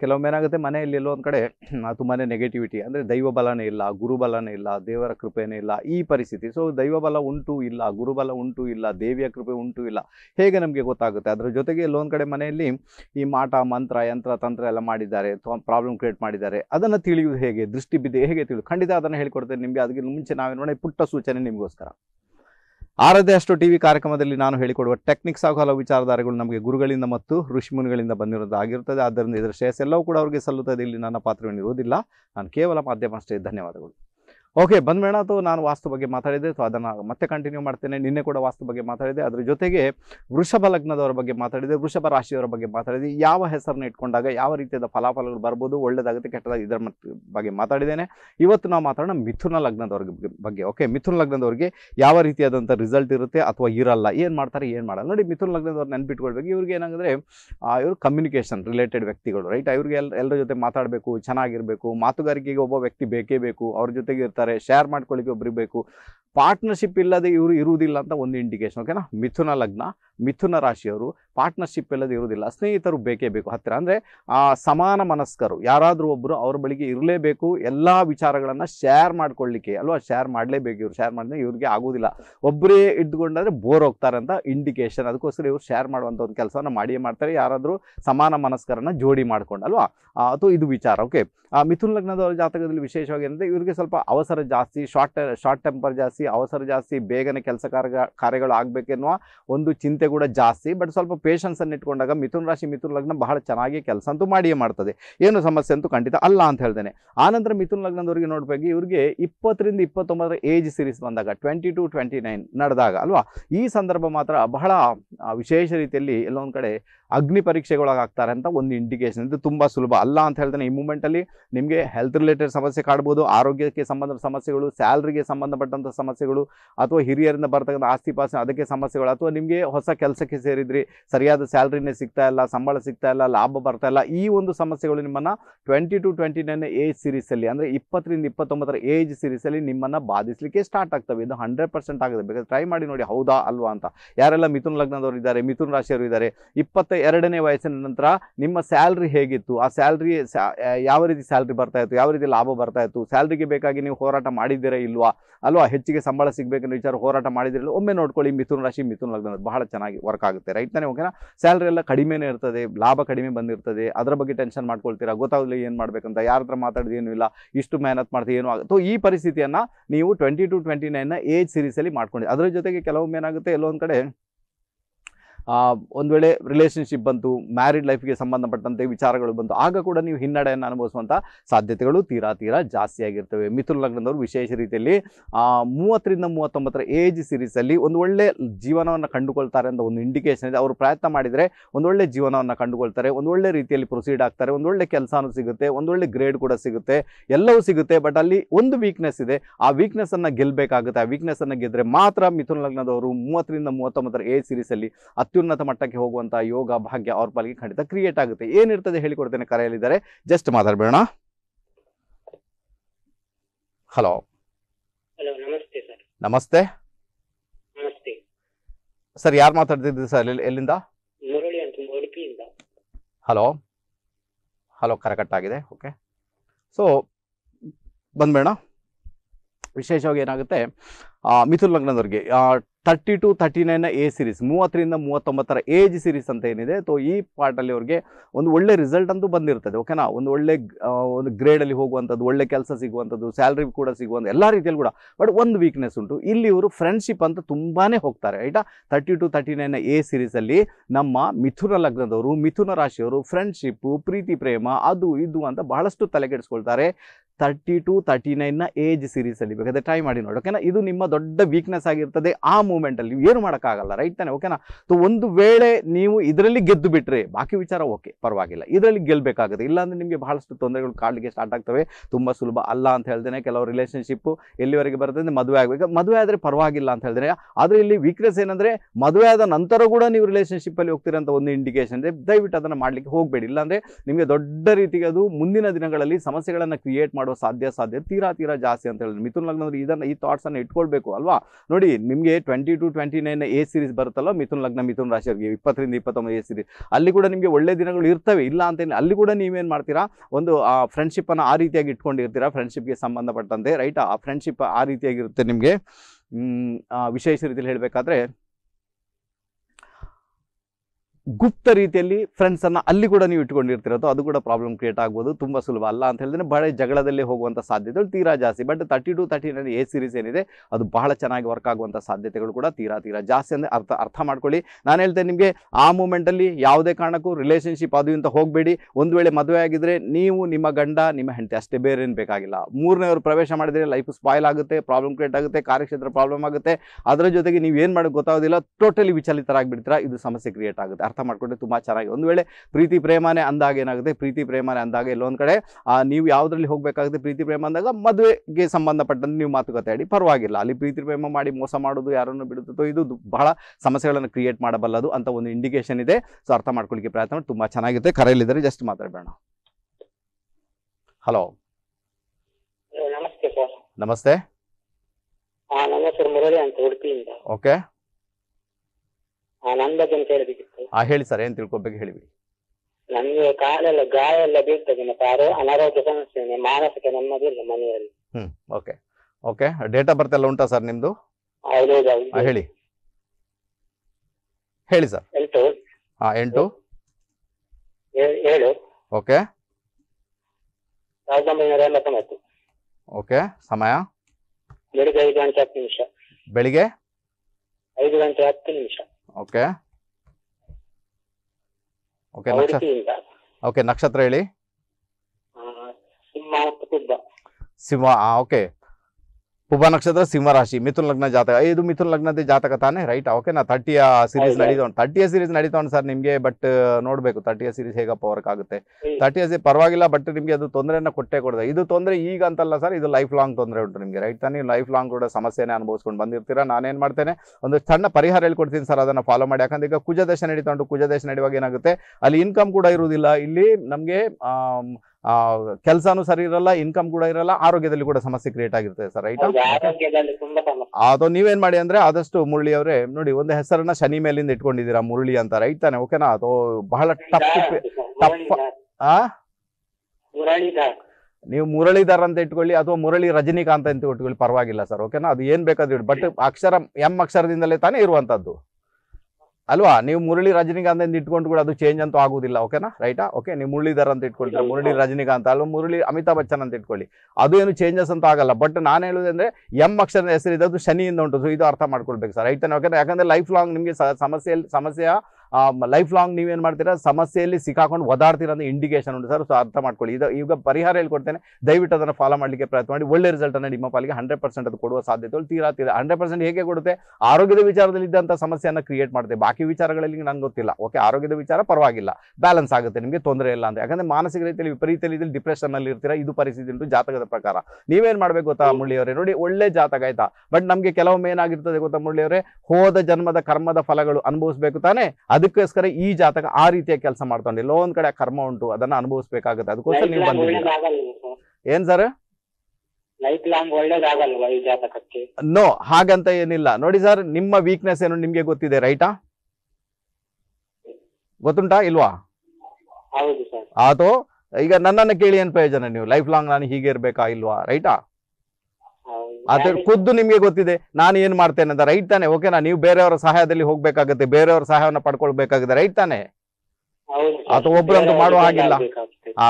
ಕೆಲವೊಮ್ಮೆ ಏನಾಗುತ್ತೆ ಮನೆಯಲ್ಲಿ ಎಲ್ಲೋ ಒಂದು ಕಡೆ ತುಂಬಾ ನೆಗೆಟಿವಿಟಿ ಅಂದರೆ ದೈವ ಬಲನೇ ಇಲ್ಲ ಗುರುಬಲನೇ ಇಲ್ಲ ದೇವರ ಕೃಪೆನೇ ಇಲ್ಲ ಈ ಪರಿಸ್ಥಿತಿ ಸೊ ದೈವ ಬಲ ಉಂಟು ಇಲ್ಲ ಗುರುಬಲ ಉಂಟು ಇಲ್ಲ ದೇವಿಯ ಕೃಪೆ ಉಂಟು ಇಲ್ಲ ಹೇಗೆ ನಮಗೆ ಗೊತ್ತಾಗುತ್ತೆ ಅದರ ಜೊತೆಗೆ ಎಲ್ಲೊಂದು ಕಡೆ ಮನೆಯಲ್ಲಿ ಈ ಮಾಟ ಮಂತ್ರ ಯಂತ್ರ ತಂತ್ರ ಎಲ್ಲ ಮಾಡಿದ್ದಾರೆ ಪ್ರಾಬ್ಲಮ್ ಕ್ರಿಯೇಟ್ ಮಾಡಿದ್ದಾರೆ ಅದನ್ನು ತಿಳಿಯುವುದು ಹೇಗೆ ದೃಷ್ಟಿ ಬಿದ್ದು ಹೇಗೆ ತಿಳಿದು ಖಂಡಿತ ಅದನ್ನು ಹೇಳ್ಕೊಡ್ತೇನೆ ನಿಮಗೆ ಅದಕ್ಕೆ ಮುಂಚೆ ನಾವೇನು ಪುಟ್ಟ ಸೂಚನೆ ನಿಮಗೋಸ್ಕರ ಆರದೇ ಅಷ್ಟು ಟಿವಿ ಕಾರ್ಯಕ್ರಮದಲ್ಲಿ ನಾನು ಹೇಳಿಕೊಡುವ ಟೆಕ್ನಿಕ್ಸ್ ಹಾಗೂ ಹಲವು ವಿಚಾರಧಾರೆಗಳು ನಮಗೆ ಗುರುಗಳಿಂದ ಮತ್ತು ಋಷಿಮುನಿಗಳಿಂದ ಬಂದಿರೋದಾಗಿರುತ್ತದೆ ಆದ್ದರಿಂದ ಇದರ ಶ್ರೇಯಸ್ ಎಲ್ಲವೂ ಕೂಡ ಅವರಿಗೆ ಸಲ್ಲುತ್ತದೆ ಇಲ್ಲಿ ನನ್ನ ಪಾತ್ರವೇನಿರುವುದಿಲ್ಲ ನಾನು ಕೇವಲ ಮಾಧ್ಯಮ ಅಷ್ಟೇ ಧನ್ಯವಾದಗಳು ಓಕೆ ಬಂದ್ಮೇಣ ಅದು ನಾನು ವಾಸ್ತು ಬಗ್ಗೆ ಮಾತಾಡಿದೆ ಸೊ ಅದನ್ನು ಮತ್ತೆ ಕಂಟಿನ್ಯೂ ಮಾಡ್ತೇನೆ ನಿನ್ನೆ ಕೂಡ ವಾಸ್ತು ಬಗ್ಗೆ ಮಾತಾಡಿದೆ ಅದ್ರ ಜೊತೆಗೆ ವೃಷಭ ಲಗ್ನದವರ ಬಗ್ಗೆ ಮಾತಾಡಿದೆ ವೃಷಭ ರಾಶಿಯವರ ಬಗ್ಗೆ ಮಾತಾಡಿದೆ ಯಾವ ಹೆಸರನ್ನ ಇಟ್ಕೊಂಡಾಗ ಯಾವ ರೀತಿಯಾದ ಫಲಾಫಲಗಳು ಬರ್ಬೋದು ಒಳ್ಳೇದಾಗುತ್ತೆ ಕೆಟ್ಟದಾಗ ಇದರ ಬಗ್ಗೆ ಮಾತಾಡಿದ್ದೇನೆ ಇವತ್ತು ನಾವು ಮಾತಾಡೋಣ ಮಿಥುನ ಲಗ್ನದವ್ರಿಗೆ ಬಗ್ಗೆ ಓಕೆ ಮಿಥುನ ಲಗ್ನದವ್ರಿಗೆ ಯಾವ ರೀತಿಯಾದಂಥ ರಿಸಲ್ಟ್ ಇರುತ್ತೆ ಅಥವಾ ಇರಲ್ಲ ಏನು ಮಾಡ್ತಾರೆ ಏನು ಮಾಡಲ್ಲ ನೋಡಿ ಮಿಥುನ ಲಗ್ನದವ್ರು ನೆನ್ಪಿಟ್ಕೊಳ್ಬೇಕು ಇವ್ರಿಗೆ ಏನಂದರೆ ಇವರು ಕಮ್ಯುನಿಕೇಷನ್ ರಿಲೇಟೆಡ್ ವ್ಯಕ್ತಿಗಳು ರೈಟ್ ಇವ್ರಿಗೆ ಎಲ್ಲ ಎಲ್ಲರ ಜೊತೆ ಮಾತಾಡಬೇಕು ಚೆನ್ನಾಗಿರಬೇಕು ಮಾತುಗಾರಿಕೆಗೆ ಒಬ್ಬ ವ್ಯಕ್ತಿ ಬೇಕೇ ಬೇಕು ಅವ್ರ ಜೊತೆಗೆ ಇರ್ತಾರೆ ಮಾಡ್ತಾರೆ ಶೇರ್ ಮಾಡ್ಕೊಳ್ಳಿಕ್ಕೆ ಒಬ್ರಿಗೆ ಬೇಕು ಪಾರ್ಟ್ನರ್ಶಿಪ್ ಇಲ್ಲದೆ ಇವರು ಇರುವುದಿಲ್ಲ ಅಂತ ಒಂದು ಇಂಡಿಕೇಶನ್ ಓಕೆನಾ ಮಿಥುನ ಲಗ್ನ ಮಿಥುನ ರಾಶಿಯವರು ಪಾರ್ಟ್ನರ್ಶಿಪ್ ಎಲ್ಲದೇ ಇರುವುದಿಲ್ಲ ಸ್ನೇಹಿತರು ಬೇಕೇ ಬೇಕು ಹತ್ತಿರ ಅಂದರೆ ಆ ಸಮಾನ ಮನಸ್ಕರು ಯಾರಾದರೂ ಒಬ್ಬರು ಅವ್ರ ಬಳಿಗೆ ಇರಲೇಬೇಕು ಎಲ್ಲ ವಿಚಾರಗಳನ್ನು ಶೇರ್ ಮಾಡ್ಕೊಳ್ಳಿಕ್ಕೆ ಅಲ್ವಾ ಶೇರ್ ಮಾಡಲೇಬೇಕು ಇವರು ಶೇರ್ ಮಾಡಿದ್ರೆ ಇವ್ರಿಗೆ ಆಗೋದಿಲ್ಲ ಒಬ್ಬರೇ ಇಟ್ಕೊಂಡಾದ್ರೆ ಬೋರ್ ಹೋಗ್ತಾರೆ ಅಂತ ಇಂಡಿಕೇಶನ್ ಅದಕ್ಕೋಸ್ಕರ ಇವರು ಶೇರ್ ಮಾಡುವಂಥ ಒಂದು ಕೆಲಸವನ್ನು ಮಾಡಿಯೇ ಮಾಡ್ತಾರೆ ಯಾರಾದರೂ ಸಮಾನ ಮನಸ್ಕರನ್ನ ಜೋಡಿ ಮಾಡ್ಕೊಂಡು ಅಲ್ವಾ ಅಥವಾ ಇದು ವಿಚಾರ ಓಕೆ ಮಿಥುನ್ ಲಗ್ನದವರ ಜಾತಕದಲ್ಲಿ ವಿಶೇಷವಾಗಿ ಅಂದರೆ ಇವರಿಗೆ ಸ್ವಲ್ಪ ಅವಸರ ಜಾಸ್ತಿ ಶಾರ್ಟ್ ಶಾರ್ಟ್ ಟೆಂಪರ್ ಜಾಸ್ತಿ ಅವಸರ ಜಾಸ್ತಿ ಬೇಗನೆ ಕೆಲಸ ಕಾರ್ಯ ಕಾರ್ಯಗಳು ಆಗಬೇಕೆನ್ನುವ ಒಂದು ಚಿಂತೆ ಕೂಡ ಜಾಸ್ತಿ ಬಟ್ ಸ್ವಲ್ಪ ಪೇಷನ್ಸನ್ನು ಇಟ್ಕೊಂಡಾಗ ಮಿಥುನ ರಾಶಿ ಮಿಥುನ ಲಗ್ನ ಬಹಳ ಚೆನ್ನಾಗಿ ಕೆಲಸ ಅಂತೂ ಮಾಡಿಯೇ ಮಾಡ್ತದೆ ಏನು ಸಮಸ್ಯೆ ಅಂತೂ ಖಂಡಿತ ಅಲ್ಲ ಅಂತ ಹೇಳ್ತೇನೆ ಆನಂತರ ಮಿಥುನ ಲಗ್ನದವರಿಗೆ ನೋಡಬೇಕು ಇವರಿಗೆ ಇಪ್ಪತ್ತರಿಂದ ಇಪ್ಪತ್ತೊಂಬತ್ತರ ಏಜ್ ಸೀರೀಸ್ ಬಂದಾಗ ಟ್ವೆಂಟಿ ಟು ಟ್ವೆಂಟಿ ನೈನ್ ನಡೆದಾಗ ಅಲ್ವಾ ಈ ಸಂದರ್ಭ ಮಾತ್ರ ಬಹಳ ವಿಶೇಷ ರೀತಿಯಲ್ಲಿ ಎಲ್ಲೊಂದು ಕಡೆ ಅಗ್ನಿ ಪರೀಕ್ಷೆಗೊಳಗಾಗ್ತಾರೆ ಅಂತ ಒಂದು ಇಂಡಿಕೇಶನ್ ಇದು ತುಂಬ ಸುಲಭ ಅಲ್ಲ ಅಂತ ಹೇಳ್ತಾನೆ ಈ ಮೂಮೆಂಟಲ್ಲಿ ನಿಮಗೆ ಹೆಲ್ತ್ ರಿಲೇಟೆಡ್ ಸಮಸ್ಯೆ ಕಾಡ್ಬೋದು ಆರೋಗ್ಯಕ್ಕೆ ಸಂಬಂಧ ಸಮಸ್ಯೆಗಳು ಸ್ಯಾಲ್ರಿಗೆ ಸಂಬಂಧಪಟ್ಟಂಥ ಸಮಸ್ಯೆಗಳು ಅಥವಾ ಹಿರಿಯರಿಂದ ಬರ್ತಕ್ಕಂಥ ಆಸ್ತಿ ಪಾಸ್ತಿ ಅದಕ್ಕೆ ಸಮಸ್ಯೆಗಳು ಅಥವಾ ನಿಮಗೆ ಹೊಸ ಕೆಲಸಕ್ಕೆ ಸೇರಿದ್ರಿ ಸರಿಯಾದ ಸ್ಯಾಲ್ರಿನೇ ಸಿಗ್ತಾ ಇಲ್ಲ ಸಂಬಳ ಸಿಗ್ತಾ ಇಲ್ಲ ಲಾಭ ಬರ್ತಾ ಇಲ್ಲ ಈ ಒಂದು ಸಮಸ್ಯೆಗಳು ನಿಮ್ಮನ್ನು twenty to twenty nine age ಸೀರೀಸಲ್ಲಿ ಅಂದರೆ ಇಪ್ಪತ್ತರಿಂದ ಇಪ್ಪತ್ತೊಂಬತ್ತರ ಏಜ್ ಸೀರೀಸಲ್ಲಿ ನಿಮ್ಮನ್ನು ಬಾಧಿಸಲಿಕ್ಕೆ ಸ್ಟಾರ್ಟ್ ಆಗ್ತವೆ ಇದು ಹಂಡ್ರೆಡ್ ಪರ್ಸೆಂಟ್ ಆಗುತ್ತೆ ಬೇಕಾದ್ರೆ ಟ್ರೈ ಮಾಡಿ ನೋಡಿ ಹೌದಾ ಅಲ್ವಾ ಅಂತ ಯಾರೆಲ್ಲ ಮಿಥುನ್ ಲಗ್ನದವರು ಇದ್ದಾರೆ ಮಿಥುನ್ ರಾಶಿಯವರು ಇದ್ದಾರೆ ಇಪ್ಪತ್ತ ಎರಡನೇ ವಯಸ್ಸಿನ ನಂತರ ನಿಮ್ಮ ಸ್ಯಾಲ್ರಿ ಹೇಗಿತ್ತು ಆ ಸ್ಯಾಲ್ರಿ ಯಾವ ರೀತಿ ಸ್ಯಾಲ್ರಿ ಬರ್ತಾ ಇತ್ತು ಯಾವ ರೀತಿ ಲಾಭ ಬರ್ತಾ ಇತ್ತು ಸ್ಯಾಲ್ರಿಗೆ ಬೇಕಾಗಿ ನೀವು ಹೋರಾಟ ಮಾಡಿದ್ದೀರಾ ಇಲ್ವಾ ಅಲ್ವಾ ಹೆಚ್ಚಿಗೆ ಸಂಬಳ ಸಿಗಬೇಕನ್ನೋ ವಿಚಾರ ಹೋರಾಟ ಮಾಡಿದಿರಲ್ಲ ಒಮ್ಮೆ ನೋಡ್ಕೊಳ್ಳಿ ಮಿಥುನ ರಾಶಿ ಮಿಥುನ ಲಗ್ನ ಬಹಳ ಚೆನ್ನಾಗಿ ವರ್ಕ್ ಆಗುತ್ತೆ ರೈಟ್ ತಾನೇ ಓಕೆನಾ ಸ್ಯಾಲ್ರಿ ಎಲ್ಲ ಕಡಿಮೆನೇ ಇರ್ತದೆ ಲಾಭ ಕಡಿಮೆ ಬಂದಿರ್ತದೆ ಅದರ ಬಗ್ಗೆ ಟೆನ್ಷನ್ ಮಾಡ್ಕೊಳ್ತೀರಾ ಗೊತ್ತಾಗಲಿ ಏನು ಮಾಡಬೇಕಂತ ಯಾರ ಹತ್ರ ಮಾತಾಡೋದು ಏನೂ ಇಲ್ಲ ಇಷ್ಟು ಮೆಹನತ್ ಮಾಡ್ತೀವಿ ಏನೂ ಆಗುತ್ತೋ ಈ ಪರಿಸ್ಥಿತಿಯನ್ನು ನೀವು ಟ್ವೆಂಟಿ ಟು ಟ್ವೆಂಟಿ ನೈನ್ನ ಏಜ್ ಸೀರೀಸಲ್ಲಿ ಮಾಡ್ಕೊಂಡಿದ್ದೀರಿ ಅದರ ಜೊತೆಗೆ ಕೆಲವೊಮ್ಮೆ ಏನಾಗುತ್ತೆ ಎಲ್ಲೊಂದು ಕಡೆ ಒಂದು ವೇಳೆ ರಿಲೇಷನ್ಶಿಪ್ ಬಂತು ಮ್ಯಾರಿಡ್ ಲೈಫ್ಗೆ ಸಂಬಂಧಪಟ್ಟಂತೆ ವಿಚಾರಗಳು ಬಂತು ಆಗ ಕೂಡ ನೀವು ಹಿನ್ನಡೆಯನ್ನು ಅನುಭವಿಸುವಂಥ ಸಾಧ್ಯತೆಗಳು ತೀರಾ ತೀರಾ ಜಾಸ್ತಿಯಾಗಿರ್ತವೆ ಮಿಥುನ್ ಲಗ್ನದವರು ವಿಶೇಷ ರೀತಿಯಲ್ಲಿ ಮೂವತ್ತರಿಂದ ಮೂವತ್ತೊಂಬತ್ತರ ಏಜ್ ಸಿರೀಸಲ್ಲಿ ಒಂದು ಒಳ್ಳೆ ಜೀವನವನ್ನು ಕಂಡುಕೊಳ್ತಾರೆ ಅಂತ ಒಂದು ಇಂಡಿಕೇಶನ್ ಇದೆ ಅವರು ಪ್ರಯತ್ನ ಮಾಡಿದರೆ ಒಂದು ಒಳ್ಳೆ ಜೀವನವನ್ನು ಕಂಡುಕೊಳ್ತಾರೆ ಒಂದು ಒಳ್ಳೆ ರೀತಿಯಲ್ಲಿ ಪ್ರೊಸೀಡ್ ಆಗ್ತಾರೆ ಒಂದು ಒಳ್ಳೆ ಕೆಲಸನೂ ಸಿಗುತ್ತೆ ಒಂದು ಒಳ್ಳೆ ಗ್ರೇಡ್ ಕೂಡ ಸಿಗುತ್ತೆ ಎಲ್ಲವೂ ಸಿಗುತ್ತೆ ಬಟ್ ಅಲ್ಲಿ ಒಂದು ವೀಕ್ನೆಸ್ ಇದೆ ಆ ವೀಕ್ನೆಸ್ಸನ್ನು ಗೆಲ್ಲಬೇಕಾಗುತ್ತೆ ಆ ವೀಕ್ನೆಸ್ಸನ್ನು ಗೆದ್ದರೆ ಮಾತ್ರ ಮಿಥುನ್ ಲಗ್ನದವರು ಮೂವತ್ತರಿಂದ ಮೂವತ್ತೊಂಬತ್ತರ ಏಜ್ ಸಿರೀಸಲ್ಲಿ ಹತ್ತು ಅತ್ಯುನ್ನತ ಮಟ್ಟಕ್ಕೆ ಹೋಗುವಂತಹ ಯೋಗ ಭಾಗ್ಯ ಅವ್ರ ಪಾಲಿಗೆ ಖಂಡಿತ ಕ್ರಿಯೇಟ್ ಆಗುತ್ತೆ ಏನಿರ್ತದೆ ಹೇಳಿಕೊಡ್ತೇನೆ ಕರೆಯಲ್ಲಿದ್ದಾರೆ ಜಸ್ಟ್ ಮಾತಾಡ್ಬೇಡ ಹಲೋ ನಮಸ್ತೆ ಸರ್ ನಮಸ್ತೆ ಸರ್ ಯಾರು ಮಾತಾಡ್ತಿದ್ದೀರಿ ಸರ್ ಎಲ್ಲಿಂದ ಅಂತ ಹಲೋ ಹಲೋ ಕರೆಕಟ್ ಆಗಿದೆ ಓಕೆ ಸೊ ಬಂದ್ಬೇಡ ವಿಶೇಷವಾಗಿ ಏನಾಗುತ್ತೆ ಮಿಥುನ್ ಲಗ್ನದವ್ರಿಗೆ thirty to thirty nine a series ಮೂವತ್ತರಿಂದ ಮೂವತ್ತೊಂಬತ್ತರ ಏಜ್ ಸಿರೀಸ್ ಅಂತ ಏನಿದೆ ಸೊ ಈ ಪಾರ್ಟಲ್ಲಿ ಅವ್ರಿಗೆ ಒಂದು ಒಳ್ಳೆ ರಿಸಲ್ಟ್ ಅಂತೂ ಬಂದಿರ್ತದೆ ಓಕೆನಾ ಒಂದು ಒಳ್ಳೆ ಒಂದು ಗ್ರೇಡಲ್ಲಿ ಹೋಗುವಂಥದ್ದು ಒಳ್ಳೆ ಕೆಲಸ ಸಿಗುವಂಥದ್ದು ಸ್ಯಾಲ್ರಿ ಕೂಡ ಸಿಗುವಂಥ ಎಲ್ಲ ರೀತಿಯಲ್ಲಿ ಕೂಡ ಬಟ್ ಒಂದು ವೀಕ್ನೆಸ್ ಉಂಟು ಇಲ್ಲಿ ಇವರು ಫ್ರೆಂಡ್ಶಿಪ್ ಅಂತ ತುಂಬಾ ಹೋಗ್ತಾರೆ ಐಟಾ thirty to thirty nine a ಸಿರೀಸಲ್ಲಿ ನಮ್ಮ ಮಿಥುನ ಲಗ್ನದವರು ಮಿಥುನ ರಾಶಿಯವರು ಫ್ರೆಂಡ್ಶಿಪ್ಪು ಪ್ರೀತಿ ಪ್ರೇಮ ಅದು ಇದು ಅಂತ ಬಹಳಷ್ಟು ತಲೆಗೆಡಿಸ್ಕೊಳ್ತಾರೆ ತರ್ಟಿ ಟು ತರ್ಟಿ ನೈನ್ನ ಏಜ್ ಅಲ್ಲಿ ಬೇಕಾದರೆ ಟ್ರೈ ಮಾಡಿ ನೋಡಿ ಓಕೆನಾ ಇದು ನಿಮ್ಮ ದೊಡ್ಡ ವೀಕ್ನೆಸ್ ಆಗಿರ್ತದೆ ಆ ಮೂಮೆಂಟಲ್ಲಿ ಏನು ಮಾಡೋಕ್ಕಾಗಲ್ಲ ರೈಟ್ ತಾನೆ ಓಕೆನಾ ಸೊ ಒಂದು ವೇಳೆ ನೀವು ಇದರಲ್ಲಿ ಗೆದ್ದು ಬಿಟ್ಟರೆ ಬಾಕಿ ವಿಚಾರ ಓಕೆ ಪರವಾಗಿಲ್ಲ ಇದರಲ್ಲಿ ಗೆಲ್ಲಬೇಕಾಗುತ್ತೆ ಇಲ್ಲಾಂದರೆ ನಿಮಗೆ ಬಹಳಷ್ಟು ತೊಂದರೆಗಳು ಕಾಡಲಿಕ್ಕೆ ಸ್ಟಾರ್ಟ್ ಆಗ್ತವೆ ತುಂಬ ಸುಲಭ ಅಲ್ಲ ಅಂತ ಹೇಳ್ತೇನೆ ಕೆಲವು ರಿಲೇಷನ್ಶಿಪ್ಪು ಎಲ್ಲಿವರೆಗೆ ಬರ್ತದೆ ಅಂದರೆ ಮದುವೆ ಆಗಬೇಕು ಮದುವೆ ಆದರೆ ಪರವಾಗಿಲ್ಲ ಅಂತ ಹೇಳಿದ್ರೆ ಆದರೆ ಇಲ್ಲಿ ವೀಕ್ನೆಸ್ ಏನಂದರೆ ಮದುವೆ ಆದ ನಂತರ ಕೂಡ ನೀವು ರಿಲೇಷನ್ಶಿಪ್ಪಲ್ಲಿ ಹೋಗ್ತೀರ ಅಂತ ಒಂದು ಇಂಡಿಕೇಶನ್ ಇದೆ ದಯವಿಟ್ಟು ಅದನ್ನು ಮಾಡಲಿಕ್ಕೆ ಹೋಗಬೇಡಿ ಇಲ್ಲಾಂದರೆ ನಿಮಗೆ ದೊಡ್ಡ ರೀತಿಗೆ ಅದು ಮುಂದಿನ ದಿನಗಳಲ್ಲಿ ಸಮಸ್ಯೆಗಳನ್ನು ಕ್ರಿಯೇಟ್ ಮಾಡಿ ಮಾಡೋ ಸಾಧ್ಯ ಸಾಧ್ಯ ತೀರಾ ತೀರಾ ಜಾಸ್ತಿ ಅಂತ ಹೇಳಿದ್ರೆ ಮಿಥುನ್ ಲಗ್ನ ಅಂದ್ರೆ ಇದನ್ನ ಈ ಥಾಟ್ಸನ್ನು ಇಟ್ಕೊಳ್ಬೇಕು ಅಲ್ವಾ ನೋಡಿ ನಿಮಗೆ twenty to twenty nine a series ಬರುತ್ತಲ್ಲ ಮಿಥುನ್ ಲಗ್ನ ಮಿಥುನ್ ರಾಶಿಯವರಿಗೆ ಇಪ್ಪತ್ತರಿಂದ ಇಪ್ಪತ್ತೊಂಬತ್ತು ಎ ಸೀರೀಸ್ ಅಲ್ಲಿ ಕೂಡ ನಿಮಗೆ ಒಳ್ಳೆ ದಿನಗಳು ಇರ್ತವೆ ಇಲ್ಲ ಅಂತ ಅಲ್ಲಿ ಕೂಡ ನೀವೇನು ಮಾಡ್ತೀರಾ ಒಂದು ಆ ಫ್ರೆಂಡ್ಶಿಪ್ಪನ್ನು ಆ ರೀತಿಯಾಗಿ ಇಟ್ಕೊಂಡಿರ್ತೀರಾ ಫ್ರೆಂಡ್ಶಿಪ್ಗೆ ಸಂಬಂಧಪಟ್ಟಂತೆ ರೈಟ್ ಆ ಫ್ರೆಂಡ್ಶಿಪ್ ಆ ರೀತಿಯಾಗಿರುತ್ತೆ ನಿಮಗೆ ವಿಶೇಷ ರೀತಿಯಲ್ಲಿ ಹೇಳಬೇಕಾದ್ರೆ ಗುಪ್ತ ರೀತಿಯಲ್ಲಿ ಫ್ರೆಂಡ್ಸನ್ನು ಅಲ್ಲಿ ಕೂಡ ನೀವು ಇಟ್ಕೊಂಡಿರ್ತಿರೋದು ಅದು ಕೂಡ ಪ್ರಾಬ್ಲಮ್ ಕ್ರಿಯೇಟ್ ಆಗ್ಬೋದು ತುಂಬ ಸುಲಭ ಅಲ್ಲ ಅಂತ ಹೇಳಿದ್ರೆ ಬಹಳ ಜಗಳದಲ್ಲಿ ಹೋಗುವಂಥ ಸಾಧ್ಯತೆಗಳು ತೀರಾ ಜಾಸ್ತಿ but thirty to thirty nine a series ಏನಿದೆ ಅದು ಬಹಳ ಚೆನ್ನಾಗಿ ವರ್ಕ್ ಆಗುವಂಥ ಸಾಧ್ಯತೆಗಳು ಕೂಡ ತೀರಾ ತೀರಾ ಜಾಸ್ತಿ ಅಂದರೆ ಅರ್ಥ ಅರ್ಥ ಮಾಡ್ಕೊಳ್ಳಿ ನಾನು ಹೇಳ್ತೇನೆ ನಿಮಗೆ ಆ ಮೂಮೆಂಟಲ್ಲಿ ಯಾವುದೇ ಕಾರಣಕ್ಕೂ ರಿಲೇಷನ್ಶಿಪ್ ಅದು ಇಂತ ಹೋಗಬೇಡಿ ಒಂದು ವೇಳೆ ಮದುವೆ ಆಗಿದ್ರೆ ನೀವು ನಿಮ್ಮ ಗಂಡ ನಿಮ್ಮ ಹೆಂಡತಿ ಅಷ್ಟೇ ಬೇರೆ ಬೇಕಾಗಿಲ್ಲ ಮೂರನೇವರು ಪ್ರವೇಶ ಮಾಡಿದರೆ ಲೈಫ್ ಸ್ಪಾಯ್ಲ್ ಆಗುತ್ತೆ ಪ್ರಾಬ್ಲಮ್ ಕ್ರಿಯೇಟ್ ಆಗುತ್ತೆ ಕಾರ್ಯಕ್ಷೇತ್ರ ಪ್ರಾಬ್ಲಮ್ ಆಗುತ್ತೆ ಅದರ ಜೊತೆಗೆ ನೀವು ಏನು ಮಾಡೋಕ್ಕೆ ಗೊತ್ತಾಗೋದಿಲ್ಲ ಟೋಟಲಿ ವಿಚಲಿತರಾಗಿಬಿಡ್ತೀರಾ ಇದು ಸಮಸ್ಯೆ ಕ್ರಿಯೇಟ್ ಆಗುತ್ತೆ ಅರ್ಥ ಮಾಡಿಕೊಂಡ್ರೆ ತುಂಬ ಚೆನ್ನಾಗಿ ಒಂದು ವೇಳೆ ಪ್ರೀತಿ ಪ್ರೇಮನೆ ಅಂದಾಗ ಏನಾಗುತ್ತೆ ಪ್ರೀತಿ ಪ್ರೇಮನೆ ಅಂದಾಗ ಇಲ್ಲೊಂದು ಕಡೆ ನೀವು ಯಾವುದರಲ್ಲಿ ಹೋಗಬೇಕಾಗುತ್ತೆ ಪ್ರೀತಿ ಪ್ರೇಮ ಅಂದಾಗ ಮದುವೆಗೆ ಸಂಬಂಧಪಟ್ಟಂತೆ ನೀವು ಮಾತುಕತೆ ಆಡಿ ಪರವಾಗಿಲ್ಲ ಅಲ್ಲಿ ಪ್ರೀತಿ ಪ್ರೇಮ ಮಾಡಿ ಮೋಸ ಮಾಡೋದು ಯಾರನ್ನು ಬಿಡುತ್ತೋ ಇದು ಬಹಳ ಸಮಸ್ಯೆಗಳನ್ನು ಕ್ರಿಯೇಟ್ ಮಾಡಬಲ್ಲದು ಅಂತ ಒಂದು ಇಂಡಿಕೇಶನ್ ಇದೆ ಸೊ ಅರ್ಥ ಮಾಡ್ಕೊಳ್ಳಿಕ್ಕೆ ಪ್ರಯತ್ನ ಮಾಡಿ ತುಂಬ ಚೆನ್ನಾಗಿರುತ್ತೆ ಕರೆಯಲ್ಲಿದ್ದರೆ ಜಸ್ಟ್ ಮಾತಾಡಬೇಡ ಹಲೋ ನಮಸ್ತೆ ಸರ್ ನಮಸ್ತೆ ಹೆಸರು ಮುರಳಿ ಅಂತ ಉಡುಪಿಯಿಂದ ಓಕೆ ಆ, ಆ ಹೇಳಿ ಸರ್ ಏನ್ ತಿಳ್ಕೊಬೇಕು ಹೇಳಿ ನನ್ಗೆ ಕಾಲೆಲ್ಲ ಗಾಯ ಎಲ್ಲ ಬೀಳ್ತದೆ ಮತ್ತೆ ಆರೋ ಅನಾರೋಗ್ಯ ಸಮಸ್ಯೆ ಮಾನಸಿಕ ನೆಮ್ಮದಿ ಇಲ್ಲ ಮನೆಯಲ್ಲಿ hmm okay okay date of birth ಉಂಟಾ ಸರ್ ನಿಮ್ದು ಹೇಳಿ ಹೇಳಿ ಸರ್ ಎಂಟು ಹಾ ಎಂಟು ಏಳು ಓಕೆ ಓಕೆ ಸಮಯ ಬೆಳಿಗ್ಗೆ ಐದು ಗಂಟೆ ಹತ್ತು ನಿಮಿಷ ಬೆಳಿಗ್ಗೆ ಐದು ಗಂಟೆ ಹತ್ತು ನಿಮಿಷ ಓಕೆ ಓಕೆ ನಕ್ಷತ್ರ ಓಕೆ ನಕ್ಷತ್ರ ಹೇಳಿ ಸಿಂಹ ಓಕೆ ನಕ್ಷತ್ರ ಸಿಂಹರಾಶಿ ಮಿಥುನ್ ಲಗ್ನ ಜಾತಕ ಇದು ಮಿಥುನ್ ಲಗ್ನದ ಜಾತಕ ತಾನೇ ರೈಟ್ ಓಕೆ ನಾ ತರ್ಟಿಯ ಸೀರೀಸ್ ನಡೀತಾವ್ ತರ್ಟಿಯ ಸೀರೀಸ್ ನಡೀತಾವ್ ಸರ್ ನಿಮಗೆ ಬಟ್ ನೋಡ್ಬೇಕು ತರ್ಟಿಯ ಸೀರೀಸ್ ಹೇಗಪ್ಪ ವರ್ಕ್ ಆಗುತ್ತೆ ತರ್ಟಿಯ ಸೀರಿ ಪರವಾಗಿಲ್ಲ ಬಟ್ ನಿಮಗೆ ಅದು ತೊಂದರೆನ ಕೊಟ್ಟೆ ಕೊಡದೆ ಇದು ತೊಂದರೆ ಈಗ ಅಂತಲ್ಲ ಸರ್ ಇದು ಲೈಫ್ ಲಾಂಗ್ ತೊಂದರೆ ಉಂಟು ನಿಮಗೆ ರೈಟ್ ತಾನೇ ಲೈಫ್ ಲಾಂಗ್ ಕೂಡ ಸಮಸ್ಯೆನೇ ಅನುಭವಿಸ್ಕೊಂಡು ಬಂದಿರ್ತೀರಾ ನಾನೇನ್ ಮಾಡ್ತೇನೆ ಒಂದು ಸಣ್ಣ ಪರಿಹಾರ ಹೇಳ್ಕೊಡ್ತೀನಿ ಸರ್ ಅದನ್ನ ಫಾಲೋ ಮಾಡಿ ಯಾಕಂದ್ರೆ ಈಗ ಕುಜ ನಡೀತಾ ಉಂಟು ಕುಜದೇಶ ನಡೆಯುವಾಗ ಏನಾಗುತ್ತೆ ಅಲ್ಲಿ ಇನ್ಕಮ್ ಕೂಡ ಇರುವುದಿಲ್ಲ ಇಲ್ಲಿ ನಮಗೆ ಕೆಲಸನೂ ಸರಿ ಇರಲ್ಲ ಇನ್ಕಮ್ ಕೂಡ ಇರಲ್ಲ ಆರೋಗ್ಯದಲ್ಲಿ ಕೂಡ ಸಮಸ್ಯೆ ಕ್ರಿಯೇಟ್ ಆಗಿರ್ತದೆ ಸರ್ ರೈಟ್ ಅದು ನೀವೇನ್ ಮಾಡಿ ಅಂದ್ರೆ ಆದಷ್ಟು ಮುರಳಿ ಅವರೇ ನೋಡಿ ಒಂದು ಹೆಸರನ್ನ ಶನಿ ಮೇಲಿಂದ ಇಟ್ಕೊಂಡಿದ್ದೀರಾ ಮುರಳಿ ಅಂತ ರೈಟ್ ತಾನೆ ಓಕೆನಾ ಅದು ಬಹಳ ಟಫ್ ಟಫ್ ಆ ನೀವು ಮುರಳೀಧರ್ ಅಂತ ಇಟ್ಕೊಳ್ಳಿ ಅಥವಾ ಮುರಳಿ ರಜನಿಕಾಂತ್ ಅಂತ ಇಟ್ಕೊಳ್ಳಿ ಪರವಾಗಿಲ್ಲ ಸರ್ ಓಕೆನಾ ಅದು ಏನ್ ಬೇಕಾದ್ರೆ ಬಟ್ ಅಕ್ಷರ ಎಂ ಅಕ್ಷರದಿಂದಲೇ ತಾನೇ ಇರುವಂತದ್ದು ಅಲ್ವಾ ನೀವು ಮುರಳಿ ರಜನಿಕಾಂತ್ ಅಂತ ಇಟ್ಕೊಂಡು ಕೂಡ ಅದು ಚೇಂಜ್ ಅಂತೂ ಆಗುದಿಲ್ಲ ಓಕೆನಾ ರೈಟಾ ಓಕೆ ನೀವು ಮುರಳೀಧರ್ ಅಂತ ಇಟ್ಕೊಳ್ತೀರಾ ಮುರಳಿ ರಜನಿಕಾಂತ್ ಅಲ್ವಾ ಮುರಳಿ ಅಮಿತಾಬ್ ಬಚ್ಚನ್ ಅಂತ ಇಟ್ಕೊಳ್ಳಿ ಅದು ಏನು ಚೇಂಜಸ್ ಅಂತ ಆಗಲ್ಲ ಬಟ್ ನಾನು ಹೇಳುದಂದ್ರೆ ಎಂ ಅಕ್ಷರದ ಹೆಸರಿದ್ದು ಶನಿಯಿಂದ ಉಂಟು ಇದು ಅರ್ಥ ಮಾಡ್ಕೊಳ್ಬೇಕು ಸರ್ ರೈತನ ಓಕೆನಾ ಯಾಕಂದ್ರೆ ಲೈಫ್ ಲಾಂಗ್ ನಿಮಗೆ ಸಮಸ್ಯೆ ಸಮಸ್ಯೆಯ ಲೈಫ್ ಲಾಂಗ್ ನೀವೇನು ಮಾಡ್ತೀರಾ ಸಮಸ್ಯೆಯಲ್ಲಿ ಸಿಕ್ಕಾಕೊಂಡು ಒದಾಡ್ತೀರ ಅಂತ ಇಂಡಿಕೇಶನ್ ಉಂಟು ಸರ್ ಸೊ ಅರ್ಥ ಮಾಡ್ಕೊಳ್ಳಿ ಇದು ಈಗ ಪರಿಹಾರ ಹೇಳ್ಕೊಡ್ತೇನೆ ದಯವಿಟ್ಟು ಅದನ್ನು ಫಾಲೋ ಮಾಡಲಿಕ್ಕೆ ಪ್ರಯತ್ನ ಮಾಡಿ ಒಳ್ಳೆ ರಿಸಲ್ಟ್ ಅನ್ನು ನಿಮ್ಮ ಪಾಲಿಗೆ ಹಂಡ್ರೆಡ್ ಪರ್ಸೆಂಟ್ ಅದು ಕೊಡುವ ಸಾಧ್ಯತೆಗಳು ತೀರಾ ತೀರಾ ಹಂಡ್ರೆಡ್ ಪರ್ಸೆಂಟ್ ಹೇಗೆ ಕೊಡುತ್ತೆ ಆರೋಗ್ಯದ ವಿಚಾರದಲ್ಲಿ ಇದ್ದಂತ ಸಮಸ್ಯೆಯನ್ನು ಕ್ರಿಯೇಟ್ ಮಾಡುತ್ತೆ ಬಾಕಿ ವಿಚಾರಗಳಲ್ಲಿ ನಂಗೆ ಗೊತ್ತಿಲ್ಲ ಓಕೆ ಆರೋಗ್ಯದ ವಿಚಾರ ಪರವಾಗಿಲ್ಲ ಬ್ಯಾಲೆನ್ಸ್ ಆಗುತ್ತೆ ನಿಮಗೆ ತೊಂದರೆ ಇಲ್ಲ ಅಂತ ಯಾಕಂದ್ರೆ ಮಾನಸಿಕ ರೀತಿಯಲ್ಲಿ ವಿಪರೀತ ಡಿಪ್ರೆಷನ್ ಅಲ್ಲಿ ಇರ್ತೀರಾ ಇದು ಪರಿಸ್ಥಿತಿ ಉಂಟು ಜಾತಕದ ಪ್ರಕಾರ ನೀವೇನು ಮಾಡಬೇಕು ಗೊತ್ತಾ ಮುಳ್ಳಿಯವರೇ ನೋಡಿ ಒಳ್ಳೆ ಜಾತಕ ಆಯ್ತಾ ಬಟ್ ನಮಗೆ ಕೆಲವೊಮ್ಮೆ ಏನಾಗಿರ್ತದೆ ಗೊತ್ತಾ ಮುಳ್ಳಿಯವರೇ ಹೋದ ಜನ್ಮದ ಕರ್ಮದ ಫಲಗಳು ಅನುಭವಿಸಬೇಕು ತಾನೇ ಅದ ಅದಕ್ಕೋಸ್ಕರ ಈ ಜಾತಕ ಆ ರೀತಿಯ ಕೆಲಸ ಮಾಡ್ಕೊಂಡಿಲ್ಲ ಒಂದ್ ಕಡೆ ಕರ್ಮ ಉಂಟು ಅದನ್ನ ಅನುಭವಿಸಬೇಕಾಗುತ್ತೆ ಅದಕ್ಕೋಸ್ಕರ ನೀವು ಏನ್ ಸರ್ ನೋ ಹಾಗಂತ ಏನಿಲ್ಲ ನೋಡಿ ಸರ್ ನಿಮ್ಮ ವೀಕ್ನೆಸ್ ಏನು ನಿಮ್ಗೆ ಗೊತ್ತಿದೆ ರೈಟಾ ಗೊತ್ತುಂಟಾ ಇಲ್ವಾ ಆತೋ ಈಗ ನನ್ನನ್ನು ಕೇಳಿ ಏನ್ ಪ್ರಯೋಜನ ನೀವು ಲೈಫ್ ಲಾಂಗ್ ನಾನು ಹೀಗೆ ಇರ್ಬೇಕಾ ಇಲ್ವಾ ರೈಟಾ ಅದ್ರ ಖುದ್ದು ನಿಮ್ಗೆ ಗೊತ್ತಿದೆ ನಾನು ಏನ್ ಮಾಡ್ತೇನೆ ಅಂತ ರೈಟ್ ತಾನೆ ಓಕೆನಾ ನೀವು ಬೇರೆಯವರ ಸಹಾಯದಲ್ಲಿ ಹೋಗ್ಬೇಕಾಗತ್ತೆ ಬೇರೆಯವರ ಸಹಾಯವನ್ನು ಪಡ್ಕೊಳ್ಬೇಕಾಗುತ್ತೆ ರೈಟ್ ತಾನೆ ಅಥವಾ ಒಬ್ರಂತೂ ಮಾಡುವ ಹಾಗಿಲ್ಲ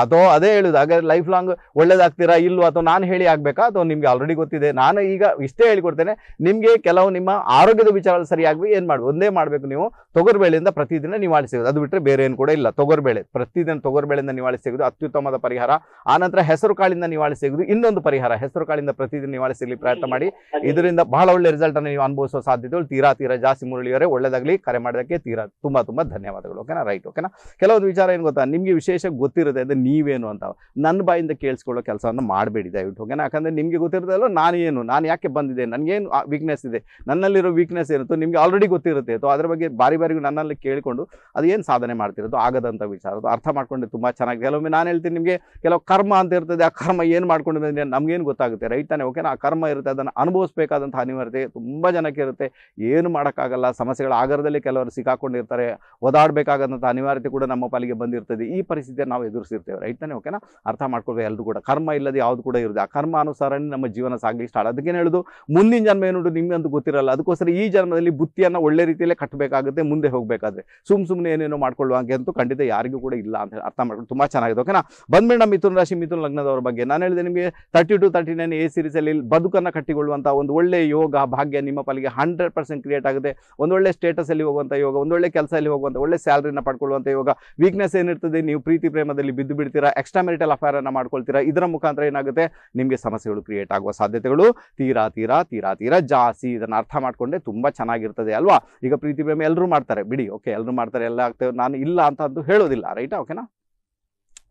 ಅಥವಾ ಅದೇ ಹೇಳುದು ಹಾಗಾದ್ರೆ ಲೈಫ್ ಲಾಂಗ್ ಒಳ್ಳೇದಾಗ್ತೀರಾ ಇಲ್ವಾ ಅಥವಾ ನಾನು ಹೇಳಿ ಆಗ್ಬೇಕಾ ಅಥವಾ ನಿಮ್ಗೆ ಆಲ್ರೆಡಿ ಗೊತ್ತಿದೆ ನಾನು ಈಗ ಇಷ್ಟೇ ಹೇಳಿಕೊಡ್ತೇನೆ ನಿಮ್ಗೆ ಕೆಲವು ನಿಮ್ಮ ಆರೋಗ್ಯದ ವಿಚಾರ ಸರಿ ಏನ್ ಮಾಡ್ಬೇಕು ಒಂದೇ ಮಾಡ್ಬೇಕು ನೀವು ತೊಗರ್ಬೇಳೆಯಿಂದ ಪ್ರತಿದಿನ ನಿವಾಳಿಸಿಗೋದು ಅದು ಬಿಟ್ಟರೆ ಬೇರೆ ಏನು ಕೂಡ ಇಲ್ಲ ತೊಗರ್ಬೇಳೆ ಪ್ರತಿದಿನ ತೊಗರ್ಬೇಳೆಯಿಂದ ನಿವಾಳಿ ಸಿಗೋದು ಅತ್ಯುತ್ತಮದ ಪರಿಹಾರ ಆನಂತರ ಹೆಸರು ಕಾಳಿಂದ ನಿವಾಳಿ ಇನ್ನೊಂದು ಪರಿಹಾರ ಹೆಸರು ಕಾಳಿಂದ ಪ್ರತಿದಿನ ನಿವಾಳಿಸಲಿ ಪ್ರಯತ್ನ ಮಾಡಿ ಇದರಿಂದ ಬಹಳ ಒಳ್ಳೆ ರಿಸಲ್ಟ್ ಅನ್ನು ನೀವು ಅನುಭವಿಸುವ ಸಾಧ್ಯತೆಗಳು ತೀರಾ ತೀರಾ ಜಾಸ್ತಿ ಮುರಳಿಯವರೇ ಒಳ್ಳೇದಾಗಲಿ ಕರೆ ಮಾಡೋದಕ್ಕೆ ತೀರಾ ತುಂಬಾ ತುಂಬಾ ಧನ್ಯವಾದಗಳು ಓಕೆನಾ ರೈಟ್ ಓಕೆನಾ ಕೆಲವೊಂದು ವಿಚಾರ ಏನು ಗೊತ್ತಾ ನಿಮಗೆ ವಿಶೇಷ ಗೊತ್ತಿರುತ್ತೆ ನೀವೇನು ಅಂತ ನನ್ನ ಬಾಯಿಂದ ಕೇಳಿಸ್ಕೊಳ್ಳೋ ಕೆಲಸವನ್ನು ಮಾಡಬೇಡಿ ದಯವಿಟ್ಟು ಹೋಗೋಣ ಯಾಕಂದರೆ ನಿಮಗೆ ನಾನು ನಾನೇನು ನಾನು ಯಾಕೆ ಬಂದಿದೆ ನನಗೇನು ವೀಕ್ನೆಸ್ ಇದೆ ನನ್ನಲ್ಲಿರೋ ವೀಕ್ನೆಸ್ ಇರುತ್ತೋ ನಿಮಗೆ ಆಲ್ರೆಡಿ ಗೊತ್ತಿರುತ್ತೆ ಅಥವಾ ಅದರ ಬಗ್ಗೆ ಬಾರಿ ಬಾರಿಗೂ ನನ್ನಲ್ಲಿ ಕೇಳಿಕೊಂಡು ಅದು ಏನು ಸಾಧನೆ ಮಾಡ್ತಿರೋದು ಆಗದಂಥ ವಿಚಾರ ಅದು ಅರ್ಥ ಮಾಡ್ಕೊಂಡು ತುಂಬ ಚೆನ್ನಾಗಿ ಕೆಲವೊಮ್ಮೆ ನಾನು ಹೇಳ್ತೀನಿ ನಿಮಗೆ ಕೆಲವು ಕರ್ಮ ಅಂತ ಇರ್ತದೆ ಆ ಕರ್ಮ ಏನು ಮಾಡ್ಕೊಂಡು ಬಂದಿದೆ ನಮಗೇನು ಗೊತ್ತಾಗುತ್ತೆ ರೈಟ್ ತಾನೇ ಓಕೆನಾ ಆ ಕರ್ಮ ಇರುತ್ತೆ ಅದನ್ನು ಅನುಭವಿಸಬೇಕಾದಂಥ ಅನಿವಾರ್ಯತೆ ತುಂಬ ಜನಕ್ಕೆ ಇರುತ್ತೆ ಏನು ಮಾಡೋಕ್ಕಾಗಲ್ಲ ಸಮಸ್ಯೆಗಳ ಆಗರದಲ್ಲಿ ಕೆಲವರು ಸಿಕ್ಕಾಕೊಂಡಿರ್ತಾರೆ ಓದಾಡಬೇಕಾದಂಥ ಅನಿವಾರ್ಯತೆ ಕೂಡ ನಮ್ಮ ಪಾಲಿಗೆ ಬಂದಿರ್ತದೆ ಈ ಪರಿಸ್ಥಿತಿಯನ್ನು ನಾವು ಎದುರಿಸಿರ್ತೀವಿ ಮಾಡ್ತೇವೆ ರೈಟ್ ತಾನೇ ಓಕೆನಾ ಅರ್ಥ ಮಾಡ್ಕೊಳ್ಬೇಕು ಎಲ್ಲರೂ ಕೂಡ ಕರ್ಮ ಇಲ್ಲದೆ ಯಾವ್ದು ಕೂಡ ಇರುತ್ತೆ ಆ ಕರ್ಮ ಅನುಸಾರನೇ ನಮ್ಮ ಜೀವನ ಸಾಗಲಿ ಸ್ಟಾರ್ಟ್ ಅದಕ್ಕೆ ಹೇಳುದು ಮುಂದಿನ ಜನ್ಮ ಏನು ನಿಮ್ಗಂತೂ ಗೊತ್ತಿರಲ್ಲ ಅದಕ್ಕೋಸ್ಕರ ಈ ಜನ್ಮದಲ್ಲಿ ಬುತ್ತಿಯನ್ನು ಒಳ್ಳೆ ರೀತಿಯಲ್ಲೇ ಕಟ್ಟಬೇಕಾಗುತ್ತೆ ಮುಂದೆ ಹೋಗಬೇಕಾದ್ರೆ ಸುಮ್ ಸುಮ್ಮನೆ ಏನೇನೋ ಹಾಗೆ ಅಂತೂ ಖಂಡಿತ ಯಾರಿಗೂ ಕೂಡ ಇಲ್ಲ ಅಂತ ಅರ್ಥ ಮಾಡ್ಕೊಂಡು ತುಂಬ ಚೆನ್ನಾಗಿದೆ ಓಕೆನಾ ಬಂದ್ಮೇಡ ಮಿಥುನ ರಾಶಿ ಮಿಥುನ ಲಗ್ನದವರ ಬಗ್ಗೆ ನಾನು ಹೇಳಿದೆ ನಿಮಗೆ thirty to thirty nine a ಸೀರೀಸಲ್ಲಿ ಬದುಕನ್ನು ಕಟ್ಟಿಕೊಳ್ಳುವಂಥ ಒಂದು ಒಳ್ಳೆ ಯೋಗ ಭಾಗ್ಯ ನಿಮ್ಮ ಪಾಲಿಗೆ ಹಂಡ್ರೆಡ್ ಪರ್ಸೆಂಟ್ ಕ್ರಿಯೇಟ್ ಆಗುತ್ತೆ ಒಂದೊಳ್ಳೆ ಸ್ಟೇಟಸಲ್ಲಿ ಹೋಗುವಂಥ ಯೋಗ ಒಂದೊಳ್ಳೆ ಅಲ್ಲಿ ಹೋಗುವಂಥ ಒಳ್ಳೆ ಸ್ಯಾಲ್ರಿನ ಪಡ್ಕೊಳ್ಳುವಂಥ ಯೋಗ ವೀಕ್ನೆಸ್ ಏನಿರ್ತದೆ ನೀವು ಪ್ರೀತಿ ಪ್ರೇಮದಲ್ಲಿ ಬಿದ್ದು ಬಿಡ್ತೀರಾ ಎಕ್ಸ್ಟ್ರಾ ಮೆರಿಟಲ್ ಅಫೇರ್ ಅನ್ನ ಮಾಡ್ಕೊಳ್ತೀರಾ ಇದರ ಮುಖಾಂತರ ಏನಾಗುತ್ತೆ ನಿಮಗೆ ಸಮಸ್ಯೆಗಳು ಕ್ರಿಯೇಟ್ ಆಗುವ ಸಾಧ್ಯತೆಗಳು ತೀರಾ ತೀರಾ ತೀರಾ ತೀರಾ ಜಾಸ್ತಿ ಇದನ್ನ ಅರ್ಥ ಮಾಡ್ಕೊಂಡೆ ತುಂಬಾ ಚೆನ್ನಾಗಿರ್ತದೆ ಅಲ್ವಾ ಈಗ ಪ್ರೀತಿ ಪ್ರೇಮ ಎಲ್ಲರೂ ಮಾಡ್ತಾರೆ ಬಿಡಿ ಓಕೆ ಎಲ್ಲರೂ ಮಾಡ್ತಾರೆ ಎಲ್ಲ ಆಗ್ತೇವೆ ನಾನು ಇಲ್ಲ ಅಂತ ಹೇಳೋದಿಲ್ಲ ರೈಟ್ ಓಕೆನಾ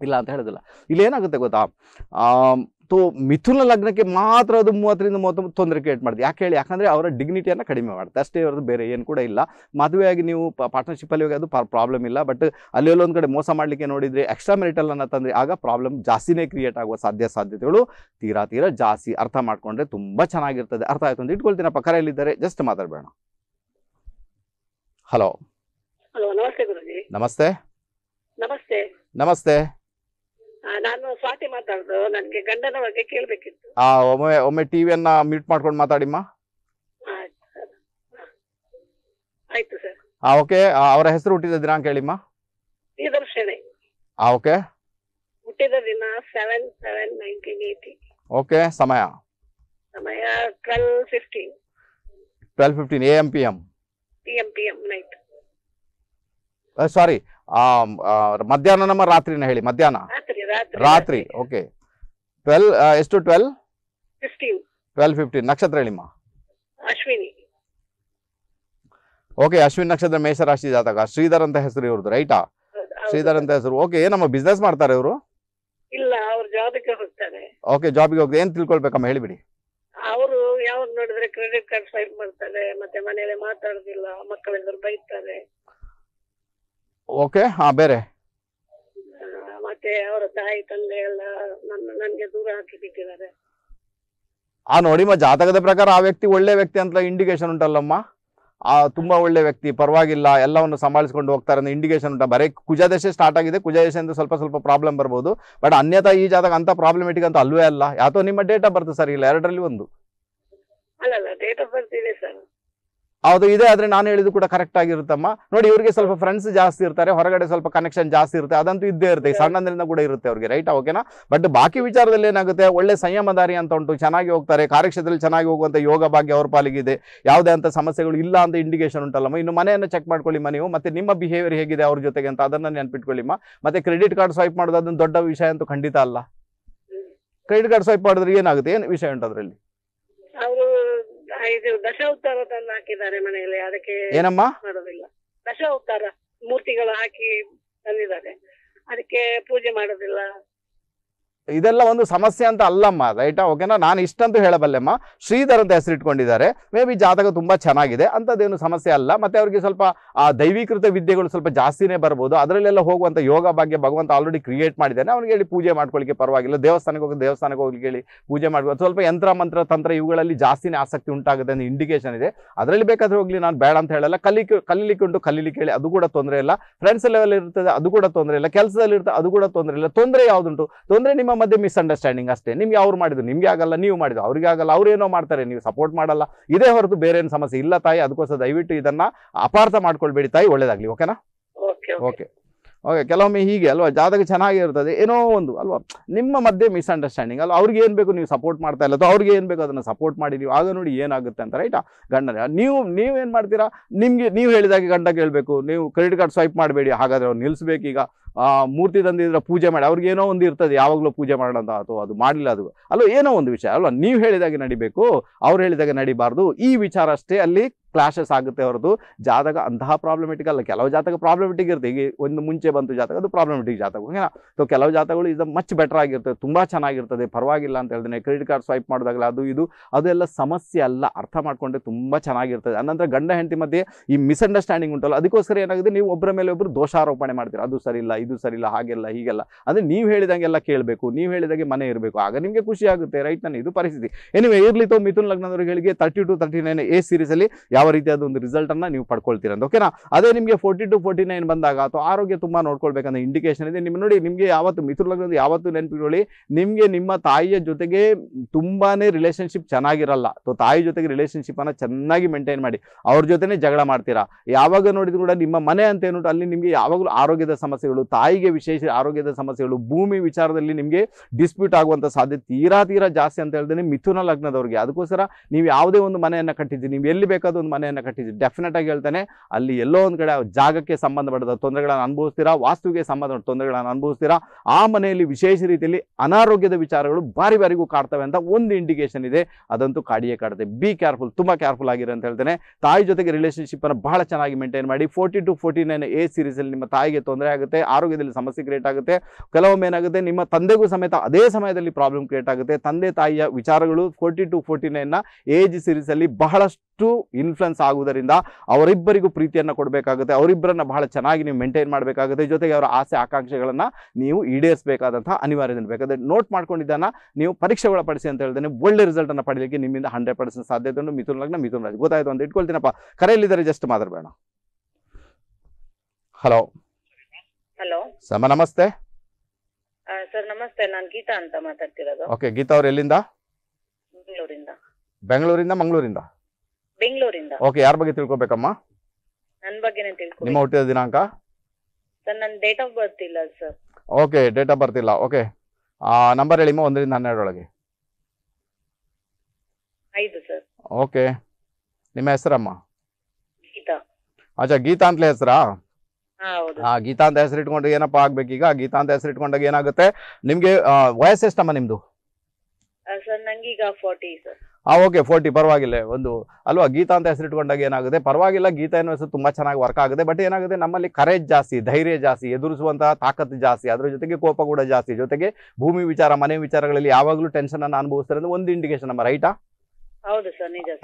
ಇಲ್ಲ ಅಂತ ಹೇಳೋದಿಲ್ಲ ಏನಾಗುತ್ತೆ ಗೊತ್ತಾ ತೋ ಮಿಥುನ ಲಗ್ನಕ್ಕೆ ಮಾತ್ರ ಅದು ಮೂವತ್ತರಿಂದ ಮೂವತ್ತು ತೊಂದರೆ ಕ್ರಿಯೇಟ್ ಮಾಡ್ತೀವಿ ಯಾಕೆ ಹೇಳಿ ಯಾಕಂದರೆ ಅವರ ಡಿಗ್ನಿಟಿಯನ್ನು ಕಡಿಮೆ ಮಾಡುತ್ತೆ ಅಷ್ಟೇ ಅವ್ರದ್ದು ಬೇರೆ ಏನು ಕೂಡ ಇಲ್ಲ ಮದುವೆಯಾಗಿ ನೀವು ಅಲ್ಲಿ ಹೋಗಿ ಅದು ಪ್ರಾಬ್ಲಮ್ ಇಲ್ಲ ಬಟ್ ಅಲ್ಲಿ ಒಂದು ಕಡೆ ಮೋಸ ಮಾಡಲಿಕ್ಕೆ ನೋಡಿದರೆ ಎಕ್ಸ್ಟ್ರಾ ಮೆರಿಟಲ್ ಅನ್ನ ತಂದರೆ ಆಗ ಪ್ರಾಬ್ಲಮ್ ಜಾಸ್ತಿನೇ ಕ್ರಿಯೇಟ್ ಆಗುವ ಸಾಧ್ಯ ಸಾಧ್ಯತೆಗಳು ತೀರಾ ತೀರಾ ಜಾಸ್ತಿ ಅರ್ಥ ಮಾಡಿಕೊಂಡ್ರೆ ತುಂಬ ಚೆನ್ನಾಗಿರ್ತದೆ ಅರ್ಥ ಆಯ್ತು ಅಂತ ಇಟ್ಕೊಳ್ತೀನಿ ಪಕ್ಕ ಎಲ್ಲಿದ್ದಾರೆ ಜಸ್ಟ್ ಮಾತಾಡಬೇಡ ಹಲೋ ನಮಸ್ತೆ ನಮಸ್ತೆ ನಮಸ್ತೆ ನಾನು ಸ್ವಾತಿ ಮಾತಾಡುದು ನನ್ಗೆ ಗಂಡನ ಬಗ್ಗೆ ಕೇಳ್ಬೇಕಿತ್ತು ಆ ಒಮ್ಮೆ ಒಮ್ಮೆ ಟಿವಿಯನ್ನ ಮ್ಯೂಟ್ ಮಾಡ್ಕೊಂಡು ಮಾತಾಡಿಮ್ಮ ಆಯ್ತು ಸರ್ ಆ ಓಕೆ ಅವರ ಹೆಸರು ಹುಟ್ಟಿದ ದಿನಾಂಕ ಹೇಳಿಮ್ಮ ಪ್ರಿಯದರ್ಶನೆ ಆ ಓಕೆ ಹುಟ್ಟಿದ ದಿನ seven seven nineteen eighty okay ಸಮಯ ಸಮಯ twelve fifteen twelve fifteen A M P M P M P M night sorry ನಮ್ಮ ರಾತ್ರಿನ ಹೇಳಿ ಮಧ್ಯಾಹ್ನ ರಾತ್ರಿ ರಾತ್ರಿ ಓಕೆ ಟ್ವೆಲ್ ಎಷ್ಟು ಟ್ವೆಲ್ ಟ್ವೆಲ್ ಫಿಫ್ಟೀನ್ ನಕ್ಷತ್ರ ಹೇಳಿಮ್ಮ ಅಶ್ವಿನಿ ಓಕೆ ಅಶ್ವಿನ್ ನಕ್ಷತ್ರ ರಾಶಿ ಜಾತಕ ಶ್ರೀಧರ್ ಅಂತ ಹೆಸರು ಇವ್ರದ್ದು ರೈಟಾ ಶ್ರೀಧರ್ ಅಂತ ಹೆಸರು ಓಕೆ ಏನಮ್ಮ ಬಿಸ್ನೆಸ್ ಮಾಡ್ತಾರೆ ಇವರು ಇಲ್ಲ ಅವ್ರ ಜಾಬ್ಗೆ ಹೋಗ್ತಾರೆ ಓಕೆ ಜಾಬ್ಗೆ ಹೋಗಿ ಏನ್ ತಿಳ್ಕೊಳ್ಬೇಕಮ್ಮ ಹೇಳಿಬಿಡಿ ಅವರು ಯಾವಾಗ ನೋಡಿದ್ರೆ ಕ್ರೆಡಿಟ್ ಕಾರ್ಡ್ ಫೈಲ್ ಮಾಡ್ತಾರೆ ಮತ್ತೆ ಮನೆಯಲ್ಲಿ ಮಾತಾಡೋದಿಲ್ಲ ಮಕ್ಕಳೆಲ್ಲರೂ ಬೈತಾರೆ ಓಕೆ ಹಾ ಬೇರೆ ಮತ್ತೆ ಅವರ ತಾಯಿ ತಂದೆ ಎಲ್ಲ ನನ್ಗೆ ದೂರ ಹಾಕಿ ಬಿಟ್ಟಿದ್ದಾರೆ ಆ ನೋಡಿಮ್ಮ ಜಾತಕದ ಪ್ರಕಾರ ಆ ವ್ಯಕ್ತಿ ಒಳ್ಳೆ ವ್ಯಕ್ತಿ ಅಂತ ಇಂಡಿಕೇಶನ್ ಉಂಟಲ್ಲಮ್ಮ ಆ ತುಂಬಾ ಒಳ್ಳೆ ವ್ಯಕ್ತಿ ಪರವಾಗಿಲ್ಲ ಎಲ್ಲವನ್ನು ಸಂಭಾಳಿಸಿಕೊಂಡು ಹೋಗ್ತಾರೆ ಅಂತ ಇಂಡಿಕೇಶನ್ ಉಂಟು ಬರೀ ಕುಜದಶೆ ಸ್ಟಾರ್ಟ್ ಆಗಿದೆ ಅಂತ ಸ್ವಲ್ಪ ಸ್ವಲ್ಪ ಪ್ರಾಬ್ಲಮ್ ಬರ್ಬೋದು ಬಟ್ ಅನ್ಯತಾ ಈ ಜಾತಕ ಅಂತ ಪ್ರಾಬ್ಲಮೆಟಿಕ್ ಅಂತ ಅಲ್ವೇ ಅಲ್ಲ ಯಾತೋ ನಿಮ್ಮ ಡೇಟ್ ಬರ್ತದೆ ಸರ್ ಇಲ್ಲ ಎರಡರಲ್ಲಿ ಒಂದು ಅಲ್ಲ ಡೇಟ್ ಸರ್ ಅದು ಇದೆ ಆದರೆ ನಾನು ಹೇಳಿದ್ದು ಕೂಡ ಕರೆಕ್ಟ್ ಆಗಿರುತ್ತಮ್ಮ ನೋಡಿ ಇವರಿಗೆ ಸ್ವಲ್ಪ ಫ್ರೆಂಡ್ಸ್ ಜಾಸ್ತಿ ಇರ್ತಾರೆ ಹೊರಗಡೆ ಸ್ವಲ್ಪ ಕನೆಕ್ಷನ್ ಜಾಸ್ತಿ ಇರುತ್ತೆ ಅದಂತೂ ಇದ್ದೇ ಇರುತ್ತೆ ಸಣ್ಣದ್ರಿಂದ ಕೂಡ ಇರುತ್ತೆ ಅವ್ರಿಗೆ ರೈಟ್ ಓಕೆನಾ ಬಟ್ ಬಾಕಿ ವಿಚಾರದಲ್ಲಿ ಏನಾಗುತ್ತೆ ಒಳ್ಳೆ ಸಂಯಮದಾರಿ ಅಂತ ಉಂಟು ಚೆನ್ನಾಗಿ ಹೋಗ್ತಾರೆ ಕಾರ್ಯಕ್ಷೇತ್ರದಲ್ಲಿ ಚೆನ್ನಾಗಿ ಹೋಗುವಂಥ ಯೋಗ ಭಾಗ್ಯ ಅವ್ರ ಪಾಲಿಗಿದೆ ಯಾವುದೇ ಅಂತ ಸಮಸ್ಯೆಗಳು ಇಲ್ಲ ಅಂತ ಇಂಡಿಕೇಶನ್ ಉಂಟಲ್ಲಮ್ಮ ಇನ್ನು ಮನೆಯನ್ನು ಚೆಕ್ ಮಾಡ್ಕೊಳ್ಳಿಮ್ಮ ನೀವು ಮತ್ತೆ ನಿಮ್ಮ ಬಿಹೇವಿಯರ್ ಹೇಗಿದೆ ಅವ್ರ ಜೊತೆಗೆ ಅಂತ ಅದನ್ನು ನೆನ್ಪಿಟ್ಕೊಳ್ಳಿಮ್ಮ ಮತ್ತೆ ಕ್ರೆಡಿಟ್ ಕಾರ್ಡ್ ಸ್ವೈಪ್ ಮಾಡೋದು ಅದೊಂದು ದೊಡ್ಡ ವಿಷಯ ಅಂತೂ ಖಂಡಿತ ಅಲ್ಲ ಕ್ರೆಡಿಟ್ ಕಾರ್ಡ್ ಸ್ವೈಪ್ ಮಾಡಿದ್ರೆ ಏನಾಗುತ್ತೆ ಏನು ವಿಷಯ ಉಂಟು ಅದರಲ್ಲಿ ಇದು ದಶಾವತಾರ ತಂದು ಹಾಕಿದ್ದಾರೆ ಮನೆಯಲ್ಲಿ ಅದಕ್ಕೆ ಏನಮ್ಮ ಮಾಡೋದಿಲ್ಲ ದಶಾವತಾರ ಮೂರ್ತಿಗಳು ಹಾಕಿ ತಂದಿದ್ದಾರೆ ಅದಕ್ಕೆ ಪೂಜೆ ಮಾಡೋದಿಲ್ಲ ಇದೆಲ್ಲ ಒಂದು ಸಮಸ್ಯೆ ಅಂತ ಅಲ್ಲಮ್ಮ ರೈಟಾ ಓಕೆನಾ ನಾನು ಇಷ್ಟಂತೂ ಹೇಳಬಲ್ಲೆಮ್ಮ ಶ್ರೀಧರ್ ಅಂತ ಹೆಸರಿಟ್ಕೊಂಡಿದ್ದಾರೆ ಮೇ ಬಿ ಜಾತಕ ತುಂಬ ಚೆನ್ನಾಗಿದೆ ಅಂಥದ್ದೇನು ಸಮಸ್ಯೆ ಅಲ್ಲ ಮತ್ತೆ ಅವರಿಗೆ ಸ್ವಲ್ಪ ಆ ದೈವೀಕೃತ ವಿದ್ಯೆಗಳು ಸ್ವಲ್ಪ ಜಾಸ್ತಿನೇ ಬರ್ಬೋದು ಅದರಲ್ಲೆಲ್ಲ ಹೋಗುವಂಥ ಯೋಗ ಭಾಗ್ಯ ಭಗವಂತ ಆಲ್ರೆಡಿ ಕ್ರಿಯೇಟ್ ಮಾಡಿದ್ದಾನೆ ಅವ್ನಿಗೆ ಹೇಳಿ ಪೂಜೆ ಮಾಡ್ಕೊಳ್ಳಿಕ್ಕೆ ಪರವಾಗಿಲ್ಲ ದೇವಸ್ಥಾನಕ್ಕೆ ಹೋಗಿ ದೇವಸ್ಥಾನಕ್ಕೆ ಹೋಗ್ಲಿಕ್ಕೆ ಹೇಳಿ ಪೂಜೆ ಮಾಡ್ಬೋದು ಸ್ವಲ್ಪ ಯಂತ್ರ ಮಂತ್ರ ತಂತ್ರ ಇವುಗಳಲ್ಲಿ ಜಾಸ್ತಿನೇ ಆಸಕ್ತಿ ಉಂಟಾಗುತ್ತೆ ಅನ್ನೋ ಇಂಡಿಕೇಶನ್ ಇದೆ ಅದರಲ್ಲಿ ಬೇಕಾದ್ರೆ ಹೋಗಲಿ ನಾನು ಬೇಡ ಅಂತ ಹೇಳಲ್ಲ ಕಲಿಕೆ ಕಲೀಲಿಕ್ಕೆ ಉಂಟು ಕಲೀಲಿಕ್ಕೆ ಹೇಳಿ ಅದು ಕೂಡ ತೊಂದರೆ ಇಲ್ಲ ಫ್ರೆಂಡ್ಸ್ ಲೆವೆಲ್ ಇರ್ತದೆ ಅದು ಕೂಡ ತೊಂದರೆ ಇಲ್ಲ ಕೆಲಸದಲ್ಲಿ ಇರ್ತದೆ ಅದು ಕೂಡ ತೊಂದರೆ ಇಲ್ಲ ತೊಂದರೆ ಯಾವುದುಂಟು ತೊಂದರೆ ನಿಮ್ಮ ನಿಮ್ಮ ಮಧ್ಯೆ ಮಿಸ್ಅಂಡರ್ಸ್ಟ್ಯಾಂಡಿಂಗ್ ಅಷ್ಟೇ ನಿಮ್ಗೆ ಅವ್ರು ಮಾಡಿದ್ರು ನಿಮ್ಗೆ ಆಗಲ್ಲ ನೀವು ಮಾಡಿದ್ರು ಅವ್ರಿಗೆ ಆಗಲ್ಲ ಅವ್ರೇನೋ ಮಾಡ್ತಾರೆ ನೀವು ಸಪೋರ್ಟ್ ಮಾಡಲ್ಲ ಇದೇ ಹೊರತು ಬೇರೆ ಏನು ಸಮಸ್ಯೆ ಇಲ್ಲ ತಾಯಿ ಅದಕ್ಕೋಸ್ಕರ ದಯವಿಟ್ಟು ಇದನ್ನ ಅಪಾರ್ಥ ಮಾಡ್ಕೊಳ್ಬೇಡಿ ತಾಯಿ ಒಳ್ಳೇದಾಗ್ಲಿ ಓಕೆನಾ ಓಕೆ ಓಕೆ ಕೆಲವೊಮ್ಮೆ ಹೀಗೆ ಅಲ್ವಾ ಜಾತಕ ಚೆನ್ನಾಗಿರ್ತದೆ ಏನೋ ಒಂದು ಅಲ್ವಾ ನಿಮ್ಮ ಮಧ್ಯೆ ಮಿಸ್ಅಂಡರ್ಸ್ಟ್ಯಾಂಡಿಂಗ್ ಅಲ್ವಾ ಅವ್ರಿಗೆ ಏನು ಬೇಕು ನೀವು ಸಪೋರ್ಟ್ ಮಾಡ್ತಾ ಇಲ್ಲ ಅಥವಾ ಅವ್ರಿಗೆ ಏನು ಬೇಕು ಅದನ್ನು ಸಪೋರ್ಟ್ ಮಾಡಿ ನೀವು ಆಗ ನೋಡಿ ಏನಾಗುತ್ತೆ ಅಂತ ರೈಟಾ ಗಂಡನ ನೀವು ನೀವೇನು ಮಾಡ್ತೀರಾ ನಿಮಗೆ ನೀವು ಹೇಳಿದಾಗೆ ಗಂಡ ಕೇಳಬೇಕು ನೀವು ಕ್ರೆಡಿಟ್ ಕಾರ್ಡ್ ಸ್ವೈಪ್ ಮಾಡಬೇಡಿ ಹಾಗಾದರೆ ಅವ್ರು ಈಗ ಮೂರ್ತಿ ತಂದಿದ್ರೆ ಪೂಜೆ ಮಾಡಿ ಅವ್ರಿಗೆ ಏನೋ ಒಂದು ಇರ್ತದೆ ಯಾವಾಗಲೂ ಪೂಜೆ ಮಾಡೋಣ ಅಥವಾ ಅದು ಮಾಡಿಲ್ಲ ಅದು ಅಲ್ವಾ ಏನೋ ಒಂದು ವಿಷಯ ಅಲ್ವಾ ನೀವು ಹೇಳಿದಾಗೆ ನಡಿಬೇಕು ಅವ್ರು ಹೇಳಿದಾಗ ನಡಿಬಾರ್ದು ಈ ವಿಚಾರ ಅಷ್ಟೇ ಅಲ್ಲಿ ಕ್ಲಾಶಸ್ ಆಗುತ್ತೆ ಹೊರತು ಜಾತಕ ಅಂತಹ ಪ್ರಾಬ್ಲಮೆಟಿಕ್ ಅಲ್ಲ ಕೆಲವು ಜಾತಕ ಪ್ರಾಬ್ಲಮೆಟಿಕ್ ಇರುತ್ತೆ ಈಗ ಒಂದು ಮುಂಚೆ ಬಂತು ಜಾತಕ ಅದು ಪ್ರಾಬ್ಲಮೆಟಿಕ್ ಜಾತಕ ಓಕೆನಾ ಸೊ ಕೆಲವು ಜಾತಕಗಳು ಇದು ಮಚ್ ಬೆಟರ್ ಆಗಿರ್ತದೆ ತುಂಬ ಚೆನ್ನಾಗಿರ್ತದೆ ಪರವಾಗಿಲ್ಲ ಅಂತ ಹೇಳ್ದೆ ಕ್ರೆಡಿಟ್ ಕಾರ್ಡ್ ಸ್ವೈಪ್ ಮಾಡಿದಾಗಲ್ಲ ಅದು ಇದು ಅದೆಲ್ಲ ಸಮಸ್ಯೆ ಅಲ್ಲ ಅರ್ಥ ಮಾಡಿಕೊಂಡ್ರೆ ತುಂಬ ಚೆನ್ನಾಗಿರ್ತದೆ ಅನಂತರ ಗಂಡ ಹೆಂಡತಿ ಮಧ್ಯೆ ಈ ಮಿಸ್ಅಂಡರ್ಸ್ಟ್ಯಾಂಡಿಂಗ್ ಉಂಟಲ್ಲ ಅದಕ್ಕೋಸ್ಕರ ಏನಾಗಿದೆ ನೀವು ಒಬ್ಬರ ಮೇಲೆ ಒಬ್ಬರು ದೋಷಾರೋಪಣೆ ಮಾಡ್ತೀರಾ ಅದು ಸರಿ ಇಲ್ಲ ಇದು ಸರಿ ಇಲ್ಲ ಹಾಗೆಲ್ಲ ಹೀಗೆಲ್ಲ ಅಂದರೆ ನೀವು ಹೇಳಿದಂಗೆಲ್ಲ ಕೇಳಬೇಕು ನೀವು ಹೇಳಿದಾಗೆ ಮನೆ ಇರಬೇಕು ಆಗ ನಿಮಗೆ ಖುಷಿ ಆಗುತ್ತೆ ರೈಟ್ ನಾನು ಇದು ಪರಿಸ್ಥಿತಿ ಎನಿವೆ ಇರಲಿ ತೋ ಮಿಥುನ್ ಲಗ್ನದವರಿಗೆ thirty to thirty nine a ಸೀರೀಸಲ್ಲಿ ಯಾವ ಯಾವ ರೀತಿಯಾದ ಒಂದು ಅನ್ನ ನೀವು ಪಡ್ಕೊಳ್ತೀರ ಓಕೆನಾ ಅದೇ ನಿಮಗೆ ಫೋರ್ಟಿ ಟು ಫೋರ್ಟಿ ನೈನ್ ಬಂದಾಗ ಅಥವಾ ಆರೋಗ್ಯ ತುಂಬಾ ನೋಡ್ಕೊಳ್ಬೇಕಂತ ಇಂಡಿಕೇಶನ್ ಇದೆ ನಿಮ್ಮ ನೋಡಿ ನಿಮಗೆ ಯಾವತ್ತು ಮಿಥುನ ಲಗ್ನದ ಯಾವತ್ತು ನೆನಪಿಟ್ಕೊಳ್ಳಿ ನಿಮಗೆ ನಿಮ್ಮ ತಾಯಿಯ ಜೊತೆಗೆ ತುಂಬಾನೇ ರಿಲೇಷನ್ಶಿಪ್ ಚೆನ್ನಾಗಿರಲ್ಲ ಸೊ ತಾಯಿ ಜೊತೆಗೆ ಅನ್ನ ಚೆನ್ನಾಗಿ ಮೇಂಟೈನ್ ಮಾಡಿ ಅವ್ರ ಜೊತೆನೇ ಜಗಳ ಮಾಡ್ತೀರಾ ಯಾವಾಗ ನೋಡಿದ್ರು ಕೂಡ ನಿಮ್ಮ ಮನೆ ಅಂತ ಏನುಂಟು ಅಲ್ಲಿ ನಿಮಗೆ ಯಾವಾಗಲೂ ಆರೋಗ್ಯದ ಸಮಸ್ಯೆಗಳು ತಾಯಿಗೆ ವಿಶೇಷ ಆರೋಗ್ಯದ ಸಮಸ್ಯೆಗಳು ಭೂಮಿ ವಿಚಾರದಲ್ಲಿ ನಿಮಗೆ ಡಿಸ್ಪ್ಯೂಟ್ ಆಗುವಂಥ ಸಾಧ್ಯತೆ ತೀರಾ ತೀರಾ ಜಾಸ್ತಿ ಅಂತ ಹೇಳಿದ್ರೆ ಮಿಥುನ ಲಗ್ನದವ್ರಿಗೆ ಅದಕ್ಕೋಸ್ಕರ ನೀವು ಯಾವುದೇ ಒಂದು ಮನೆಯನ್ನು ಕಟ್ಟಿದ್ದೀರಿ ನೀವು ಎಲ್ಲಿ ಬೇಕಾದ ಒಂದು ಮನೆಯನ್ನು ಕಟ್ಟಿದ್ದು ಡೆಫಿನೆಟ್ ಆಗಿ ಹೇಳ್ತಾನೆ ಅಲ್ಲಿ ಎಲ್ಲೋ ಒಂದು ಕಡೆ ಜಾಗಕ್ಕೆ ಸಂಬಂಧಪಟ್ಟ ತೊಂದರೆಗಳನ್ನು ಅನುಭವಿಸ್ತೀರಾ ವಾಸ್ತುವಿಗೆ ಸಂಬಂಧಪಟ್ಟ ತೊಂದರೆಗಳನ್ನು ಅನುಭವಿಸ್ತೀರಾ ಆ ಮನೆಯಲ್ಲಿ ವಿಶೇಷ ರೀತಿಯಲ್ಲಿ ಅನಾರೋಗ್ಯದ ವಿಚಾರಗಳು ಬಾರಿ ಬಾರಿಗೂ ಕಾಡ್ತವೆ ಅಂತ ಒಂದು ಇಂಡಿಕೇಶನ್ ಇದೆ ಅದಂತೂ ಕಾಡಿಯೇ ಕಾಡುತ್ತೆ ಬಿ ಕೇರ್ಫುಲ್ ತುಂಬ ಕೇರ್ಫುಲ್ ಆಗಿರೋ ಅಂತ ಹೇಳ್ತೇನೆ ತಾಯಿ ಜೊತೆಗೆ ಅನ್ನು ಬಹಳ ಚೆನ್ನಾಗಿ ಮೇಂಟೈನ್ ಮಾಡಿ forty to forty nine a ಸೀರೀಸಲ್ಲಿ ನಿಮ್ಮ ತಾಯಿಗೆ ತೊಂದರೆ ಆಗುತ್ತೆ ಆರೋಗ್ಯದಲ್ಲಿ ಸಮಸ್ಯೆ ಕ್ರಿಯೇಟ್ ಆಗುತ್ತೆ ಕೆಲವೊಮ್ಮೆ ಏನಾಗುತ್ತೆ ನಿಮ್ಮ ತಂದೆಗೂ ಸಮೇತ ಅದೇ ಸಮಯದಲ್ಲಿ ಪ್ರಾಬ್ಲಮ್ ಕ್ರಿಯೇಟ್ ಆಗುತ್ತೆ ತಂದೆ ತಾಯಿಯ ವಿಚಾರಗಳು ಫೋರ್ಟಿ ಟು ಫೋರ್ಟಿ ನೈನ್ನ ಏಜ್ ಸೀರೀಸಲ್ಲಿ ಬಹಳಷ್ಟು ಇನ್ಫ್ಲೂ ಇನ್ಫ್ಲುಯೆನ್ಸ್ ಆಗುವುದರಿಂದ ಅವರಿಬ್ಬರಿಗೂ ಪ್ರೀತಿಯನ್ನು ಕೊಡಬೇಕಾಗುತ್ತೆ ಅವರಿಬ್ಬರನ್ನ ಬಹಳ ಚೆನ್ನಾಗಿ ನೀವು ಮೇಂಟೈನ್ ಮಾಡಬೇಕಾಗುತ್ತೆ ಜೊತೆಗೆ ಅವರ ಆಸೆ ಆಕಾಂಕ್ಷೆಗಳನ್ನು ನೀವು ಈಡೇರಿಸಬೇಕಾದಂಥ ಅನಿವಾರ್ಯ ಇರಬೇಕಾದ್ರೆ ನೋಟ್ ಮಾಡ್ಕೊಂಡಿದ್ದಾನ ನೀವು ಪರೀಕ್ಷೆ ಒಳಪಡಿಸಿ ಅಂತ ಹೇಳ್ತೇನೆ ಒಳ್ಳೆ ರಿಸಲ್ಟನ್ನು ಪಡೆಯಲಿಕ್ಕೆ ನಿಮ್ಮಿಂದ ಹಂಡ್ರೆಡ್ ಪರ್ಸೆಂಟ್ ಸಾಧ್ಯತೆ ಉಂಟು ಮಿಥುನ್ ಲಗ್ನ ಮಿಥುನ್ ರಾಜ್ ಗೊತ್ತಾಯ್ತು ಅಂತ ಇಟ್ಕೊಳ್ತೀನಪ್ಪ ಕರೆಯಲ್ಲಿದ್ದಾರೆ ಜಸ್ಟ್ ಮಾತಾಡಬೇಡ ಹಲೋ ಹಲೋ ಸಮ ನಮಸ್ತೆ ಸರ್ ನಮಸ್ತೆ ನಾನು ಗೀತಾ ಅಂತ ಮಾತಾಡ್ತಿರೋದು ಓಕೆ ಗೀತಾ ಅವ್ರು ಎಲ್ಲಿಂದ ಬೆಂಗಳೂರಿಂದ ಬೆಂಗಳೂರಿಂದ ಮಂಗಳೂರಿಂದ ಬೆಂಗಳೂರಿಂದ ಓಕೆ ಯಾರ ಬಗ್ಗೆ ತಿಳ್ಕೊಬೇಕಮ್ಮ ನನ್ನ ಬಗ್ಗೆನೇ ತಿಳ್ಕೊ ನಿಮ್ಮ ಹುಟ್ಟಿದ ದಿನಾಂಕ ಸರ್ ನನ್ನ ಡೇಟ್ ಆಫ್ ಬರ್ತ್ ಇಲ್ಲ sir okay date of birth okay number ಹೇಳಿಮ್ಮ ಒಂದರಿಂದ ಹನ್ನೆರಡೊಳಗೆ ಐದು ಸರ್ ಓಕೆ ನಿಮ್ಮ ಹೆಸರಮ್ಮ ಗೀತಾ ಅಚ್ಚಾ ಗೀತಾ ಅಂತಲೇ ಹೆಸರಾ ಹಾ ಹೌದು ಆ ಗೀತಾ ಅಂತ ಹೆಸರು ಇಟ್ಕೊಂಡ್ರೆ ಏನಪ್ಪ ಈಗ ಗೀತಾ ಅಂತ ಹೆಸರು ಇಟ್ಕೊಂಡಾಗ ಏನಾಗುತ್ತೆ ನಿಮ್ಗೆ ವಯಸ್ಸು ಎಷ್ಟಮ್ಮ ನಿಮ್ದು ಸರ್ ನಂಗೀಗ ಸರ್ ಆ ಓಕೆ ಫೋರ್ಟಿ ಪರವಾಗಿಲ್ಲ ಒಂದು ಅಲ್ವಾ ಗೀತಾ ಅಂತ ಹೆಸರಿಟ್ಕೊಂಡಾಗ ಏನಾಗುತ್ತೆ ಪರವಾಗಿಲ್ಲ ಗೀತಾ ಏನೋ ಹೆಸರು ತುಂಬ ಚೆನ್ನಾಗಿ ವರ್ಕ್ ಆಗುತ್ತೆ ಬಟ್ ಏನಾಗುತ್ತೆ ನಮ್ಮಲ್ಲಿ ಕರೇಜ್ ಜಾಸ್ತಿ ಧೈರ್ಯ ಜಾಸ್ತಿ ಎದುರಿಸುವಂತಹ ತಾಕತ್ತು ಜಾಸ್ತಿ ಅದರ ಜೊತೆಗೆ ಕೋಪ ಕೂಡ ಜಾಸ್ತಿ ಜೊತೆಗೆ ಭೂಮಿ ವಿಚಾರ ಮನೆ ವಿಚಾರಗಳಲ್ಲಿ ಯಾವಾಗಲೂ ಟೆನ್ಷನ್ ಅನ್ನು ಅನುಭವಿಸ್ತಾರೆ ಅಂದ್ರೆ ಒಂದು ಇಂಡಿಕೇಶನ್ ನಮ್ಮ ರೈಟಾ ಹೌದು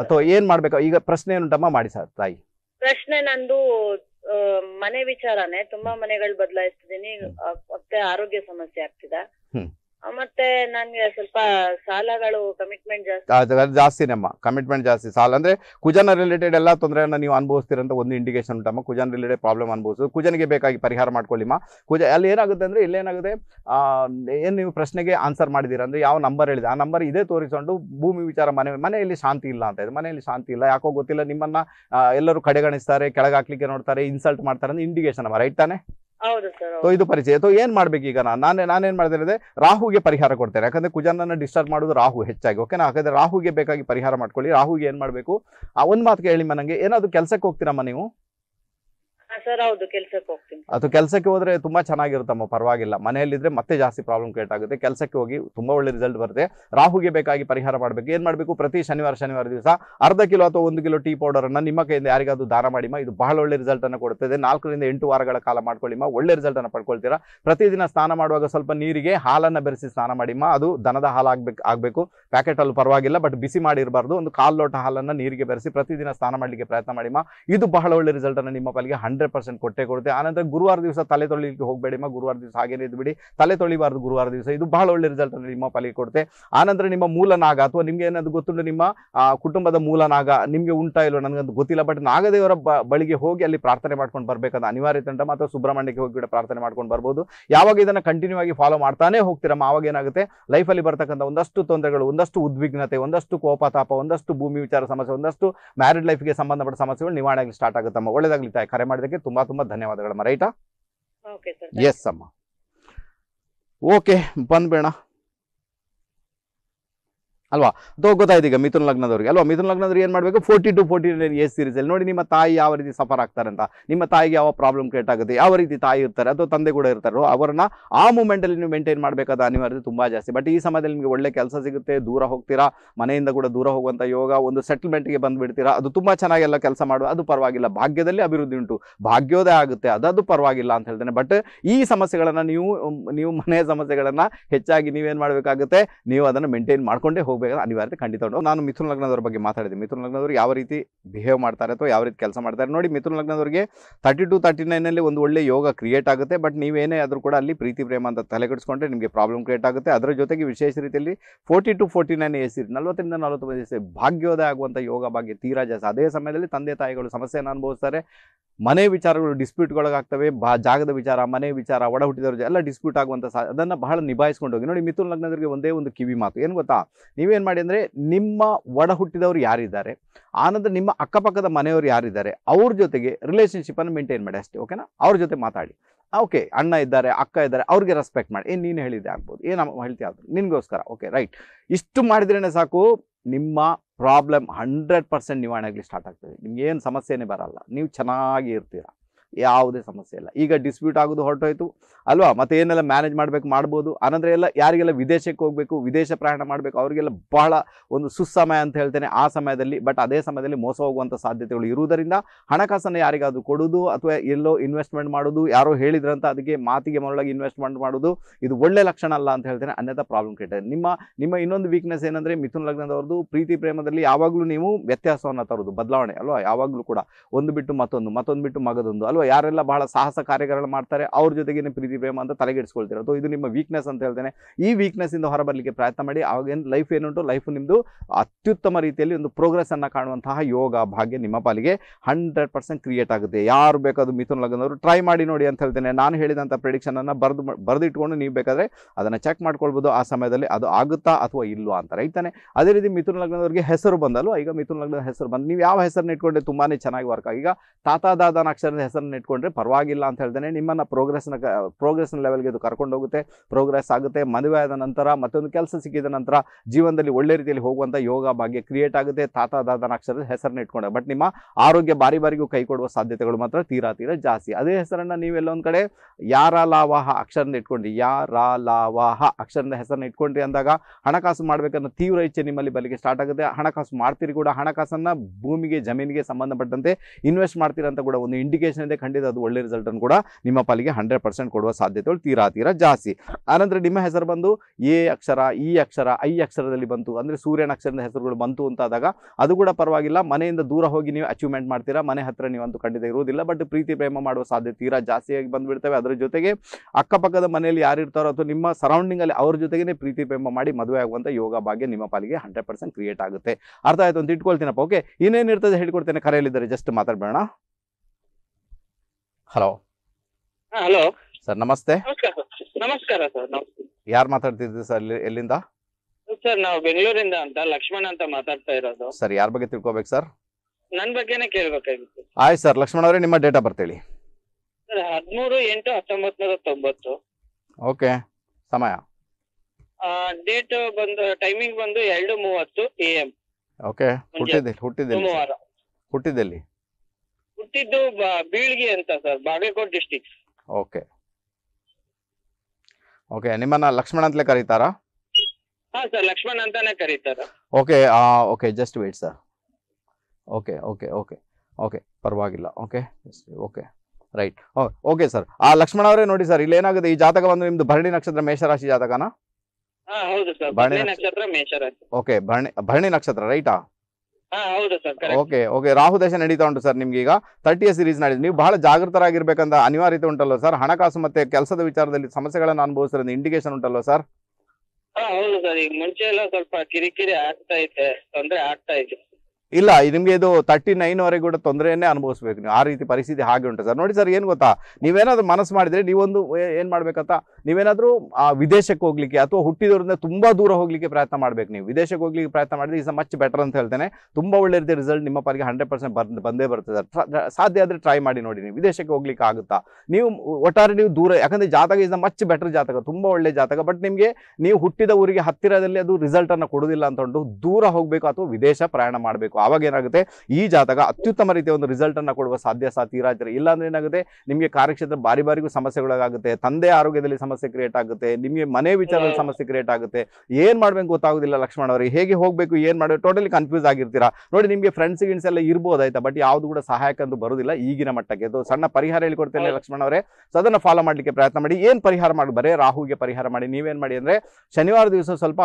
ಅಥವಾ ಏನ್ ಮಾಡ್ಬೇಕು ಈಗ ಪ್ರಶ್ನೆ ಏನುಂಟಮ್ಮ ಮಾಡಿ ಸರ್ ತಾಯಿ ಪ್ರಶ್ನೆ ನಂದು ಮನೆ ವಿಚಾರನೆ ತುಂಬಾ ಮನೆಗಳು ಬದಲಾಯಿಸ್ತಿದ್ದೀನಿ ಮತ್ತೆ ಆರೋಗ್ಯ ಸಮಸ್ಯೆ ಆಗ್ತಿದೆ ಮತ್ತೆ ನನ್ಗೆ ಸ್ವಲ್ಪ ಸಾಲಗಳು ಕಮಿಟ್ಮೆಂಟ್ ಜಾಸ್ತಿ ಜಾಸ್ತಿನಮ್ಮ ಕಮಿಟ್ಮೆಂಟ್ ಜಾಸ್ತಿ ಸಾಲ ಅಂದ್ರೆ ಕುಜನ ರಿಲೇಟೆಡ್ ಎಲ್ಲ ತೊಂದರೆಯನ್ನು ನೀವು ಅನುಭವಿಸ್ತೀರಂತ ಒಂದು ಇಂಡಿಕೇಶನ್ ಉಂಟಮ್ಮ ಕುಜನ್ ರಿಲೇಟೆಡ್ ಪ್ರಾಬ್ಲಮ್ ಅನುಭವಿಸೋದು ಕುಜನಿಗೆ ಬೇಕಾಗಿ ಪರಿಹಾರ ಮಾಡ್ಕೊಳ್ಳಿಮ್ಮ ಕುಜ ಅಲ್ಲಿ ಏನಾಗುತ್ತೆ ಅಂದ್ರೆ ಇಲ್ಲೇನಾಗುತ್ತೆ ಏನು ನೀವು ಪ್ರಶ್ನೆಗೆ ಆನ್ಸರ್ ಮಾಡಿದೀರ ಅಂದ್ರೆ ಯಾವ ನಂಬರ್ ಹೇಳಿದೆ ಆ ನಂಬರ್ ಇದೇ ತೋರಿಸ್ಕೊಂಡು ಭೂಮಿ ವಿಚಾರ ಮನೆ ಮನೆಯಲ್ಲಿ ಶಾಂತಿ ಇಲ್ಲ ಅಂತ ಇದೆ ಮನೆಯಲ್ಲಿ ಶಾಂತಿ ಇಲ್ಲ ಯಾಕೋ ಗೊತ್ತಿಲ್ಲ ನಿಮ್ಮನ್ನ ಎಲ್ಲರೂ ಕಡೆಗಣಿಸ್ತಾರೆ ಕೆಳಗಾಕ್ಲಿಕ್ಕೆ ನೋಡ್ತಾರೆ ಇನ್ಸಲ್ಟ್ ಮಾಡ್ತಾರೆ ಅಂದ್ರೆ ಇಂಡಿಕೇಶನ್ ಅಮ್ಮ ರೈಟ್ ತಾನೆ ಇದು ಪರಿಚಯ ಅಥವಾ ಏನ್ ಮಾಡ್ಬೇಕು ಈಗ ನಾನು ನಾನೇನ್ ಮಾಡಿದ್ರೆ ರಾಹುಗೆ ಪರಿಹಾರ ಕೊಡ್ತೇನೆ ಯಾಕಂದ್ರೆ ಕುಜನನ್ನ ಡಿಸ್ಟರ್ಬ್ ಮಾಡೋದು ರಾಹು ಹೆಚ್ಚಾಗಿ ಓಕೆನಾ ಹಾಗಾದ್ರೆ ರಾಹುಗೆ ಬೇಕಾಗಿ ಪರಿಹಾರ ಮಾಡ್ಕೊಳ್ಳಿ ರಾಹುಗೆ ಏನ್ ಮಾಡ್ಬೇಕು ಆ ಒಂದ್ ಮಾತು ಕೇಳಿ ನಂಗೆ ಏನಾದ್ರು ಕೆಲ್ಸಕ್ಕೆ ಹೋಗ್ತೀರಮ್ಮ ನೀವು ಕೆಲಸಕ್ಕೆ ಅದು ಕೆಲಸಕ್ಕೆ ಹೋದ್ರೆ ತುಂಬಾ ಚೆನ್ನಾಗಿರುತ್ತಮ್ಮ ಪರವಾಗಿಲ್ಲ ಮನೆಯಲ್ಲಿದ್ರೆ ಮತ್ತೆ ಜಾಸ್ತಿ ಪ್ರಾಬ್ಲಮ್ ಕ್ರಿಯೇಟ್ ಆಗುತ್ತೆ ಕೆಲಸಕ್ಕೆ ಹೋಗಿ ತುಂಬಾ ಒಳ್ಳೆ ರಿಸಲ್ಟ್ ಬರುತ್ತೆ ರಾಹುಗೆ ಬೇಕಾಗಿ ಪರಿಹಾರ ಮಾಡಬೇಕು ಏನ್ ಮಾಡಬೇಕು ಪ್ರತಿ ಶನಿವಾರ ಶನಿವಾರ ದಿವಸ ಅರ್ಧ ಕಿಲೋ ಅಥವಾ ಒಂದು ಕಿಲೋ ಟೀ ಪೌಡರ್ ಅನ್ನ ನಿಮ್ಮ ಕೈಯಿಂದ ಯಾರಿಗಾದ್ರು ದಾನ ಮಾಡಿಮ್ಮ ಇದು ಬಹಳ ಒಳ್ಳೆ ರಿಸಲ್ಟ್ ಅನ್ನು ಕೊಡುತ್ತದೆ ನಾಲ್ಕರಿಂದ ಎಂಟು ವಾರಗಳ ಕಾಲ ಮಾಡ್ಕೊಳ್ಳಿಮ್ಮ ಒಳ್ಳೆ ರಿಸಲ್ಟ್ ಅನ್ನು ಪಡ್ಕೊಳ್ತೀರಾ ಪ್ರತಿದಿನ ಸ್ನಾನ ಮಾಡುವಾಗ ಸ್ವಲ್ಪ ನೀರಿಗೆ ಹಾಲನ್ನ ಬೆರೆಸಿ ಸ್ನಾನ ಮಾಡಿಮ್ಮ ಅದು ದನದ ಹಾಲು ಆಗ್ಬೇಕು ಪ್ಯಾಕೆಟ್ ಅಲ್ಲಿ ಪರವಾಗಿಲ್ಲ ಬಟ್ ಬಿಸಿ ಮಾಡಿರಬಾರ್ದು ಒಂದು ಕಾಲ್ ಲೋಟ ಹಾಲನ್ನ ನೀರಿಗೆ ಬೆರೆಸಿ ಪ್ರತಿದಿನ ಸ್ನಾನ ಮಾಡಲಿಕ್ಕೆ ಪ್ರಯತ್ನ ಮಾಡಿಮ್ಮ ಇದು ಬಹಳ ಒಳ್ಳೆ ರಿಸಲ್ಟ್ ಅನ್ನು ನಿಮ್ಮ ಪಾಲಿಗೆ ಹಂಡ್ರೆಡ್ ಹಂಡ್ರೆಡ್ ಪರ್ಸೆಂಟ್ ಕೊಟ್ಟೆ ಕೊಡುತ್ತೆ ಆನಂತರ ಗುರುವಾರ ದಿವಸ ತಲೆ ತೊಳಿಲಿಕ್ಕೆ ಹೋಗಬೇಡಿಮ್ಮ ಗುರುವಾರ ದಿವಸ ಹಾಗೇನೆ ಇದ್ಬಿಡಿ ತಲೆ ತೊಳಿಬಾರ್ದು ಗುರುವಾರ ದಿವಸ ಇದು ಬಹಳ ಒಳ್ಳೆ ರಿಸಲ್ಟ್ ನಿಮ್ಮ ಪಾಲಿಗೆ ಕೊಡುತ್ತೆ ಆನಂತರ ನಿಮ್ಮ ಮೂಲನಾಗ ಅಥವಾ ನಿಮ್ಗೆ ಏನಾದ್ರು ಗೊತ್ತುಂಟು ನಿಮ್ಮ ಕುಟುಂಬದ ಮೂಲನಾಗ ನಿಮ್ಗೆ ನಿಮಗೆ ಉಂಟಾ ಇಲ್ಲ ನನಗಂತೂ ಗೊತ್ತಿಲ್ಲ ಬಟ್ ನಾಗದೇವರ ಬಳಿಗೆ ಹೋಗಿ ಅಲ್ಲಿ ಪ್ರಾರ್ಥನೆ ಮಾಡ್ಕೊಂಡು ಬರಬೇಕಂತ ಅನಿವಾರ್ಯ ತಂಡ ಅಥವಾ ಸುಬ್ರಹ್ಮಣ್ಯಕ್ಕೆ ಹೋಗಿ ಪ್ರಾರ್ಥನೆ ಮಾಡ್ಕೊಂಡು ಬರ್ಬೋದು ಯಾವಾಗ ಇದನ್ನು ಕಂಟಿನ್ಯೂ ಆಗಿ ಫಾಲೋ ಮಾಡ್ತಾನೆ ಹೋಗ್ತಿರಮ್ಮ ಆವಾಗ ಏನಾಗುತ್ತೆ ಲೈಫಲ್ಲಿ ಬರ್ತಕ್ಕಂಥ ಒಂದಷ್ಟು ತೊಂದರೆಗಳು ಒಂದಷ್ಟು ಉದ್ವಿಗ್ನತೆ ಒಂದಷ್ಟು ಕೋಪತಾಪ ಒಂದಷ್ಟು ಭೂಮಿ ವಿಚಾರ ಸಮಸ್ಯೆ ಒಂದಷ್ಟು ಮ್ಯಾರಿಡ್ ಲೈಫ್ಗೆ ಸಂಬಂಧಪಟ್ಟ ಸಮಸ್ಯೆಗಳು ನಿವಾರಣೆ ಸ್ಟಾರ್ಟ್ ಆಗುತ್ತಮ್ಮ ತಾಯಿ ಕರೆ ಮಾಡಿದ ಮಾಡೋದಕ್ಕೆ ತುಂಬಾ ತುಂಬಾ ಧನ್ಯವಾದಗಳಮ್ಮ ರೈಟಾ ಎಸ್ ಅಮ್ಮ ಓಕೆ ಬಂದ್ಬೇಡ ಅಲ್ವಾ ತೋ ಗೊತ್ತಾಯ್ತು ಈಗ ಮಿಥುನ್ ಲಗ್ನದವ್ರಿಗೆ ಅಲ್ವಾ ಮಿಥುನ್ ಲಗ್ನದವ್ರಿಗೆ ಏನು ಮಾಡಬೇಕು forty to forty nine age ಸೀರೀಸಲ್ಲಿ ನೋಡಿ ನಿಮ್ಮ ತಾಯಿ ಯಾವ ರೀತಿ ಸಫರ್ ಆಗ್ತಾರೆ ಅಂತ ನಿಮ್ಮ ತಾಯಿಗೆ ಯಾವ ಪ್ರಾಬ್ಲಮ್ ಕ್ರಿಯೇಟ್ ಆಗುತ್ತೆ ಯಾವ ರೀತಿ ತಾಯಿ ಇರ್ತಾರೆ ಅಥವಾ ತಂದೆ ಕೂಡ ಇರ್ತಾರೋ ಅವರನ್ನ ಆ ಮೂಮೆಂಟಲ್ಲಿ ನೀವು ಮೇಂಟೈನ್ ಮಾಡಬೇಕಾದ ಅನಿವಾರ್ಯತೆ ತುಂಬ ಜಾಸ್ತಿ ಬಟ್ ಈ ಸಮಯದಲ್ಲಿ ನಿಮಗೆ ಒಳ್ಳೆ ಕೆಲಸ ಸಿಗುತ್ತೆ ದೂರ ಹೋಗ್ತೀರಾ ಮನೆಯಿಂದ ಕೂಡ ದೂರ ಹೋಗುವಂಥ ಯೋಗ ಒಂದು ಸೆಟಲ್ಮೆಂಟ್ಗೆ ಬಂದುಬಿಡ್ತೀರಾ ಅದು ತುಂಬ ಎಲ್ಲ ಕೆಲಸ ಮಾಡುವ ಅದು ಪರವಾಗಿಲ್ಲ ಭಾಗ್ಯದಲ್ಲಿ ಅಭಿವೃದ್ಧಿ ಉಂಟು ಭಾಗ್ಯೋದಯ ಆಗುತ್ತೆ ಅದು ಪರವಾಗಿಲ್ಲ ಅಂತ ಹೇಳ್ತೇನೆ ಬಟ್ ಈ ಸಮಸ್ಯೆಗಳನ್ನು ನೀವು ನೀವು ಮನೆಯ ಸಮಸ್ಯೆಗಳನ್ನು ಹೆಚ್ಚಾಗಿ ನೀವೇನು ಮಾಡಬೇಕಾಗುತ್ತೆ ನೀವು ಅದನ್ನು ಮೇಂಟೈನ್ ಮಾಡ್ಕೊಂಡೇ ಹೋಗಿ ಅನಿವಾರ್ಯತೆ ಖಂಡಿತ ಉಂಟು ನಾನು ಮಿಥುನ್ ಲಗ್ನದವ್ರ ಬಗ್ಗೆ ಮಾತಾಡಿದೆ ಮಿಥುನ್ ಲಗ್ನದವರು ಯಾವ ರೀತಿ ಬಿಹೇವ್ ಮಾಡ್ತಾರೆ ಅಥವಾ ಯಾವ ರೀತಿ ಕೆಲಸ ಮಾಡ್ತಾರೆ ನೋಡಿ ಮಿಥುನ್ ಲಗ್ನದವರಿಗೆ ತರ್ಟಿ ಟು ತರ್ಟಿ ನೈನಲ್ಲಿ ಒಂದು ಒಳ್ಳೆ ಯೋಗ ಕ್ರಿಯೇಟ್ ಆಗುತ್ತೆ ಬಟ್ ನೀವೇನೇ ಆದರೂ ಕೂಡ ಅಲ್ಲಿ ಪ್ರೀತಿ ಪ್ರೇಮ ಅಂತ ತಲೆ ಕೆಡಿಸ್ಕೊಂಡ್ರೆ ನಿಮಗೆ ಪ್ರಾಬ್ಲಮ್ ಕ್ರಿಯೇಟ್ ಆಗುತ್ತೆ ಅದರ ಜೊತೆಗೆ ವಿಶೇಷ ರೀತಿಯಲ್ಲಿ forty to forty nine AC ನಲ್ವತ್ತರಿಂದ ನಲವತ್ತೊಂದು ಎಸಿ ಭಾಗ್ಯೋದಯ ಆಗುವಂಥ ಯೋಗ ಭಾಗ್ಯ ತೀರಾ ಜಾಸ್ತಿ ಅದೇ ಸಮಯದಲ್ಲಿ ತಂದೆ ತಾಯಿಗಳು ಸಮಸ್ಯೆಯನ್ನು ಅನುಭವಿಸ್ತಾರೆ ಮನೆ ವಿಚಾರಗಳು ಡಿಸ್ಪ್ಯೂಟ್ಗಳಾಗ್ತವೆ ಬಾ ಜಾಗದ ವಿಚಾರ ಮನೆ ವಿಚಾರ ಒಡ ಹುಟ್ಟಿದವ್ರ ಎಲ್ಲ ಡಿಸ್ಪ್ಯೂಟ್ ಆಗುವಂಥ ಅದನ್ನ ಅದನ್ನು ಬಹಳ ನಿಭಾಯಿಸ್ಕೊಂಡು ಹೋಗಿ ನೋಡಿ ಮಿಥುನ್ ಲಗ್ನದವರಿಗೆ ಒಂದೇ ಒಂದು ಕಿವಿ ಮಾತು ಏನು ಗೊತ್ತಾ ನೀವು ನೀವೇನು ಮಾಡಿ ಅಂದರೆ ನಿಮ್ಮ ಒಡ ಹುಟ್ಟಿದವರು ಯಾರಿದ್ದಾರೆ ಆನಂತರ ನಿಮ್ಮ ಅಕ್ಕಪಕ್ಕದ ಮನೆಯವರು ಯಾರಿದ್ದಾರೆ ಅವ್ರ ಜೊತೆಗೆ ರಿಲೇಷನ್ಶಿಪ್ಪನ್ನು ಮೇಂಟೈನ್ ಮಾಡಿ ಅಷ್ಟೇ ಓಕೆನಾ ಅವ್ರ ಜೊತೆ ಮಾತಾಡಿ ಓಕೆ ಅಣ್ಣ ಇದ್ದಾರೆ ಅಕ್ಕ ಇದ್ದಾರೆ ಅವ್ರಿಗೆ ರೆಸ್ಪೆಕ್ಟ್ ಮಾಡಿ ಏನು ನೀನು ಹೇಳಿದ್ದೆ ಆಗ್ಬೋದು ಏನು ಹೇಳ್ತೀಯ ಆದ್ರು ನಿನಗೋಸ್ಕರ ಓಕೆ ರೈಟ್ ಇಷ್ಟು ಮಾಡಿದ್ರೇ ಸಾಕು ನಿಮ್ಮ ಪ್ರಾಬ್ಲಮ್ ಹಂಡ್ರೆಡ್ ಪರ್ಸೆಂಟ್ ನಿವಾರಣೆ ಆಗಲಿ ಸ್ಟಾರ್ಟ್ ಆಗ್ತದೆ ಏನು ಸಮಸ್ಯೆನೇ ಬರಲ್ಲ ನೀವು ಚೆನ್ನಾಗಿ ಇರ್ತೀರಾ ಯಾವುದೇ ಸಮಸ್ಯೆ ಇಲ್ಲ ಈಗ ಡಿಸ್ಪ್ಯೂಟ್ ಆಗೋದು ಹೊರಟೋಯ್ತು ಅಲ್ವಾ ಮತ್ತೆ ಏನೆಲ್ಲ ಮ್ಯಾನೇಜ್ ಮಾಡಬೇಕು ಮಾಡ್ಬೋದು ಆನಂದ್ರೆ ಎಲ್ಲ ಯಾರಿಗೆಲ್ಲ ವಿದೇಶಕ್ಕೆ ಹೋಗ್ಬೇಕು ವಿದೇಶ ಪ್ರಯಾಣ ಮಾಡಬೇಕು ಅವರಿಗೆಲ್ಲ ಬಹಳ ಒಂದು ಸುಸ್ಸಮಯ ಅಂತ ಹೇಳ್ತೇನೆ ಆ ಸಮಯದಲ್ಲಿ ಬಟ್ ಅದೇ ಸಮಯದಲ್ಲಿ ಮೋಸ ಹೋಗುವಂಥ ಸಾಧ್ಯತೆಗಳು ಇರುವುದರಿಂದ ಹಣಕಾಸನ್ನು ಯಾರಿಗಾದರೂ ಕೊಡೋದು ಅಥವಾ ಎಲ್ಲೋ ಇನ್ವೆಸ್ಟ್ಮೆಂಟ್ ಮಾಡೋದು ಯಾರೋ ಹೇಳಿದ್ರಂತ ಅದಕ್ಕೆ ಮಾತಿಗೆ ಮರಳಾಗಿ ಇನ್ವೆಸ್ಟ್ಮೆಂಟ್ ಮಾಡೋದು ಇದು ಒಳ್ಳೆ ಲಕ್ಷಣ ಅಲ್ಲ ಅಂತ ಹೇಳ್ತೇನೆ ಅನ್ಯತಾ ಪ್ರಾಬ್ಲಮ್ ಕ್ರಿಯೇಟ್ ನಿಮ್ಮ ನಿಮ್ಮ ಇನ್ನೊಂದು ವೀಕ್ನೆಸ್ ಏನಂದ್ರೆ ಮಿಥುನ್ ಲಗ್ನದವರದು ಪ್ರೀತಿ ಪ್ರೇಮದಲ್ಲಿ ಯಾವಾಗಲೂ ನೀವು ವ್ಯತ್ಯಾಸವನ್ನು ತರೋದು ಬದಲಾವಣೆ ಅಲ್ವಾ ಯಾವಾಗಲೂ ಕೂಡ ಒಂದು ಬಿಟ್ಟು ಮತ್ತೊಂದು ಮತ್ತೊಂದು ಬಿಟ್ಟು ಮಗದೊಂದು ಅಲ್ವಾ ಅಲ್ವಾ ಯಾರೆಲ್ಲ ಬಹಳ ಸಾಹಸ ಕಾರ್ಯಗಳನ್ನು ಮಾಡ್ತಾರೆ ಅವ್ರ ಜೊತೆಗಿನ ಪ್ರೀತಿ ಪ್ರೇಮ ಅಂತ ತಲೆಗೆಡ್ಸ್ಕೊಳ್ತೀರ ಅಥವಾ ಇದು ನಿಮ್ಮ ವೀಕ್ನೆಸ್ ಅಂತ ಹೇಳ್ತೇನೆ ಈ ವೀಕ್ನೆಸ್ಸಿಂದ ಹೊರಬರಲಿಕ್ಕೆ ಪ್ರಯತ್ನ ಮಾಡಿ ಅವಾಗೇನು ಲೈಫ್ ಏನುಂಟು ಲೈಫ್ ನಿಮ್ಮದು ಅತ್ಯುತ್ತಮ ರೀತಿಯಲ್ಲಿ ಒಂದು ಪ್ರೋಗ್ರೆಸ್ಸನ್ನು ಕಾಣುವಂತಹ ಯೋಗ ಭಾಗ್ಯ ನಿಮ್ಮ ಪಾಲಿಗೆ ಹಂಡ್ರೆಡ್ ಪರ್ಸೆಂಟ್ ಕ್ರಿಯೇಟ್ ಆಗುತ್ತೆ ಯಾರು ಬೇಕಾದ್ರೂ ಮಿಥುನ್ ಲಗ್ನವರು ಟ್ರೈ ಮಾಡಿ ನೋಡಿ ಅಂತ ಹೇಳ್ತೇನೆ ನಾನು ಹೇಳಿದಂಥ ಪ್ರಿಡಿಕ್ಷನನ್ನು ಬರೆದು ಬರೆದಿಟ್ಕೊಂಡು ನೀವು ಬೇಕಾದರೆ ಅದನ್ನು ಚೆಕ್ ಮಾಡ್ಕೊಳ್ಬೋದು ಆ ಸಮಯದಲ್ಲಿ ಅದು ಆಗುತ್ತಾ ಅಥವಾ ಇಲ್ವಾ ಅಂತ ರೈತಾನೆ ಅದೇ ರೀತಿ ಮಿಥುನ್ ಲಗ್ನದವರಿಗೆ ಹೆಸರು ಬಂದಲ್ಲೂ ಈಗ ಮಿಥುನ್ ಲಗ್ನದ ಹೆಸರು ಬಂದು ನೀವು ಯಾವ ಹೆಸರನ್ನ ಇಟ್ಕೊಂಡ್ರೆ ತುಂಬಾ ಚೆನ್ನಾಗಿ ವರ್ಕ್ ಈಗ ತಾತ ಅಕ್ಷರದ ಹೆಸರು ಇಟ್ಕೊಂಡ್ರೆ ಪರವಾಗಿಲ್ಲ ಅಂತ ಹೇಳ್ತಾನೆ ನಿಮ್ಮನ್ನು ಪ್ರೋಗ್ರೆಸ್ನ ಪ್ರೋಗ್ರೆಸ್ನ ಲೆವೆಲ್ಗೆ ಇದು ಹೋಗುತ್ತೆ ಪ್ರೋಗ್ರೆಸ್ ಆಗುತ್ತೆ ಮದುವೆ ಆದ ನಂತರ ಮತ್ತೊಂದು ಕೆಲಸ ಸಿಕ್ಕಿದ ನಂತರ ಜೀವನದಲ್ಲಿ ಒಳ್ಳೆ ರೀತಿಯಲ್ಲಿ ಹೋಗುವಂಥ ಯೋಗ ಭಾಗ್ಯ ಕ್ರಿಯೇಟ್ ಆಗುತ್ತೆ ತಾತ ದಾದನ ಅಕ್ಷರದ ಹೆಸರನ್ನ ಇಟ್ಕೊಂಡೆ ಬಟ್ ನಿಮ್ಮ ಆರೋಗ್ಯ ಬಾರಿ ಬಾರಿಗೂ ಕೈ ಕೊಡುವ ಸಾಧ್ಯತೆಗಳು ಮಾತ್ರ ತೀರಾ ತೀರಾ ಜಾಸ್ತಿ ಅದೇ ಹೆಸರನ್ನು ನೀವೆಲ್ಲೊಂದು ಕಡೆ ಯಾರ ಲಾವಾಹ ಅಕ್ಷರನ ಇಟ್ಕೊಂಡ್ರಿ ಯಾರ ಲಾವಾಹ ಅಕ್ಷರದ ಹೆಸರನ್ನ ಇಟ್ಕೊಂಡ್ರಿ ಅಂದಾಗ ಹಣಕಾಸು ಮಾಡಬೇಕನ್ನೋ ತೀವ್ರ ಇಚ್ಛೆ ನಿಮ್ಮಲ್ಲಿ ಬಲಿಗೆ ಸ್ಟಾರ್ಟ್ ಆಗುತ್ತೆ ಹಣಕಾಸು ಮಾಡ್ತೀರಿ ಕೂಡ ಹಣಕಾಸನ್ನು ಭೂಮಿಗೆ ಜಮೀನಿಗೆ ಸಂಬಂಧಪಟ್ಟಂತೆ ಇನ್ವೆಸ್ಟ್ ಮಾಡ್ತೀರಂತ ಕೂಡ ಒಂದು ಇಂಡಿಕೇಶನ್ ಇದೆ ಖಂಡಿತ ಅದು ಒಳ್ಳೆ ರಿಸಲ್ಟ್ ಅನ್ನು ಕೂಡ ನಿಮ್ಮ ಪಾಲಿಗೆ ಹಂಡ್ರೆಡ್ ಪರ್ಸೆಂಟ್ ಕೊಡುವ ಸಾಧ್ಯತೆಗಳು ತೀರಾ ತೀರಾ ಜಾಸ್ತಿ ಆನಂತರ ನಿಮ್ಮ ಹೆಸರು ಬಂದು ಎ ಅಕ್ಷರ ಇ ಅಕ್ಷರ ಐ ಅಕ್ಷರದಲ್ಲಿ ಬಂತು ಅಂದರೆ ಸೂರ್ಯನ ಅಕ್ಷರದ ಹೆಸರುಗಳು ಬಂತು ಅಂತಾದಾಗ ಅದು ಕೂಡ ಪರವಾಗಿಲ್ಲ ಮನೆಯಿಂದ ದೂರ ಹೋಗಿ ನೀವು ಅಚೀವ್ಮೆಂಟ್ ಮಾಡ್ತೀರಾ ಮನೆ ಹತ್ರ ನೀವಂತೂ ಖಂಡಿತ ಇರುವುದಿಲ್ಲ ಬಟ್ ಪ್ರೀತಿ ಪ್ರೇಮ ಮಾಡುವ ಸಾಧ್ಯತೆ ತೀರಾ ಜಾಸ್ತಿಯಾಗಿ ಬಂದುಬಿಡ್ತವೆ ಅದರ ಜೊತೆಗೆ ಅಕ್ಕಪಕ್ಕದ ಮನೆಯಲ್ಲಿ ಯಾರಿರ್ತಾರೋ ಅಥವಾ ನಿಮ್ಮ ಸರೌಂಡಿಂಗಲ್ಲಿ ಅವ್ರ ಜೊತೆಗೆ ಪ್ರೀತಿ ಪ್ರೇಮ ಮಾಡಿ ಮದುವೆ ಆಗುವಂಥ ಯೋಗ ಭಾಗ್ಯ ನಿಮ್ಮ ಪಾಲಿಗೆ ಹಂಡ್ರೆಡ್ ಪರ್ಸೆಂಟ್ ಕ್ರಿಯೇಟ್ ಆಗುತ್ತೆ ಅರ್ಥ ಆಯ್ತು ಅಂತ ಇಟ್ಕೊಳ್ತೀನಪ್ಪ ಓಕೆ ಇನ್ನೇನಿರ್ತದೆ ಹೇಳ್ಕೊಡ್ತೇನೆ ಕರೆಯಲ್ಲಿದ್ದಾರೆ ಜಸ್ಟ್ ಮಾತಾಡಬೇಡ ಹಲೋ ಹಲೋ ಸರ್ ನಮಸ್ತೆ ನಮಸ್ಕಾರ ಸರ್ ಯಾರು ಮಾತಾಡ್ತಿದ್ರಿ ಸರ್ ಎಲ್ಲಿಂದ ಸರ್ ನಾವು ಬೆಂಗಳೂರಿಂದ ಅಂತ ಲಕ್ಷ್ಮಣ್ ಅಂತ ಮಾತಾಡ್ತಾ ಇರೋದು ಸರ್ ಯಾರ ಬಗ್ಗೆ ತಿಳ್ಕೊಬೇಕು ಸರ್ ನನ್ ಬಗ್ಗೆನೇ ಕೇಳ್ಬೇಕಾಗಿತ್ತು ಆಯ್ತು ಸರ್ ಲಕ್ಷ್ಮಣ ಅವರೇ ನಿಮ್ಮ ಡೇಟ್ ಆಫ್ ಹೇಳಿ ಸರ್ ಹದಿಮೂರು ಎಂಟು ಹತ್ತೊಂಬತ್ ನೂರ ತೊಂಬತ್ತು ಓಕೆ ಸಮಯ ಡೇಟ್ ಬಂದು ಟೈಮಿಂಗ್ ಬಂದು ಎರಡು ಮೂವತ್ತು ಎ ಎಂ ಓಕೆ ಹುಟ್ಟಿದ್ದೆ ಹುಟ್ಟಿದೆ ಸೋಮವಾರ ಹುಟ್ಟಿದ್ದು ಬೀಳ್ಗಿ ಅಂತ sir Bagalkot district okay okay ನಿಮ್ಮನ್ನ ಲಕ್ಷ್ಮಣ ಅಂತಲೇ ಕರೀತಾರಾ ಹಾ ಸರ್ ಲಕ್ಷ್ಮಣ್ ಅಂತಾನೆ ಕರೀತಾರ okay okay just wait sir okay okay okay okay ಪರವಾಗಿಲ್ಲ okay okay right okay sir ಆ ಲಕ್ಷ್ಮಣ ಅವರೇ ನೋಡಿ ಸರ್ ಇಲ್ಲಿ ಏನಾಗುತ್ತೆ ಈ ಜಾತಕ ಬಂದು ನಿಮ್ದು ಭರಣಿ ನಕ್ಷತ್ರ ಮೇಷರಾಶಿ ಜಾತಕನಾ ಹೌದು ಸರ್ ಭರಣಿ ನಕ್ಷತ್ರ ಮೇಷರಾಶಿ ಓಕೆ ಭರಣಿ ಭರಣಿ ನಕ್ಷತ್ರ ರೈಟಾ ಓಕೆ ಓಕೆ ರಾಹು ದೇಶ ನಡೀತಾ ಉಂಟು ಸರ್ ನಿಮ್ಗೆ ಈಗ ತರ್ಟಿಯ ಸೀರೀಸ್ ನಡೆದ ನೀವು ಬಹಳ ಜಾಗೃತರಾಗಿರ್ಬೇಕಂತ ಅನಿವಾರ್ಯತೆ ಉಂಟಲ್ಲ ಸರ್ ಹಣಕಾಸು ಮತ್ತೆ ಕೆಲಸದ ವಿಚಾರದಲ್ಲಿ ಸಮಸ್ಯೆಗಳನ್ನು ಅನುಭವಿಸಿರೋದು ಇಂಡಿಕೇಶನ್ ಉಂಟಲ್ಲ ಸರ್ ಹೌದು ಸರ್ ಈಗ ಮುಂಚೆ ಎಲ್ಲ ಸ್ವಲ್ಪ ಕಿರಿಕಿರಿ ಆಗ್ತಾ ಇತ್ತೆ ತೊಂದರೆ ಆಗ್ತಾ ಇತ್ತು ಇಲ್ಲ ನಿಮಗೆ ಇದು ತರ್ಟಿ ನೈನ್ವರೆಗೆ ಕೂಡ ತೊಂದರೆಯನ್ನೇ ಅನುಭವಿಸ್ಬೇಕು ನೀವು ಆ ರೀತಿ ಪರಿಸ್ಥಿತಿ ಹಾಗೆ ಉಂಟು ಸರ್ ನೋಡಿ ಸರ್ ಏನು ಗೊತ್ತಾ ನೀವೇನಾದರೂ ಮನಸ್ಸು ಮಾಡಿದರೆ ನೀವೊಂದು ಏನು ಮಾಡಬೇಕಂತ ನೀವೇನಾದರೂ ವಿದೇಶಕ್ಕೆ ಹೋಗ್ಲಿಕ್ಕೆ ಅಥವಾ ಹುಟ್ಟಿದವರಿಂದ ತುಂಬ ದೂರ ಹೋಗ್ಲಿಕ್ಕೆ ಪ್ರಯತ್ನ ಮಾಡಬೇಕು ನೀವು ವಿದೇಶಕ್ಕೆ ಹೋಗ್ಲಿಕ್ಕೆ ಪ್ರಯತ್ನ ಮಾಡಿದ್ರೆ ಈಸ್ ಮಚ್ ಬೆಟರ್ ಅಂತ ಹೇಳ್ತೇನೆ ತುಂಬ ಒಳ್ಳೆ ರೀತಿ ರಿಸಲ್ಟ್ ನಿಮ್ಮ ಪರಿಗೆ ಹಂಡ್ರೆಡ್ ಪರ್ಸೆಂಟ್ ಬಂದು ಬಂದೇ ಬರ್ತದೆ ಸರ್ ಸಾಧ್ಯ ಆದರೆ ಟ್ರೈ ಮಾಡಿ ನೋಡಿ ನೀವು ವಿದೇಶಕ್ಕೆ ಹೋಗ್ಲಿಕ್ಕೆ ಆಗುತ್ತಾ ನೀವು ಒಟ್ಟಾರೆ ನೀವು ದೂರ ಯಾಕಂದರೆ ಜಾತಕ ಈಸ್ ಮಚ್ ಬೆಟರ್ ಜಾತಕ ತುಂಬ ಒಳ್ಳೆ ಜಾತಕ ಬಟ್ ನಿಮಗೆ ನೀವು ಹುಟ್ಟಿದ ಊರಿಗೆ ಹತ್ತಿರದಲ್ಲಿ ಅದು ರಿಸಲ್ಟನ್ನು ಕೊಡೋದಿಲ್ಲ ಅಂತ ದೂರ ಹೋಗಬೇಕು ಅಥವಾ ವಿದೇಶ ಪ್ರಯಾಣ ಮಾಡಬೇಕು ಆವಾಗ ಏನಾಗುತ್ತೆ ಈ ಜಾತಕ ಅತ್ಯುತ್ತಮ ರೀತಿಯ ಒಂದು ರಿಸಲ್ಟ್ ಅನ್ನ ಕೊಡುವ ಸಾಧ್ಯ ಸಹ ಇಲ್ಲ ಇಲ್ಲಾಂದ್ರೆ ಏನಾಗುತ್ತೆ ನಿಮಗೆ ಕಾರ್ಯಕ್ಷೇತ್ರ ಬಾರಿ ಬಾರಿಗೂ ಸಮಸ್ಯೆಗಳಾಗುತ್ತೆ ತಂದೆ ಆರೋಗ್ಯದಲ್ಲಿ ಸಮಸ್ಯೆ ಕ್ರಿಯೇಟ್ ಆಗುತ್ತೆ ನಿಮಗೆ ಮನೆ ವಿಚಾರದಲ್ಲಿ ಸಮಸ್ಯೆ ಕ್ರಿಯೇಟ್ ಆಗುತ್ತೆ ಏನು ಮಾಡಬೇಕು ಗೊತ್ತಾಗೋದಿಲ್ಲ ಲಕ್ಷ್ಮಣ ಅವರಿಗೆ ಹೇಗೆ ಹೋಗಬೇಕು ಏನು ಮಾಡಬೇಕು ಟೋಟಲಿ ಕನ್ಫ್ಯೂಸ್ ಆಗಿರ್ತೀರಾ ನೋಡಿ ನಿಮಗೆ ಫ್ರೆಂಡ್ಸ್ ಗಿಂಡ್ಸ್ ಎಲ್ಲ ಇರ್ಬೋದು ಆಯ್ತಾ ಬಟ್ ಯಾವುದು ಕೂಡ ಸಹಾಯಕ ಅಂತ ಬರುದಿಲ್ಲ ಈಗಿನ ಮಟ್ಟಕ್ಕೆ ಅದು ಸಣ್ಣ ಪರಿಹಾರ ಹೇಳಿಕೊಡ್ತೇನೆ ಲಕ್ಷ್ಮಣ ಅವರೇ ಸೊ ಫಾಲೋ ಮಾಡಲಿಕ್ಕೆ ಪ್ರಯತ್ನ ಮಾಡಿ ಏನು ಪರಿಹಾರ ಮಾಡಿ ಬರೇ ರಾಹುಗೆ ಪರಿಹಾರ ಮಾಡಿ ನೀವೇನು ಮಾಡಿ ಅಂದ್ರೆ ಶನಿವಾರ ದಿವಸ ಸ್ವಲ್ಪ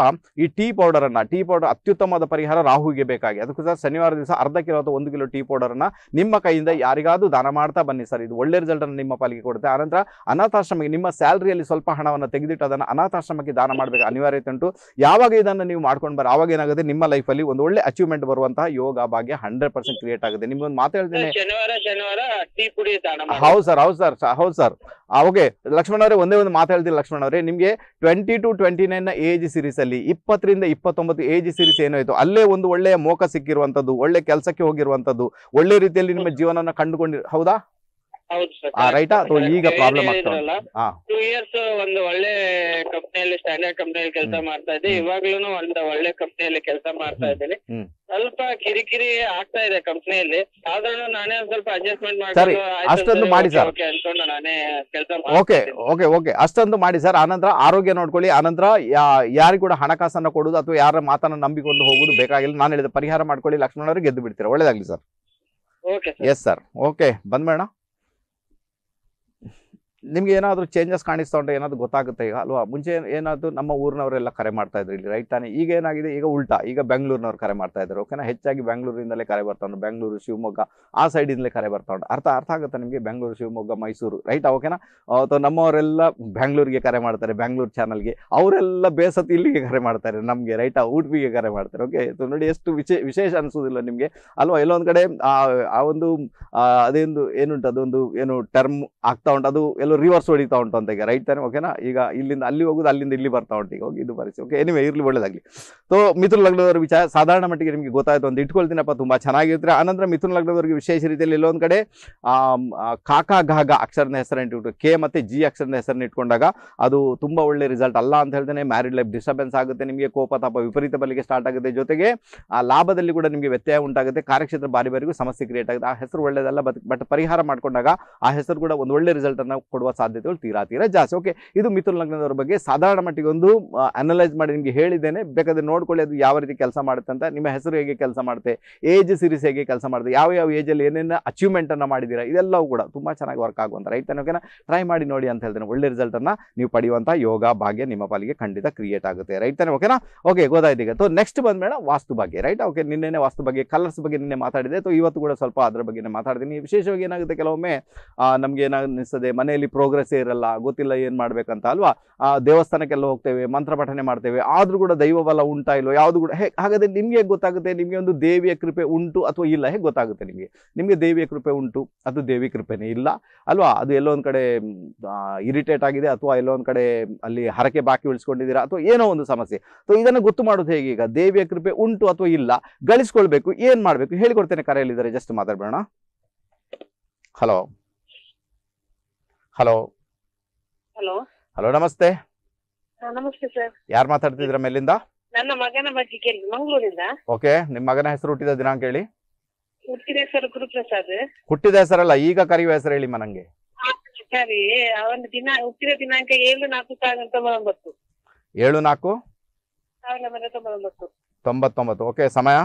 ಈ ಟೀ ಪೌಡರನ್ನು ಟೀ ಪೌಡರ್ ಅತ್ಯುತ್ತಮವಾದ ಪರಿಹಾರ ರಾಹುಗೆ ಬೇಕಾಗಿ ಅದಕ್ಕೂ ಶನಿವಾರ ದಿವಸ ಅರ್ಧ ಕಿಲೋ ಅಥವಾ ಒಂದು ಕಿಲೋ ಟೀ ಪೌಡರ್ ಅನ್ನ ನಿಮ್ಮ ಕೈಯಿಂದ ಯಾರಿಗಾದ್ರೂ ದಾನ ಮಾಡ್ತಾ ಬನ್ನಿ ಸರ್ ಇದು ಒಳ್ಳೆ ರಿಸಲ್ಟನ್ನು ನಿಮ್ಮ ಪಾಲಿಗೆ ಕೊಡುತ್ತೆ ಆನಂತರ ಅನಾಥಾಶ್ರಮಕ್ಕೆ ನಿಮ್ಮ ಸ್ಯಾಲರಿಯಲ್ಲಿ ಸ್ವಲ್ಪ ಹಣವನ್ನು ತೆಗೆದಿಟ್ಟು ಅದನ್ನು ಅನಾಥಾಶ್ರಮಕ್ಕೆ ದಾನ ಮಾಡಬೇಕು ಅನಿವಾರ್ಯತೆ ಉಂಟು ಯಾವಾಗ ಇದನ್ನು ನೀವು ಮಾಡ್ಕೊಂಡು ಬರ ಆವಾಗ ಏನಾಗುತ್ತೆ ನಿಮ್ಮ ಲೈಫಲ್ಲಿ ಒಂದು ಒಳ್ಳೆ ಅಚೀವ್ಮೆಂಟ್ ಬರುವಂತಹ ಯೋಗ ಭಾಗ್ಯ ಹಂಡ್ರೆಡ್ ಪರ್ಸೆಂಟ್ ಕ್ರಿಯೇಟ್ ಆಗುತ್ತೆ ನಿಮ್ಗೊಂದು ಮಾತಾಡ್ತೀನಿ ಹೌದು ಸರ್ ಹೌದು ಸರ್ ಹೌದು ಸರ್ ಓಕೆ ಲಕ್ಷ್ಮಣ್ ಅವರೇ ಒಂದೇ ಒಂದು ಮಾತು ಹೇಳ್ತೀನಿ ಲಕ್ಷ್ಮಣ ಅವರೇ ನಿಮಗೆ ಟ್ವೆಂಟಿ ಟು ಟ್ವೆಂಟಿ ನೈನ್ನ ಏಜ್ ಜಿ ಸೀರೀಸಲ್ಲಿ ಇಪ್ಪತ್ತರಿಂದ ಇಪ್ಪತ್ತೊಂಬತ್ತು ಏಜ್ ಸೀರೀಸ್ ಸೀರೀಸ್ ಏನಾಯಿತು ಅಲ್ಲೇ ಒಂದು ಒಳ್ಳೆಯ ಮೋಕ ಸಿಕ್ಕಿರುವಂಥದ್ದು ಒಳ್ಳೆ ಕೆಲಸಕ್ಕೆ ಹೋಗಿರುವಂತದ್ದು ಒಳ್ಳೆ ರೀತಿಯಲ್ಲಿ ನಿಮ್ಮ ಜೀವನವನ್ನು ಕಂಡುಕೊಂಡು ಹೌದಾ ಹೌದು ಆ ರೈಟಾ ಅಥವಾ ಈಗ ಪ್ರಾಬ್ಲಮ್ ಆಗ್ತಾ ಉಂಟು? ಟೂ ಇಯರ್ಸ್ ಒಂದು ಒಳ್ಳೆ ಕಂಪ್ನಿಯಲ್ಲಿ ಸ್ಟ್ಯಾಂಡರ್ಡ್ ಕಂಪ್ನಿಯಲ್ಲಿ ಕೆಲಸ ಮಾಡ್ತಾ ಇದ್ದೆ ಇವಾಗ್ಲೂ ಒಂದು ಒಳ್ಳೆ ಕಂಪ್ನಿಯಲ್ಲಿ ಕೆಲಸ ಮಾಡ್ತಾ ಇದ್ದೀನಿ ಸ್ವಲ್ಪ ಕಿರಿಕಿರಿ ಆಗ್ತಾ ಇದೆ ಕಂಪ್ನಿಯಲ್ಲಿ ಆದ್ರೂ ನಾನೇ ಒಂದ್ ಸ್ವಲ್ಪ ಅಡ್ಜಸ್ಟ್ಮೆಂಟ್ ಸರಿ, ಅಷ್ಟೊಂದು ಮಾಡಿ sir. ಅನ್ಕೊಂಡು ನಾನೇ ಕೆಲಸ ಓಕೆ ಓಕೆ ಓಕೆ ಅಷ್ಟೊಂದು ಮಾಡಿ ಸರ್ ಆನಂತರ ಆರೋಗ್ಯ ನೋಡ್ಕೊಳ್ಳಿ ಆನಂತರ ಯಾರಿಗೂ ಕೂಡ ಹಣಕಾಸನ್ನ ಕೊಡೋದು ಅಥವಾ ಯಾರ ಮಾತನ್ನ ನಂಬಿಕೊಂಡು ಹೋಗೋದು ಬೇಕಾಗಿಲ್ಲ ನಾನು ಹೇಳಿದ ಪರಿಹಾರ ಮಾಡ್ಕೊಳ್ಳಿ ಲಕ್ಷ್ಮಣ್ ಅವ್ರಿಗೆ ಗೆದ್ದು ಬಿಡ್ತೀರಾ ಒಳ್ಳೇದಾಗ್ಲಿ sir okay sir yes sir okay ಬಂದ್ಬೇಡ ನಿಮ್ಗೆ ಏನಾದರೂ ಚೇಂಜಸ್ ಕಾಣಿಸ್ತಾ ಉಂಟು ಏನಾದರೂ ಗೊತ್ತಾಗುತ್ತೆ ಈಗ ಅಲ್ವಾ ಮುಂಚೆ ಏನಾದರೂ ನಮ್ಮ ಊರಿನವರೆಲ್ಲ ಕರೆ ಮಾಡ್ತಾ ಇದ್ರು ಇಲ್ಲಿ ರೈಟ್ ತಾನೆ ಈಗ ಏನಾಗಿದೆ ಈಗ ಉಲ್ಟಾ ಈಗ ಬೆಂಗಳೂರಿನವ್ರು ಕರೆ ಮಾಡ್ತಾ ಇದ್ದಾರೆ ಓಕೆನಾ ಹೆಚ್ಚಾಗಿ ಬೆಂಗಳೂರಿಂದಲೇ ಕರೆ ಬರ್ತಾ ಉಂಟು ಬೆಂಗಳೂರು ಶಿವಮೊಗ್ಗ ಆ ಸೈಡಿಂದಲೇ ಕರೆ ಬರ್ತಾ ಉಂಟು ಅರ್ಥ ಅರ್ಥ ಆಗುತ್ತೆ ನಿಮಗೆ ಬೆಂಗಳೂರು ಶಿವಮೊಗ್ಗ ಮೈಸೂರು ರೈಟ್ ಓಕೆನಾ ಅಥವಾ ನಮ್ಮವರೆಲ್ಲ ಬೆಂಗಳೂರಿಗೆ ಕರೆ ಮಾಡ್ತಾರೆ ಬೆಂಗಳೂರು ಚಾನಲ್ಗೆ ಅವರೆಲ್ಲ ಬೇಸತ್ತು ಇಲ್ಲಿಗೆ ಕರೆ ಮಾಡ್ತಾರೆ ನಮಗೆ ರೈಟಾ ಉಡುಪಿಗೆ ಕರೆ ಮಾಡ್ತಾರೆ ಓಕೆ ನೋಡಿ ಎಷ್ಟು ವಿಶೇ ವಿಶೇಷ ಅನಿಸೋದಿಲ್ಲ ನಿಮಗೆ ಅಲ್ವಾ ಎಲ್ಲೊಂದು ಕಡೆ ಆ ಒಂದು ಅದೇಂದು ಏನುಂಟು ಅದೊಂದು ಏನು ಟರ್ಮ್ ಆಗ್ತಾ ಉಂಟು ಅದು ಎಲ್ಲ ರಿವರ್ಸ್ ಹೊಡಿತಾ ಉಂಟು ಅಂತ ಈಗ ರೈಟ್ ತಾನೆ ಓಕೆನಾ ಈಗ ಇಲ್ಲಿಂದ ಅಲ್ಲಿ ಹೋಗೋದು ಅಲ್ಲಿಂದ ಇಲ್ಲಿ ಬರ್ತಾ ಉಂಟು ಈಗ ಹೋಗಿ ಇದು ಬರೆಸಿ ಓಕೆ ಎನಿವೆ ಇರಲಿ ಒಳ್ಳೇದಾಗಲಿ ಸೊ ಮಿಥುನ ಲಗ್ನದವ್ರ ವಿಚಾರ ಸಾಧಾರಣ ಮಟ್ಟಿಗೆ ನಿಮಗೆ ಗೊತ್ತಾಯ್ತು ಒಂದು ಇಟ್ಕೊಳ್ತೀನಪ್ಪ ತುಂಬ ಚೆನ್ನಾಗಿರ್ತಾರೆ ಆನಂತರ ಮಿಥುನ ಲಗ್ನದವರಿಗೆ ವಿಶೇಷ ರೀತಿಯಲ್ಲಿ ಇಲ್ಲೊಂದು ಕಡೆ ಕಾಕಾ ಘಾಗ ಅಕ್ಷರದ ಹೆಸರು ಇಟ್ಬಿಟ್ಟು ಕೆ ಮತ್ತು ಜಿ ಅಕ್ಷರನ ಹೆಸರನ್ನು ಇಟ್ಕೊಂಡಾಗ ಅದು ತುಂಬ ಒಳ್ಳೆ ರಿಸಲ್ಟ್ ಅಲ್ಲ ಅಂತ ಹೇಳ್ತೇನೆ ಮ್ಯಾರಿಡ್ ಲೈಫ್ ಡಿಸ್ಟರ್ಬೆನ್ಸ್ ಆಗುತ್ತೆ ನಿಮಗೆ ಕೋಪ ತಾಪ ವಿಪರೀತ ಬಲಿಗೆ ಸ್ಟಾರ್ಟ್ ಆಗುತ್ತೆ ಜೊತೆಗೆ ಆ ಲಾಭದಲ್ಲಿ ಕೂಡ ನಿಮಗೆ ವ್ಯತ್ಯಯ ಉಂಟಾಗುತ್ತೆ ಕಾರ್ಯಕ್ಷೇತ್ರ ಬಾರಿ ಬಾರಿಗೂ ಸಮಸ್ಯೆ ಕ್ರಿಯೇಟ್ ಆಗುತ್ತೆ ಆ ಹೆಸರು ಒಳ್ಳೆಯದಲ್ಲ ಬಟ್ ಬಟ್ ಪರಿಹಾರ ಮಾಡಿಕೊಂಡಾಗ ಆ ಹೆಸರು ಕೂಡ ಒಂದು ಒಳ್ಳೆ ರಿಸಲ್ಟನ್ನು ಕೊಡುವ ಮಾಡುವ ಸಾಧ್ಯತೆಗಳು ತೀರಾ ತೀರಾ ಜಾಸ್ತಿ ಓಕೆ ಇದು ಮಿಥುನ್ ಲಗ್ನದವರ ಬಗ್ಗೆ ಸಾಧಾರಣ ಮಟ್ಟಿಗೆ ಒಂದು ಅನಲೈಸ್ ಮಾಡಿ ನಿಮಗೆ ಹೇಳಿದ್ದೇನೆ ಬೇಕಾದರೆ ನೋಡ್ಕೊಳ್ಳಿ ಅದು ಯಾವ ರೀತಿ ಕೆಲಸ ಮಾಡುತ್ತೆ ಅಂತ ನಿಮ್ಮ ಹೆಸರು ಹೇಗೆ ಕೆಲಸ ಮಾಡುತ್ತೆ ಏಜ್ ಸಿರೀಸ್ ಹೇಗೆ ಕೆಲಸ ಮಾಡುತ್ತೆ ಯಾವ ಯಾವ ಏಜಲ್ಲಿ ಏನೇನು ಅಚೀವ್ಮೆಂಟನ್ನು ಮಾಡಿದ್ದೀರಾ ಇದೆಲ್ಲವೂ ಕೂಡ ತುಂಬ ಚೆನ್ನಾಗಿ ವರ್ಕ್ ಆಗುವಂಥ ರೈತನ ಓಕೆನಾ ಟ್ರೈ ಮಾಡಿ ನೋಡಿ ಅಂತ ಹೇಳ್ತೇನೆ ಒಳ್ಳೆ ರಿಸಲ್ಟನ್ನು ನೀವು ಪಡೆಯುವಂಥ ಯೋಗ ಭಾಗ್ಯ ನಿಮ್ಮ ಪಾಲಿಗೆ ಖಂಡಿತ ಕ್ರಿಯೇಟ್ ಆಗುತ್ತೆ ರೈತನೇ ಓಕೆನಾ ಓಕೆ ಈಗ ಸೊ ನೆಕ್ಸ್ಟ್ ಮೇಡ ವಾಸ್ತು ಭಾಗ್ಯ ರೈಟ್ ಓಕೆ ನಿನ್ನೆ ವಾಸ್ತು ಬಗ್ಗೆ ಕಲರ್ಸ್ ಬಗ್ಗೆ ನಿನ್ನೆ ಮಾತಾಡಿದೆ ಸೊ ಇವತ್ತು ಕೂಡ ಸ್ವಲ್ಪ ಅದರ ಬಗ್ಗೆ ಮಾತಾಡ್ತೀನಿ ವಿಶೇಷವಾಗಿ ಏನಾಗುತ್ತೆ ಕೆಲವೊಮ್ಮೆ ನಮಗೆ ಅನಿಸ್ತದೆ ಮನೆಯಲ್ಲಿ ಪ್ರೋಗ್ರೆಸ್ಸೇ ಇರಲ್ಲ ಗೊತ್ತಿಲ್ಲ ಏನು ಮಾಡಬೇಕಂತ ಅಲ್ವಾ ಆ ದೇವಸ್ಥಾನಕ್ಕೆಲ್ಲ ಹೋಗ್ತೇವೆ ಮಂತ್ರ ಪಠನೆ ಮಾಡ್ತೇವೆ ಆದರೂ ಕೂಡ ದೈವ ಬಲ ಉಂಟಾ ಇಲ್ಲೋ ಯಾವುದು ಕೂಡ ಹೇ ಹಾಗಾದರೆ ನಿಮಗೆ ಗೊತ್ತಾಗುತ್ತೆ ನಿಮಗೆ ಒಂದು ದೇವಿಯ ಕೃಪೆ ಉಂಟು ಅಥವಾ ಇಲ್ಲ ಹೇಗೆ ಗೊತ್ತಾಗುತ್ತೆ ನಿಮಗೆ ನಿಮಗೆ ದೇವಿಯ ಕೃಪೆ ಉಂಟು ಅದು ದೇವಿ ಕೃಪೆನೇ ಇಲ್ಲ ಅಲ್ವಾ ಅದು ಎಲ್ಲೋ ಒಂದು ಕಡೆ ಇರಿಟೇಟ್ ಆಗಿದೆ ಅಥವಾ ಎಲ್ಲೋ ಒಂದು ಕಡೆ ಅಲ್ಲಿ ಹರಕೆ ಬಾಕಿ ಉಳಿಸ್ಕೊಂಡಿದ್ದೀರಾ ಅಥವಾ ಏನೋ ಒಂದು ಸಮಸ್ಯೆ ಸೊ ಇದನ್ನು ಗೊತ್ತು ಮಾಡೋದು ಹೇಗೆ ಈಗ ದೇವಿಯ ಕೃಪೆ ಉಂಟು ಅಥವಾ ಇಲ್ಲ ಗಳಿಸ್ಕೊಳ್ಬೇಕು ಏನು ಮಾಡಬೇಕು ಹೇಳಿಕೊಡ್ತೇನೆ ಕರೆಯಲ್ಲಿದ್ದಾರೆ ಜಸ್ಟ್ ಮಾತಾಡಬೇಡ ಹಲೋ ಹಲೋ ಹಲೋ ಹಲೋ ನಮಸ್ತೆ ನಮಸ್ತೆ ಸರ್ ಯಾರು ಮಾತಾಡ್ತಿದ್ರ ಮೇಲಿಂದ ನನ್ನ ಮಗನ ಬಗ್ಗೆ ಕೇಳಿ ಮಂಗಳೂರಿಂದ ಓಕೆ ನಿಮ್ಮ ಮಗನ ಹೆಸರು ಹುಟ್ಟಿದ ದಿನಾಂಕ ಹೇಳಿ ಹುಟ್ಟಿದ ಹೆಸರು ಗುರುಪ್ರಸಾದ್ ಹುಟ್ಟಿದ ಹೆಸರಲ್ಲ ಈಗ ಕರೆಯುವ ಹೆಸರು ಹೇಳಿ ಮನಂಗೆ ಸರಿ ಅವನ ದಿನ ಹುಟ್ಟಿದ ದಿನಾಂಕ ಏಳು ನಾಲ್ಕು ಸಾವಿರದ ತೊಂಬತ್ತೊಂಬತ್ತು ಏಳು ನಾಲ್ಕು ಸಾವಿರದ ತೊಂಬತ್ತೊಂಬತ್ತು ತೊಂಬತ್ತೊಂಬತ್ತು ಓಕೆ ಸಮಯ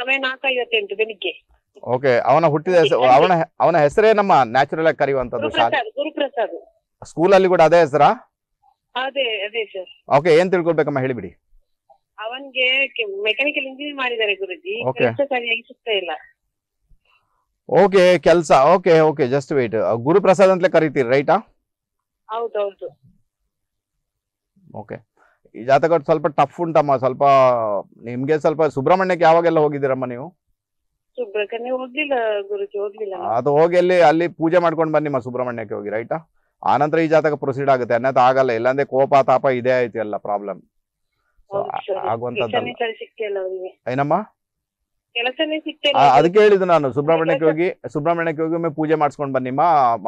ಸಮಯ ನಾಲ್ಕು ಐವತ್ತೆಂಟು ಬೆಳಿಗ್ಗೆ ಓಕೆ ಅವನ ಹುಟ್ಟಿದ ಅವನ ಅವನ ಹೆಸರೇ ನಮ್ಮ ನ್ಯಾಚುರಲ್ ಆಗಿ ಕರೆಯುವಂತದ್ದು ಗುರುಪ್ರಸಾದ್ ಸ್ಕೂಲ್ ಅಲ್ಲಿ ಕೂಡ ಅದೇ ಹೆಸರಾ ಅದೇ ಸರ್ ಓಕೆ ಏನ್ ತಿಳ್ಕೊಳ್ಬೇಕಮ್ಮ ಹೇಳಿಬಿಡಿ ಅವನ್ಗೆ ಮೆಕ್ಯಾನಿಕಲ್ ಇಂಜಿನಿಯರ್ ಮಾಡಿದ್ದಾರೆ ಗುರುಜಿ ಕೆಲಸ ಸರಿಯಾಗಿ ಸಿಗ್ತಾ ಇಲ್ಲ ಓಕೆ ಕೆಲಸ okay okay just wait Guruprasad ಅಂತಲೇ ಕರಿತೀರಿ ರೈಟಾ ಹೌದು ಓಕೆ ಈ ಜಾತಕ ಸ್ವಲ್ಪ ಟಫ್ ಉಂಟಮ್ಮ ಸ್ವಲ್ಪ ನಿಮ್ಗೆ ಸ್ವಲ್ಪ ಸುಬ್ರಹ್ಮಣ್ಯಕ್ಕೆ ಯಾವಾಗೆಲ್ಲ ಹೋಗಿದ್ದೀರಮ್ಮ ನೀವು ಅದು ಹೋಗಿ ಅಲ್ಲಿ ಅಲ್ಲಿ ಪೂಜೆ ಮಾಡ್ಕೊಂಡು ಬನ್ನಿ ಸುಬ್ರಹ್ಮಣ್ಯಕ್ಕೆ ಹೋಗಿ ರೈಟ್ ಆನಂತರ ಈ ಜಾತಕ ಪ್ರೊಸೀಡ್ ಆಗುತ್ತೆ ಅನ್ಯತ ಆಗಲ್ಲ ಇಲ್ಲಾಂದ್ರೆ ಕೋಪ ತಾಪ ಇದೇ ಆಯ್ತು ಎಲ್ಲ ಪ್ರಾಬ್ಲಮ್ ಆಗುವಂತ ಏನಮ್ಮ ಅದಕ್ಕೆ ಹೇಳಿದ್ದು ನಾನು ಸುಬ್ರಹ್ಮಣ್ಯಕ್ಕೆ ಹೋಗಿ ಸುಬ್ರಹ್ಮಣ್ಯಕ್ಕೆ ಹೋಗಿ ಒಮ್ಮೆ ಪೂಜೆ ಮಾಡಿಸ್ಕೊಂಡು ಬನ್ನಿಮ್ಮ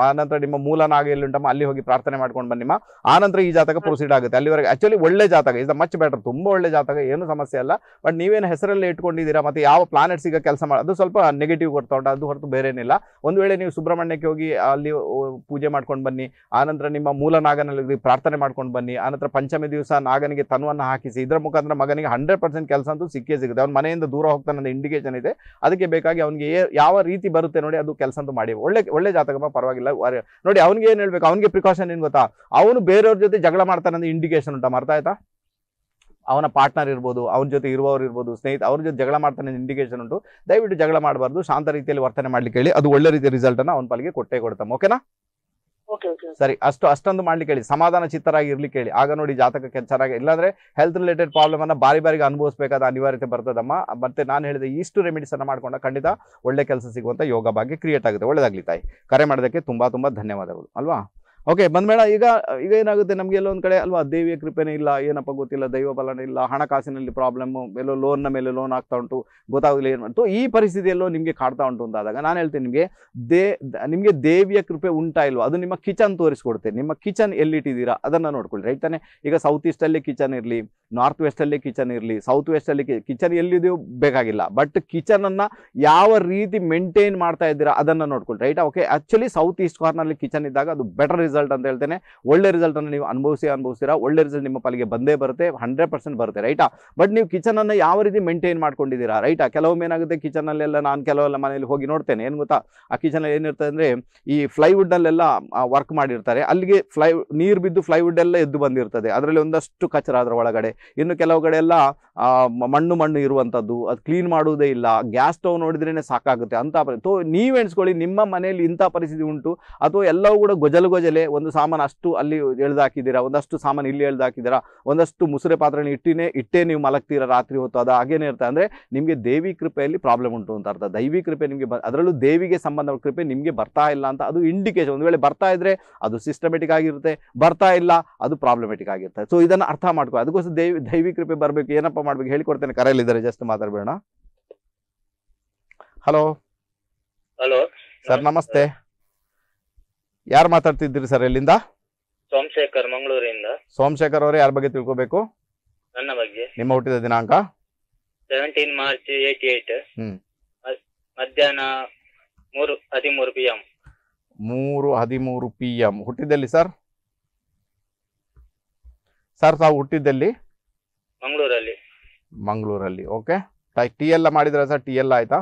ಆನಂತರ ನಿಮ್ಮ ಮೂಲ ನಾಗ ಉಂಟಮ್ಮ ಅಲ್ಲಿ ಹೋಗಿ ಪ್ರಾರ್ಥನೆ ಮಾಡ್ಕೊಂಡು ಬನ್ನಿಮ್ಮ ಆನಂತರ ಈ ಜಾತಕ ಪ್ರೊಸೀಡ್ ಆಗುತ್ತೆ ಅಲ್ಲಿವರೆಗೆ ಆಕ್ಚುಲಿ ಒಳ್ಳೆ ಜಾತಕ ಇಸ್ ಮಚ್ ಬೆಟರ್ ತುಂಬಾ ಒಳ್ಳೆ ಜಾತಕ ಏನು ಸಮಸ್ಯೆ ಅಲ್ಲ ಬಟ್ ನೀವೇನು ಹೆಸರಲ್ಲೇ ಇಟ್ಕೊಂಡಿದ್ದೀರಾ ಮತ್ತೆ ಯಾವ ಪ್ಲಾನೆಟ್ಸ್ ಈಗ ಕೆಲಸ ಮಾಡಿ ಅದು ಸ್ವಲ್ಪ ನೆಗೆಟಿವ್ ಕೊಡ್ತಾ ಉಂಟು ಅದು ಹೊರತು ಬೇರೆನಿಲ್ಲ ಒಂದು ವೇಳೆ ನೀವು ಸುಬ್ರಹ್ಮಣ್ಯಕ್ಕೆ ಹೋಗಿ ಅಲ್ಲಿ ಪೂಜೆ ಮಾಡ್ಕೊಂಡು ಬನ್ನಿ ಆನಂತರ ನಿಮ್ಮ ಮೂಲ ನಾಗನಲ್ಲಿ ಪ್ರಾರ್ಥನೆ ಮಾಡ್ಕೊಂಡು ಬನ್ನಿ ಆನಂತರ ಪಂಚಮಿ ದಿವಸ ನಾಗನಿಗೆ ತನುವನ್ನು ಹಾಕಿಸಿ ಇದರ ಮುಖಾಂತರ ಮಗನಿಗೆ ಹಂಡ್ರೆಡ್ ಪರ್ಸೆಂಟ್ ಕೆಲಸ ಅಂತೂ ಸಿಕ್ಕೇ ಸಿಗುತ್ತೆ ಅವ್ನ ಮನೆಯಿಂದ ದೂರ ಹೋಗ್ತಾನೆ ಇಂಡಿಗೆ ಇದೆ ಅದಕ್ಕೆ ಬೇಕಾಗಿ ಅವನಿಗೆ ಯಾವ ರೀತಿ ಬರುತ್ತೆ ನೋಡಿ ಅದು ಕೆಲಸ ಅಂತೂ ಮಾಡಿ ಒಳ್ಳೆ ಒಳ್ಳೆ ಜಾತಕಮ್ಮ ಪರವಾಗಿಲ್ಲ ನೋಡಿ ಅವ್ನಿಗೆ ಏನು ಹೇಳ್ಬೇಕು ಅವನಿಗೆ ಪ್ರಿಕಾಷನ್ ಏನು ಗೊತ್ತಾ ಅವನು ಬೇರೆಯವ್ರ ಜೊತೆ ಜಗಳ ಮಾಡ್ತಾನೆ ಅಂದ್ರೆ ಇಂಡಿಕೇಶನ್ ಉಂಟಾ ಮರ್ತಾ ಆಯ್ತಾ ಅವನ ಪಾರ್ಟ್ನರ್ ಇರ್ಬೋದು ಅವನ ಜೊತೆ ಇರುವವರು ಇರ್ಬೋದು ಸ್ನೇಹಿತ ಅವ್ರ ಜೊತೆ ಜಗಳ ಮಾಡ್ತಾನೆ ಇಂಡಿಕೇಶನ್ ಉಂಟು ದಯವಿಟ್ಟು ಜಗಳ ಮಾಡಬಾರ್ದು ಶಾಂತ ರೀತಿಯಲ್ಲಿ ವರ್ತನೆ ಮಾಡ್ಲಿಕ್ಕೆ ಹೇಳಿ ಅದು ಒಳ್ಳೆ ರೀತಿಯ ರಿಸಲ್ಟನ್ನು ಅವನ ಪಾಲಿಗೆ ಕೊಟ್ಟೇ ಕೊಡ್ತಾ ಓಕೆನಾ ಸರಿ ಅಷ್ಟು ಅಷ್ಟೊಂದು ಮಾಡ್ಲಿಕ್ಕೆ ಹೇಳಿ ಸಮಾಧಾನ ಚಿತ್ತರಾಗಿ ಇರ್ಲಿಕ್ಕೆ ಹೇಳಿ ಆಗ ನೋಡಿ ಜಾತಕ ಚೆನ್ನಾಗಿ ಇಲ್ಲಾಂದ್ರೆ ಹೆಲ್ತ್ ರಿಲೇಟೆಡ್ ಪ್ರಾಬ್ಲಮ್ ಅನ್ನ ಬಾರಿ ಬಾರಿಗೆ ಅನುಭವಿಸಬೇಕಾದ ಅನಿವಾರ್ಯತೆ ಬರ್ತದಮ್ಮ ಮತ್ತೆ ನಾನು ಹೇಳಿದ ಇಷ್ಟು ರೆಮಿಡೀಸ್ ಅನ್ನ ಮಾಡ್ಕೊಂಡ ಖಂಡಿತ ಒಳ್ಳೆ ಕೆಲಸ ಸಿಗುವಂತ ಯೋಗ ಭಾಗ್ಯ ಕ್ರಿಯೇಟ್ ಆಗುತ್ತೆ ಒಳ್ಳೇದಾಗ್ಲಿ ತಾಯಿ ಕರೆ ಮಾಡೋದಕ್ಕೆ ತುಂಬಾ ತುಂಬಾ ಧನ್ಯವಾದಗಳು ಅಲ್ವಾ ಓಕೆ ಬಂದ್ಮೇಡ ಈಗ ಈಗ ಏನಾಗುತ್ತೆ ನಮಗೆ ಎಲ್ಲೊಂದು ಕಡೆ ಅಲ್ವಾ ದೇವಿಯ ಕೃಪೆನೇ ಇಲ್ಲ ಏನಪ್ಪ ಗೊತ್ತಿಲ್ಲ ದೈವ ಬಲನೇ ಇಲ್ಲ ಹಣಕಾಸಿನಲ್ಲಿ ಪ್ರಾಬ್ಲಮ್ಮು ಎಲ್ಲೋ ಲೋನ್ನ ಮೇಲೆ ಲೋನ್ ಆಗ್ತಾ ಉಂಟು ಗೊತ್ತಾಗಲಿಲ್ಲ ಏನು ಮಾಡ್ತು ಈ ಪರಿಸ್ಥಿತಿಯಲ್ಲೋ ನಿಮಗೆ ಕಾಡ್ತಾ ಉಂಟು ಅಂತಾದಾಗ ನಾನು ಹೇಳ್ತೀನಿ ನಿಮಗೆ ದೇ ನಿಮಗೆ ದೇವಿಯ ಕೃಪೆ ಉಂಟಾ ಇಲ್ವಾ ಅದು ನಿಮ್ಮ ಕಿಚನ್ ತೋರಿಸ್ಕೊಡ್ತೇನೆ ನಿಮ್ಮ ಕಿಚನ್ ಎಲ್ಲಿಟ್ಟಿದ್ದೀರಾ ಅದನ್ನು ನೋಡ್ಕೊಳ್ಳಿ ರೈಟ್ ತಾನೆ ಈಗ ಸೌತ್ ಈಸ್ಟಲ್ಲಿ ಕಿಚನ್ ಇರಲಿ ನಾರ್ತ್ ವೆಸ್ಟಲ್ಲಿ ಕಿಚನ್ ಇರಲಿ ಸೌತ್ ವೆಸ್ಟಲ್ಲಿ ಕಿಚನ್ ಎಲ್ಲಿದೆಯೋ ಬೇಕಾಗಿಲ್ಲ ಬಟ್ ಕಿಚನನ್ನು ಯಾವ ರೀತಿ ಮೇಂಟೈನ್ ಮಾಡ್ತಾ ಇದ್ದೀರಾ ಅದನ್ನು ನೋಡ್ಕೊಳ್ಳಿ right okay actually south east ಕಾರ್ನಲ್ಲಿ ಕಿಚನ್ ಇದ್ದಾಗ ಅದು ಬೆಟರ್ ರಿಸಲ್ಟ್ ಅಂತ ಹೇಳ್ತೇನೆ ಒಳ್ಳೆ ರಿಸಲ್ಟ್ ಅನ್ನು ನೀವು ಅನುಭವಿಸಿ ಅನುಭವಿಸ್ತೀರಾ ಒಳ್ಳೆ ರಿಸಲ್ಟ್ ನಿಮ್ಮ ಪಾಲಿಗೆ ಬಂದೇ ಬರುತ್ತೆ ಹಂಡ್ರೆಡ್ ಪರ್ಸೆಂಟ್ ಬರುತ್ತೆ ರೈಟಾ ಬಟ್ ನೀವು ಕಿಚನ್ ಅನ್ನು ಯಾವ ರೀತಿ ಮೇಂಟೈನ್ ಮಾಡ್ಕೊಂಡಿದ್ದೀರಾ ರೈಟಾ ಕೆಲವೊಮ್ಮೆ ಏನಾಗುತ್ತೆ ಕಿಚನ್ ಅಲ್ಲೆಲ್ಲ ನಾನು ಕೆಲವೆಲ್ಲ ಮನೆಯಲ್ಲಿ ಹೋಗಿ ನೋಡ್ತೇನೆ ಏನು ಗೊತ್ತಾ ಆ ಕಿಚನ್ ಏನಿರ್ತದೆ ಅಂದ್ರೆ ಈ ಫ್ಲೈವುಡ್ ನಲ್ಲೆಲ್ಲ ವರ್ಕ್ ಮಾಡಿರ್ತಾರೆ ಅಲ್ಲಿಗೆ ಫ್ಲೈ ನೀರು ಬಿದ್ದು ಫ್ಲೈವುಡ್ ಎಲ್ಲ ಎದ್ದು ಬಂದಿರ್ತದೆ ಅದರಲ್ಲಿ ಒಂದಷ್ಟು ಕಚರ ಅದರ ಒಳಗಡೆ ಇನ್ನು ಕೆಲವು ಕಡೆ ಎಲ್ಲ ಮಣ್ಣು ಮಣ್ಣು ಇರುವಂಥದ್ದು ಅದು ಕ್ಲೀನ್ ಮಾಡುವುದೇ ಇಲ್ಲ ಗ್ಯಾಸ್ ಸ್ಟವ್ ನೋಡಿದ್ರೇ ಸಾಕಾಗುತ್ತೆ ಅಂತ ತೋ ನೀವು ಎಣಿಸ್ಕೊಳ್ಳಿ ನಿಮ್ಮ ಮನೆಯಲ್ಲಿ ಇಂಥ ಪರಿಸ್ಥಿತಿ ಉಂಟು ಅಥವಾ ಎಲ್ಲವೂ ಕೂಡ ಗೊಜಲು ಗೊಜಲೆ ಒಂದು ಸಾಮಾನು ಅಷ್ಟು ಅಲ್ಲಿ ಎಳ್ದಾಕಿದ್ದೀರಾ ಒಂದಷ್ಟು ಸಾಮಾನು ಇಲ್ಲಿ ಎಳ್ದಾಕಿದ್ದೀರಾ ಒಂದಷ್ಟು ಮುಸುರೆ ಪಾತ್ರೆನ ಇಟ್ಟಿನೇ ಇಟ್ಟೇ ನೀವು ಮಲಗ್ತೀರಾ ರಾತ್ರಿ ಹೊತ್ತು ಅದು ಹಾಗೇನೇ ಇರ್ತದೆ ಅಂದರೆ ನಿಮಗೆ ದೇವಿ ಕೃಪೆಯಲ್ಲಿ ಪ್ರಾಬ್ಲಮ್ ಉಂಟು ಅಂತ ಅರ್ಥ ದೈವಿ ಕೃಪೆ ನಿಮಗೆ ಅದರಲ್ಲೂ ದೇವಿಗೆ ಸಂಬಂಧ ಕೃಪೆ ನಿಮಗೆ ಬರ್ತಾ ಇಲ್ಲ ಅಂತ ಅದು ಇಂಡಿಕೇಶನ್ ಒಂದು ವೇಳೆ ಬರ್ತಾ ಇದ್ದರೆ ಅದು ಸಿಸ್ಟಮೆಟಿಕ್ ಆಗಿರುತ್ತೆ ಬರ್ತಾ ಇಲ್ಲ ಅದು ಪ್ರಾಬ್ಲಮೆಟಿಕ್ ಆಗಿರುತ್ತೆ ಸೊ ಇದನ್ನು ಅರ್ಥ ಮಾಡ್ಕೋ ಅದಕ್ಕೋಸ್ಕರ ದೇವಿ ದೈವಿ ಕೃಪೆ ಬರಬೇಕು ಏನಪ್ಪ ಮಾಡ್ಬೇಕು ಹೇಳಿಕೊಡ್ತೇನೆ ಕರೆಯಲ್ಲಿದ್ದಾರೆ ಜಸ್ಟ್ ಮಾತಾಡ್ಬೇಡ ಹಲೋ ಹಲೋ ಸರ್ ನಮಸ್ತೆ ಯಾರು ಮಾತಾಡ್ತಿದ್ದೀರಿ ಸರ್ ಎಲ್ಲಿಂದ ಸೋಮಶೇಖರ್ ಮಂಗಳೂರಿಂದ ಸೋಮಶೇಖರ್ ಅವರೇ ಯಾರ ಬಗ್ಗೆ ತಿಳ್ಕೋಬೇಕು ನನ್ನ ಬಗ್ಗೆ ನಿಮ್ಮ ಹುಟ್ಟಿದ ದಿನಾಂಕ ಸೆವೆಂಟೀನ್ ಮಾರ್ಚ್ ಏಟಿ ಏಟ್ ಮಧ್ಯಾಹ್ನ ಮೂರು ಹದಿಮೂರು ಪಿ ಎಂ ಮೂರು ಹದಿಮೂರು ಪಿ ಎಂ ಹುಟ್ಟಿದ್ದಲ್ಲಿ ಸರ್ ಸರ್ ತಾವು ಹುಟ್ಟಿದ್ದಲ್ಲಿ ಮಂಗಳೂರಲ್ಲಿ ಮಂಗಳೂರಲ್ಲಿ ಓಕೆ ಟಿ ಎಲ್ಲ ಮಾಡಿದ್ರೆ ಸರ್ ಟಿ ಎಲ್ಲ ಆಯ್ತಾ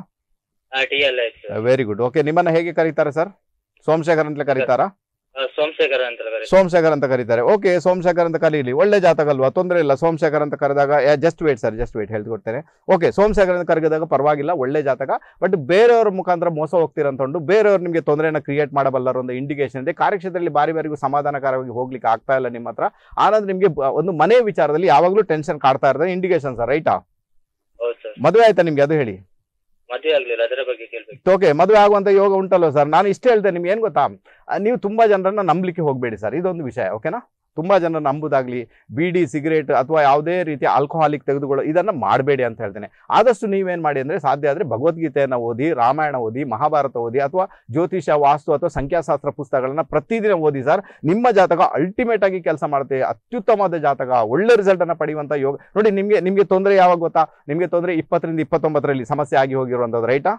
ವೆರಿ ಗುಡ್ ಓಕೆ ನಿಮ್ಮನ್ನ ಹೇಗೆ ಕರೀತಾರೆ ಸರ್ ಸೋಮಶೇಖರ್ ಅಂತಲೇ ಕರೀತಾರಾ ಸೋಮಶೇಖರ ಅಂತ ಸೋಮಶೇಖರ್ ಅಂತ ಕರೀತಾರೆ ಓಕೆ ಸೋಮಶೇಖರ್ ಅಂತ ಕರೀಲಿ ಒಳ್ಳೆ ಜಾತಕ ಅಲ್ವಾ ತೊಂದರೆ ಇಲ್ಲ ಸೋಮಶೇಖರ್ ಅಂತ ಕರೆದಾಗ just wait sir just wait ಹೇಳ್ಕೊಡ್ತೇನೆ ಓಕೆ ಸೋಮಶೇಖರ್ ಅಂತ ಕರೆದಾಗ ಪರವಾಗಿಲ್ಲ ಒಳ್ಳೆ ಜಾತಕ ಬಟ್ ಬೇರೆಯವ್ರ ಮುಖಾಂತರ ಮೋಸ ಹೋಗ್ತಿರಂತಂಡು ಬೇರೆಯವ್ರು ನಿಮಗೆ ತೊಂದರೆಯನ್ನು ಕ್ರಿಯೇಟ್ ಮಾಡಬಲ್ಲಾರ ಒಂದು ಇಂಡಿಕೇಶನ್ ಇದೆ ಕಾರ್ಯಕ್ಷೇತ್ರದಲ್ಲಿ ಬಾರಿ ಬಾರಿಗೂ ಸಮಾಧಾನಕಾರವಾಗಿ ಹೋಗ್ಲಿಕ್ಕೆ ಆಗ್ತಾ ಇಲ್ಲ ನಿಮ್ಮ ಹತ್ರ ಆನಂದ್ರೆ ನಿಮಗೆ ಒಂದು ಮನೆ ವಿಚಾರದಲ್ಲಿ ಯಾವಾಗಲೂ ಟೆನ್ಷನ್ ಕಾಡ್ತಾ ಇರೋದು ಇಂಡಿಕೇಶನ್ ಸರ್ ರೈಟಾ ಮದುವೆ ಆಯ್ತಾ ನಿಮ್ಗೆ ಅದು ಹೇಳಿ ಓಕೆ ಮದುವೆ ಆಗುವಂತ ಯೋಗ ಉಂಟಲ್ವ ಸರ್ ನಾನು ಇಷ್ಟ ಹೇಳ್ತೇನೆ ನಿಮ್ಗೆ ಏನ್ ಗೊತ್ತಾ ನೀವು ತುಂಬ ಜನರನ್ನ ನಂಬಲಿಕ್ಕೆ ಹೋಗಬೇಡಿ ಸರ್ ಇದೊಂದು ವಿಷಯ ಓಕೆನಾ ತುಂಬ ಜನ ನಂಬುದಾಗಲಿ ಬೀಡಿ ಸಿಗರೇಟ್ ಅಥವಾ ಯಾವುದೇ ರೀತಿ ಆಲ್ಕೋಹಾಲಿಕ್ ತೆಗೆದುಕೊಳ್ಳೋ ಇದನ್ನ ಮಾಡಬೇಡಿ ಅಂತ ಹೇಳ್ತೇನೆ ಆದಷ್ಟು ನೀವೇನು ಮಾಡಿ ಅಂದ್ರೆ ಸಾಧ್ಯ ಆದರೆ ಭಗವದ್ಗೀತೆಯನ್ನು ಓದಿ ರಾಮಾಯಣ ಓದಿ ಮಹಾಭಾರತ ಓದಿ ಅಥವಾ ಜ್ಯೋತಿಷ ವಾಸ್ತು ಅಥವಾ ಸಂಖ್ಯಾಶಾಸ್ತ್ರ ಪುಸ್ತಕಗಳನ್ನು ಪ್ರತಿದಿನ ಓದಿ ಸರ್ ನಿಮ್ಮ ಜಾತಕ ಅಲ್ಟಿಮೇಟ್ ಆಗಿ ಕೆಲಸ ಮಾಡುತ್ತೆ ಅತ್ಯುತ್ತಮವಾದ ಜಾತಕ ಒಳ್ಳೆ ರಿಸಲ್ಟ್ ಅನ್ನ ಪಡೆಯುವಂತ ಯೋಗ ನೋಡಿ ನಿಮಗೆ ನಿಮಗೆ ತೊಂದರೆ ಯಾವಾಗ ಗೊತ್ತಾ ನಿಮಗೆ ತೊಂದರೆ ಇಪ್ಪತ್ತರಿಂದ ಇಪ್ಪತ್ತೊಂಬತ್ತರಲ್ಲಿ ಸಮಸ್ಯೆ ಆಗಿ ಹೋಗಿರುವಂಥದ್ದು ರೈಟಾ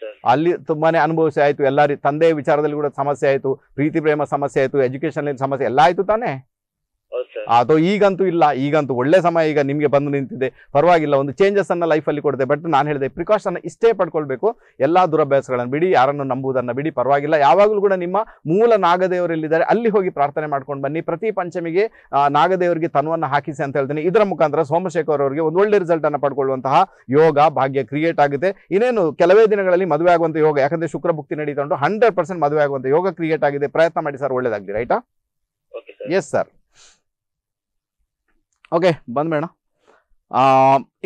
ಸರ್ ಅಲ್ಲಿ ತುಂಬಾ ಅನುಭವಿಸಿ ಆಯಿತು ಎಲ್ಲ ತಂದೆಯ ವಿಚಾರದಲ್ಲಿ ಕೂಡ ಸಮಸ್ಯೆ ಆಯಿತು ಪ್ರೀತಿ ಪ್ರೇಮ ಸಮಸ್ಯೆ ಆಯಿತು ಎಜುಕೇಷನಲ್ಲಿ ಸಮಸ್ಯೆ ಎಲ್ಲ ಆಯಿತು ತಾನೇ ಅದು ಈಗಂತೂ ಇಲ್ಲ ಈಗಂತೂ ಒಳ್ಳೆ ಸಮಯ ಈಗ ನಿಮಗೆ ಬಂದು ನಿಂತಿದೆ ಪರವಾಗಿಲ್ಲ ಒಂದು ಚೇಂಜಸ್ ಅನ್ನ ಲೈಫಲ್ಲಿ ಕೊಡುತ್ತೆ ಬಟ್ ನಾನು ಹೇಳಿದೆ ಪ್ರಿಕಾಷನ್ ಇಷ್ಟೇ ಪಡ್ಕೊಳ್ಬೇಕು ಎಲ್ಲಾ ದುರಭ್ಯಾಸಗಳನ್ನು ಬಿಡಿ ಯಾರನ್ನು ನಂಬುವುದನ್ನು ಬಿಡಿ ಪರವಾಗಿಲ್ಲ ಯಾವಾಗಲೂ ಕೂಡ ನಿಮ್ಮ ಮೂಲ ನಾಗದೇವರಲ್ಲಿದ್ದಾರೆ ಅಲ್ಲಿ ಹೋಗಿ ಪ್ರಾರ್ಥನೆ ಮಾಡ್ಕೊಂಡು ಬನ್ನಿ ಪ್ರತಿ ಪಂಚಮಿಗೆ ನಾಗದೇವರಿಗೆ ತನುವನ್ನು ಹಾಕಿಸಿ ಅಂತ ಹೇಳ್ತೀನಿ ಇದರ ಮುಖಾಂತರ ಸೋಮಶೇಖರ್ ಅವರಿಗೆ ಒಂದು ಒಳ್ಳೆ ರಿಸಲ್ಟ್ ಅನ್ನು ಪಡ್ಕೊಳ್ಳುವಂತಹ ಯೋಗ ಭಾಗ್ಯ ಕ್ರಿಯೇಟ್ ಆಗುತ್ತೆ ಇನ್ನೇನು ಕೆಲವೇ ದಿನಗಳಲ್ಲಿ ಮದುವೆ ಆಗುವಂಥ ಯೋಗ ಯಾಕಂದ್ರೆ ಶುಕ್ರ ಭುಕ್ತಿ ನಡೀತಾ ಉಂಟು ಹಂಡ್ರೆಡ್ ಪರ್ಸೆಂಟ್ ಮದುವೆ ಆಗುವಂಥ ಯೋಗ ಕ್ರಿಯೇಟ್ ಆಗಿದೆ ಪ್ರಯತ್ನ ಮಾಡಿ ಸರ್ ಒಳ್ಳೇದಾಗಿದೆ ರೈಟಾ ಎಸ್ ಸರ್ ಓಕೆ ಬಂದ್ಬೇಡ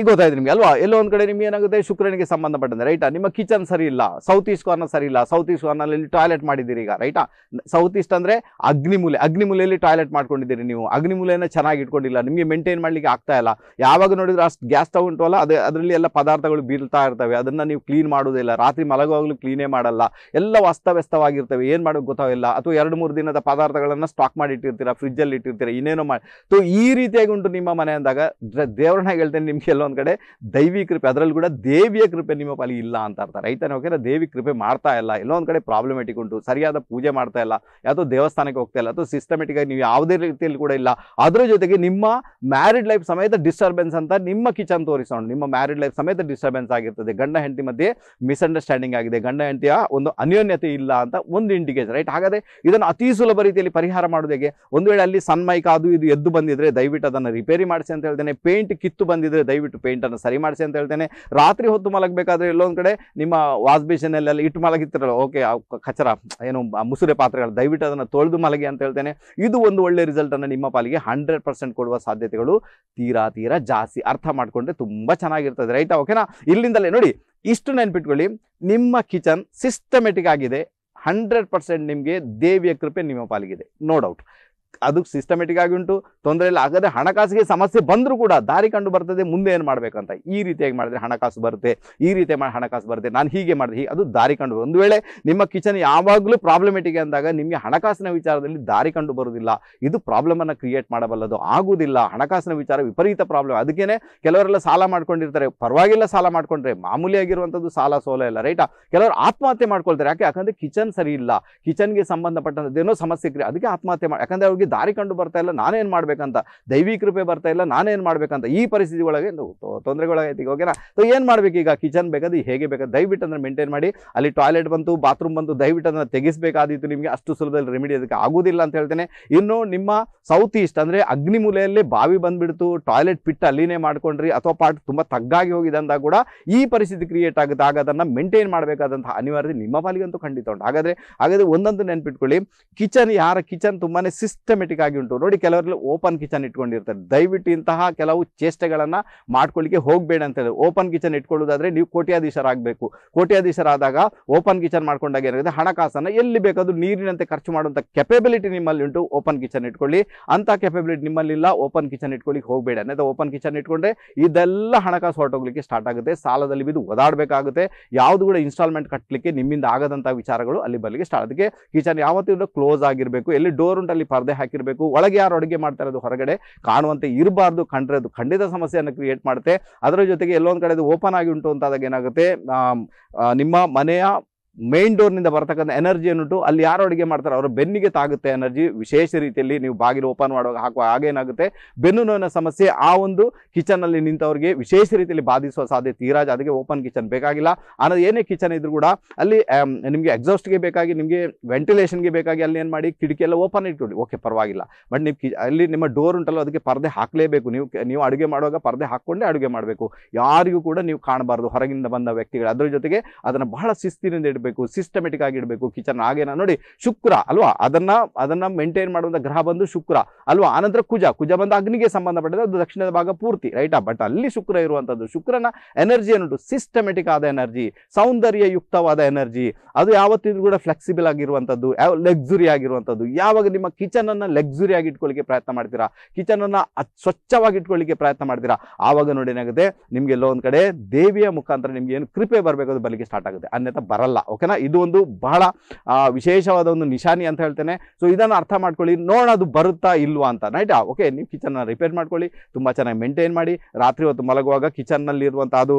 ಈಗ ಗೊತ್ತಾಯ್ತು ನಿಮಗೆ ಅಲ್ವಾ ಎಲ್ಲೋ ಒಂದು ಕಡೆ ನಿಮ್ಗೆ ಏನಾಗುತ್ತೆ ಶುಕ್ರನಿಗೆ ಸಂಬಂಧಪಟ್ಟಂತೆ ರೈಟಾ ನಿಮ್ಮ ಕಿಚನ್ ಸರಿ ಇಲ್ಲ ಸೌತ್ ಈಸ್ಟ್ ಕಾರ್ನರ್ ಸರಿ ಇಲ್ಲ ಸೌತ್ ಈಸ್ಟ್ ಕಾರ್ನಲ್ಲಿ ಟಾಯ್ಲೆಟ್ ಮಾಡಿದ್ದೀರಿ ಈಗ ರೈಟಾ ಸೌತ್ ಈಸ್ಟ್ ಅಂದ್ರೆ ಅಗ್ನಿಮೂಲೆ ಅಗ್ನಿಮೂಲೆಯಲ್ಲಿ ಟಾಯ್ಲೆಟ್ ಮಾಡ್ಕೊಂಡಿದ್ದೀರಿ ನೀವು ಅಗ್ನಿಮೂಲೆಯನ್ನು ಚೆನ್ನಾಗಿ ಇಟ್ಕೊಂಡಿಲ್ಲ ನಿಮಗೆ ಮೇಂಟೈನ್ ಮಾಡಲಿಕ್ಕೆ ಆಗ್ತಾ ಇಲ್ಲ ಯಾವಾಗ ನೋಡಿದ್ರೆ ಅಷ್ಟು ಗ್ಯಾಸ್ ಸ್ಟವ್ ಉಂಟಲ್ಲ ಅದೇ ಅದರಲ್ಲಿ ಎಲ್ಲ ಪದಾರ್ಥಗಳು ಬೀಳ್ತಾ ಇರ್ತವೆ ಅದನ್ನು ನೀವು ಕ್ಲೀನ್ ಮಾಡೋದಿಲ್ಲ ರಾತ್ರಿ ಮಲಗುವಾಗಲೂ ಕ್ಲೀನೇ ಮಾಡಲ್ಲ ಎಲ್ಲ ಅಸ್ತವ್ಯಸ್ತವಾಗಿರ್ತವೆ ಏನು ಮಾಡೋಕ್ಕೆ ಗೊತ್ತಾಗಿಲ್ಲ ಅಥವಾ ಎರಡು ಮೂರು ದಿನದ ಪದಾರ್ಥಗಳನ್ನು ಸ್ಟಾಕ್ ಮಾಡಿ ಇಟ್ಟಿರ್ತೀರಾ ಫ್ರಿಜ್ಜಲ್ಲಿ ಇಟ್ಟಿರ್ತೀರಾ ಇನ್ನೇನೋ ಮಾಡಿ ಸೊ ಈ ರೀತಿಯಾಗಿ ಉಂಟು ನಿಮ್ಮ ಮನೆ ಅಂದಾಗ ದೇವರನ್ನ ಹೇಳ್ತೇನೆ ನಿಮಗೆ ಕೆಲವೊಂದು ಕಡೆ ದೈವಿ ಕೃಪೆ ಅದರಲ್ಲಿ ಕೂಡ ದೇವಿಯ ಕೃಪೆ ನಿಮ್ಮ ಪಾಲಿಗೆ ಇಲ್ಲ ಅಂತ ಅರ್ಥ ರೈತನ ಹೋಗಿರೋ ದೇವಿ ಕೃಪೆ ಮಾಡ್ತಾ ಇಲ್ಲ ಎಲ್ಲೋ ಒಂದು ಕಡೆ ಪ್ರಾಬ್ಲಮೆಟಿಕ್ ಉಂಟು ಸರಿಯಾದ ಪೂಜೆ ಮಾಡ್ತಾ ಇಲ್ಲ ಯಾವುದೋ ದೇವಸ್ಥಾನಕ್ಕೆ ಹೋಗ್ತಾ ಇಲ್ಲ ಅಥವಾ ಸಿಸ್ಟಮೆಟಿಕ್ ಆಗಿ ನೀವು ಯಾವುದೇ ರೀತಿಯಲ್ಲಿ ಕೂಡ ಇಲ್ಲ ಅದರ ಜೊತೆಗೆ ನಿಮ್ಮ ಮ್ಯಾರಿಡ್ ಲೈಫ್ ಸಮೇತ ಡಿಸ್ಟರ್ಬೆನ್ಸ್ ಅಂತ ನಿಮ್ಮ ಕಿಚನ್ ತೋರಿಸೋಣ ನಿಮ್ಮ ಮ್ಯಾರಿಡ್ ಲೈಫ್ ಸಮೇತ ಡಿಸ್ಟರ್ಬೆನ್ಸ್ ಆಗಿರ್ತದೆ ಗಂಡ ಹೆಂಡತಿ ಮಧ್ಯೆ ಮಿಸ್ಅಂಡರ್ಸ್ಟ್ಯಾಂಡಿಂಗ್ ಆಗಿದೆ ಗಂಡ ಹೆಂಡತಿಯ ಒಂದು ಅನ್ಯೋನ್ಯತೆ ಇಲ್ಲ ಅಂತ ಒಂದು ಇಂಡಿಕೇಶನ್ ರೈಟ್ ಹಾಗಾದ್ರೆ ಇದನ್ನು ಅತಿ ಸುಲಭ ರೀತಿಯಲ್ಲಿ ಪರಿಹಾರ ಮಾಡೋದು ಹೇಗೆ ಒಂದು ವೇಳೆ ಅಲ್ಲಿ ಸನ್ಮೈಕ್ ಅದು ಇದು ಎದ್ದು ಬಂದಿದ್ರೆ ದಯವಿಟ್ಟು ಅದನ್ನು ರಿಪೇರಿ ಮಾಡಿಸಿ ಅಂತ ಹೇಳ್ತೇನೆ ಪೇಂಟ್ ಕಿತ್ತು ಬಂದಿದ್ರೆ ದಯವಿಟ್ಟು ದಯವಿಟ್ಟು ಪೇಂಟನ್ನು ಸರಿ ಮಾಡಿಸಿ ಅಂತ ಹೇಳ್ತೇನೆ ರಾತ್ರಿ ಹೊತ್ತು ಮಲಗಬೇಕಾದ್ರೆ ಎಲ್ಲೊಂದು ಕಡೆ ನಿಮ್ಮ ವಾಸ್ ಬೇಷನಲ್ಲಿ ಇಟ್ಟು ಮಲಗಿತ್ತಿರಲ್ಲ ಓಕೆ ಕಚರ ಏನು ಮುಸುರೆ ಪಾತ್ರೆಗಳು ದಯವಿಟ್ಟು ಅದನ್ನು ತೊಳೆದು ಮಲಗಿ ಅಂತ ಹೇಳ್ತೇನೆ ಇದು ಒಂದು ಒಳ್ಳೆ ರಿಸಲ್ಟನ್ನು ನಿಮ್ಮ ಪಾಲಿಗೆ ಹಂಡ್ರೆಡ್ ಪರ್ಸೆಂಟ್ ಕೊಡುವ ಸಾಧ್ಯತೆಗಳು ತೀರಾ ತೀರಾ ಜಾಸ್ತಿ ಅರ್ಥ ಮಾಡಿಕೊಂಡ್ರೆ ತುಂಬ ಚೆನ್ನಾಗಿರ್ತದೆ ರೈತ ಓಕೆನಾ ಇಲ್ಲಿಂದಲೇ ನೋಡಿ ಇಷ್ಟು ನೆನ್ಪಿಟ್ಕೊಳ್ಳಿ ನಿಮ್ಮ ಕಿಚನ್ ಸಿಸ್ಟಮೆಟಿಕ್ ಆಗಿದೆ ಹಂಡ್ರೆಡ್ ಪರ್ಸೆಂಟ್ ನಿಮಗೆ ದೇವಿಯ ಕೃಪೆ ನಿಮ್ಮ ಪಾಲಿಗಿದೆ ನೋ ಡೌಟ್ ಅದಕ್ಕೆ ಸಿಸ್ಟಮೆಟಿಕ್ ಆಗಿ ಉಂಟು ತೊಂದರೆ ಇಲ್ಲ ಆಗದೆ ಹಣಕಾಸಿಗೆ ಸಮಸ್ಯೆ ಬಂದರೂ ಕೂಡ ದಾರಿ ಕಂಡು ಬರ್ತದೆ ಮುಂದೆ ಏನು ಮಾಡಬೇಕಂತ ಈ ರೀತಿಯಾಗಿ ಮಾಡಿದ್ರೆ ಹಣಕಾಸು ಬರುತ್ತೆ ಈ ರೀತಿ ಮಾಡಿ ಹಣಕಾಸು ಬರುತ್ತೆ ನಾನು ಹೀಗೆ ಮಾಡಿದೆ ಹೀಗೆ ಅದು ದಾರಿ ಕಂಡು ಒಂದು ವೇಳೆ ನಿಮ್ಮ ಕಿಚನ್ ಯಾವಾಗಲೂ ಪ್ರಾಬ್ಲಮೆಟಿಕ್ ಅಂದಾಗ ನಿಮಗೆ ಹಣಕಾಸಿನ ವಿಚಾರದಲ್ಲಿ ದಾರಿ ಕಂಡು ಬರುವುದಿಲ್ಲ ಇದು ಪ್ರಾಬ್ಲಮನ್ನು ಕ್ರಿಯೇಟ್ ಮಾಡಬಲ್ಲದು ಆಗುವುದಿಲ್ಲ ಹಣಕಾಸಿನ ವಿಚಾರ ವಿಪರೀತ ಪ್ರಾಬ್ಲಮ್ ಅದಕ್ಕೇ ಕೆಲವರೆಲ್ಲ ಸಾಲ ಮಾಡ್ಕೊಂಡಿರ್ತಾರೆ ಪರವಾಗಿಲ್ಲ ಸಾಲ ಮಾಡ್ಕೊಂಡ್ರೆ ಮಾಮೂಲಿಯಾಗಿರುವಂಥದ್ದು ಸಾಲ ಸೋಲ ಇಲ್ಲ ರೈಟಾ ಕೆಲವರು ಆತ್ಮಹತ್ಯೆ ಮಾಡ್ಕೊಳ್ತಾರೆ ಯಾಕೆ ಯಾಕಂದರೆ ಕಿಚನ್ ಸರಿ ಇಲ್ಲ ಕಿಚನ್ಗೆ ಸಂಬಂಧಪಟ್ಟಂಥದ್ದೇನೋ ಸಮಸ್ಯೆ ಕ್ರಿಯೆ ಅದಕ್ಕೆ ಆತ್ಮಹತ್ಯೆ ಮಾಡಿ ಯಾಕಂದರೆ ಅವ್ರಿಗೆ ಹೋಗಿ ದಾರಿ ಕಂಡು ಬರ್ತಾ ಇಲ್ಲ ನಾನೇನು ಮಾಡ್ಬೇಕಂತ ದೈವಿ ಕೃಪೆ ಬರ್ತಾ ಇಲ್ಲ ನಾನೇನು ಮಾಡ್ಬೇಕಂತ ಈ ಪರಿಸ್ಥಿತಿ ಒಳಗೆ ತೊಂದರೆಗಳಾಗೈತಿ ಓಕೆನಾ ಸೊ ಏನು ಮಾಡ್ಬೇಕು ಈಗ ಕಿಚನ್ ಬೇಕಾದ್ರೆ ಹೇಗೆ ಬೇಕಾದ ದಯವಿಟ್ಟು ಅಂದ್ರೆ ಮೇಂಟೈನ್ ಮಾಡಿ ಅಲ್ಲಿ ಟಾಯ್ಲೆಟ್ ಬಂತು ಬಾತ್ರೂಮ್ ಬಂತು ದಯವಿಟ್ಟು ಅದನ್ನು ತೆಗಿಸಬೇಕಾದಿತ್ತು ನಿಮಗೆ ಅಷ್ಟು ಸುಲಭದಲ್ಲಿ ರೆಮಿಡಿ ಅದಕ್ಕೆ ಆಗೋದಿಲ್ಲ ಅಂತ ಹೇಳ್ತೇನೆ ಇನ್ನು ನಿಮ್ಮ ಸೌತ್ ಈಸ್ಟ್ ಅಂದ್ರೆ ಅಗ್ನಿ ಮೂಲೆಯಲ್ಲೇ ಬಾವಿ ಬಂದ್ಬಿಡ್ತು ಟಾಯ್ಲೆಟ್ ಪಿಟ್ ಅಲ್ಲಿನೇ ಮಾಡ್ಕೊಂಡ್ರಿ ಅಥವಾ ಪಾಟ್ ತುಂಬಾ ತಗ್ಗಾಗಿ ಹೋಗಿದೆ ಅಂದಾಗ ಕೂಡ ಈ ಪರಿಸ್ಥಿತಿ ಕ್ರಿಯೇಟ್ ಆಗುತ್ತೆ ಆಗ ಅದನ್ನ ಮೇಂಟೈನ್ ಮಾಡಬೇಕಾದಂತಹ ಅನಿವಾರ್ಯ ನಿಮ್ಮ ಪಾಲಿಗಂತೂ ಖಂಡಿತ ಉಂಟು ಹಾಗಾದ್ರೆ ಹಾಗಾದರೆ ಒಂದಂತೂ ನೆನ್ಪಿಟ್ಕೊಳ್ಳಿ ಕಿಚನ್ ಯಾರ ಕಿಚನ್ ತುಂಬಾನೇ ಸಿಸ್ಟಮ್ ಸಿಸ್ಟಮೆಟಿಕ್ ಆಗಿ ಉಂಟು ನೋಡಿ ಕೆಲವರಲ್ಲಿ ಓಪನ್ ಕಿಚನ್ ಇಟ್ಕೊಂಡಿರ್ತಾರೆ ದಯವಿಟ್ಟು ಇಂತಹ ಕೆಲವು ಚೇಷ್ಟೆಗಳನ್ನು ಮಾಡ್ಕೊಳ್ಳಿಕ್ಕೆ ಹೋಗಬೇಡ ಅಂತ ಹೇಳಿ ಓಪನ್ ಕಿಚನ್ ಇಟ್ಕೊಳ್ಳೋದಾದರೆ ನೀವು ಕೋಟ್ಯಾಧೀಶರಾಗಬೇಕು ಕೋಟ್ಯಾಧೀಶರಾದಾಗ ಓಪನ್ ಕಿಚನ್ ಮಾಡ್ಕೊಂಡಾಗ ಏನಾಗುತ್ತೆ ಹಣಕಾಸನ್ನು ಎಲ್ಲಿ ಬೇಕಾದರೂ ನೀರಿನಂತೆ ಖರ್ಚು ಮಾಡುವಂಥ ಕೆಪಬಿಲಿಟಿ ನಿಮ್ಮಲ್ಲಿ ಉಂಟು ಓಪನ್ ಕಿಚನ್ ಇಟ್ಕೊಳ್ಳಿ ಅಂಥ ಕೆಪಬಿಲಿಟಿ ನಿಮ್ಮಲ್ಲಿಲ್ಲ ಓಪನ್ ಕಿಚನ್ ಇಟ್ಕೊಳ್ಳಿಕ್ಕೆ ಹೋಗಬೇಡ ಅನ್ನೋದು ಓಪನ್ ಕಿಚನ್ ಇಟ್ಕೊಂಡ್ರೆ ಇದೆಲ್ಲ ಹಣಕಾಸು ಹೊರಟೋಗ್ಲಿಕ್ಕೆ ಸ್ಟಾರ್ಟ್ ಆಗುತ್ತೆ ಸಾಲದಲ್ಲಿ ಬಿದ್ದು ಓದಾಡಬೇಕಾಗುತ್ತೆ ಯಾವುದು ಕೂಡ ಇನ್ಸ್ಟಾಲ್ಮೆಂಟ್ ಕಟ್ಟಲಿಕ್ಕೆ ನಿಮ್ಮಿಂದ ಆಗದಂಥ ವಿಚಾರಗಳು ಅಲ್ಲಿ ಬರಲಿಕ್ಕೆ ಸ್ಟಾರ್ಟ್ ಅದಕ್ಕೆ ಕಿಚನ್ ಯಾವತ್ತೂ ಕ್ಲೋಸ್ ಆಗಿರಬೇಕು ಎಲ್ಲಿ ಡೋರ್ ಉಂಟು ಅಲ್ಲಿ ಪರದೆ ಹಾಕಿರಬೇಕು ಒಳಗೆ ಯಾರು ಅಡುಗೆ ಮಾಡ್ತಾರೆ ಅದು ಹೊರಗಡೆ ಕಾಣುವಂತೆ ಇರಬಾರ್ದು ಕಂಡ್ರೆ ಅದು ಖಂಡಿತ ಸಮಸ್ಯೆಯನ್ನು ಕ್ರಿಯೇಟ್ ಮಾಡುತ್ತೆ ಅದರ ಜೊತೆಗೆ ಎಲ್ಲೊಂದು ಕಡೆ ಓಪನ್ ಆಗಿ ಉಂಟು ಅಂತಾದಾಗ ಏನಾಗುತ್ತೆ ನಿಮ್ಮ ಮನೆಯ ಮೈನ್ ಡೋರ್ನಿಂದ ಬರ್ತಕ್ಕಂಥ ಎನರ್ಜಿ ಏನುಂಟು ಅಲ್ಲಿ ಯಾರು ಅಡುಗೆ ಮಾಡ್ತಾರೆ ಅವರ ಬೆನ್ನಿಗೆ ತಾಗುತ್ತೆ ಎನರ್ಜಿ ವಿಶೇಷ ರೀತಿಯಲ್ಲಿ ನೀವು ಬಾಗಿಲು ಓಪನ್ ಮಾಡುವಾಗ ಹಾಕುವ ಹಾಗೇನಾಗುತ್ತೆ ಬೆನ್ನು ನೋವಿನ ಸಮಸ್ಯೆ ಆ ಒಂದು ಕಿಚನಲ್ಲಿ ನಿಂತವರಿಗೆ ವಿಶೇಷ ರೀತಿಯಲ್ಲಿ ಬಾಧಿಸುವ ಸಾಧ್ಯತೆ ತೀರಾಜ್ ಅದಕ್ಕೆ ಓಪನ್ ಕಿಚನ್ ಬೇಕಾಗಿಲ್ಲ ಅನ್ನೋದು ಏನೇ ಕಿಚನ್ ಇದ್ರೂ ಕೂಡ ಅಲ್ಲಿ ನಿಮಗೆ ಎಕ್ಸಾಸ್ಟ್ಗೆ ಬೇಕಾಗಿ ನಿಮಗೆ ವೆಂಟಿಲೇಷನ್ಗೆ ಬೇಕಾಗಿ ಅಲ್ಲಿ ಏನು ಮಾಡಿ ಕಿಟಕಿ ಎಲ್ಲ ಓಪನ್ ಇಟ್ಕೊಳ್ಳಿ ಓಕೆ ಪರವಾಗಿಲ್ಲ ಬಟ್ ನೀವು ಅಲ್ಲಿ ನಿಮ್ಮ ಡೋರ್ ಉಂಟಲ್ಲ ಅದಕ್ಕೆ ಪರ್ದೆ ಹಾಕಲೇಬೇಕು ನೀವು ನೀವು ಅಡುಗೆ ಮಾಡುವಾಗ ಪರ್ದೆ ಹಾಕ್ಕೊಂಡೇ ಅಡುಗೆ ಮಾಡಬೇಕು ಯಾರಿಗೂ ಕೂಡ ನೀವು ಕಾಣಬಾರ್ದು ಹೊರಗಿಂದ ಬಂದ ವ್ಯಕ್ತಿಗಳು ಅದರ ಜೊತೆಗೆ ಅದನ್ನು ಬಹಳ ಶಿಸ್ತಿನಿಂದ ಇಡಬೇಕು ಸಿಸ್ಟಮೆಟಿಕ್ ಇಡಬೇಕು ಕಿಚನ್ ಹಾಗೇನ ನೋಡಿ ಶುಕ್ರ ಅಲ್ವಾ ಅದನ್ನ ಅದನ್ನ ಮೇಂಟೈನ್ ಮಾಡುವಂತ ಗ್ರಹ ಬಂದು ಶುಕ್ರ ಅಲ್ವಾ ಆನಂತರ ಕುಜ ಕುಜ ಬಂದ ಅಗ್ನಿಗೆ ಸಂಬಂಧಪಟ್ಟಿದೆ ಅದು ದಕ್ಷಿಣದ ಭಾಗ ಪೂರ್ತಿ ರೈಟಾ ಬಟ್ ಅಲ್ಲಿ ಶುಕ್ರ ಇರುವಂತದ್ದು ಶುಕ್ರನ ಎನರ್ಜಿ ಏನುಂಟು ಸಿಸ್ಟಮೆಟಿಕ್ ಆದ ಎನರ್ಜಿ ಸೌಂದರ್ಯ ಯುಕ್ತವಾದ ಎನರ್ಜಿ ಅದು ಯಾವತ್ತಿದ್ರೂ ಕೂಡ ಫ್ಲೆಕ್ಸಿಬಲ್ ಆಗಿರುವಂತದ್ದು ಲಗ್ಸುರಿ ಆಗಿರುವಂತದ್ದು ಯಾವಾಗ ನಿಮ್ಮ ಕಿಚನ್ ಅನ್ನ ಲಕ್ಸುರಿ ಆಗಿ ಇಟ್ಕೊಳ್ಳಿಕ್ಕೆ ಪ್ರಯತ್ನ ಮಾಡ್ತೀರಾ ಕಿಚನ್ ಅನ್ನ ಸ್ವಚ್ಛವಾಗಿ ಇಟ್ಕೊಳ್ಳಿಕ್ಕೆ ಪ್ರಯತ್ನ ಮಾಡ್ತೀರಾ ಆವಾಗ ನೋಡಿ ಏನಾಗುತ್ತೆ ನಿಮ್ಗೆ ಎಲ್ಲೋ ಒಂದ್ ಕಡೆ ದೇವಿಯ ಮುಖಾಂತರ ನಿಮ್ಗೆ ಏನು ಕೃಪೆ ಬರಬೇಕು ಅದು ಸ್ಟಾರ್ಟ್ ಆಗುತ್ತೆ ಅನ್ಯತೆ ಬರಲ್ಲ ಓಕೆನಾ ಇದು ಒಂದು ಬಹಳ ವಿಶೇಷವಾದ ಒಂದು ನಿಶಾನಿ ಅಂತ ಹೇಳ್ತೇನೆ ಸೊ ಇದನ್ನು ಅರ್ಥ ಮಾಡ್ಕೊಳ್ಳಿ ನೋಡೋಣ ಅದು ಬರುತ್ತಾ ಇಲ್ವಾ ಅಂತ ನೈಟ್ ಓಕೆ ನೀವು ಕಿಚನ್ನ ರಿಪೇರ್ ಮಾಡ್ಕೊಳ್ಳಿ ತುಂಬ ಚೆನ್ನಾಗಿ ಮೇಂಟೈನ್ ಮಾಡಿ ರಾತ್ರಿ ಹೊತ್ತು ಮಲಗುವಾಗ ಇರುವಂಥ ಅದು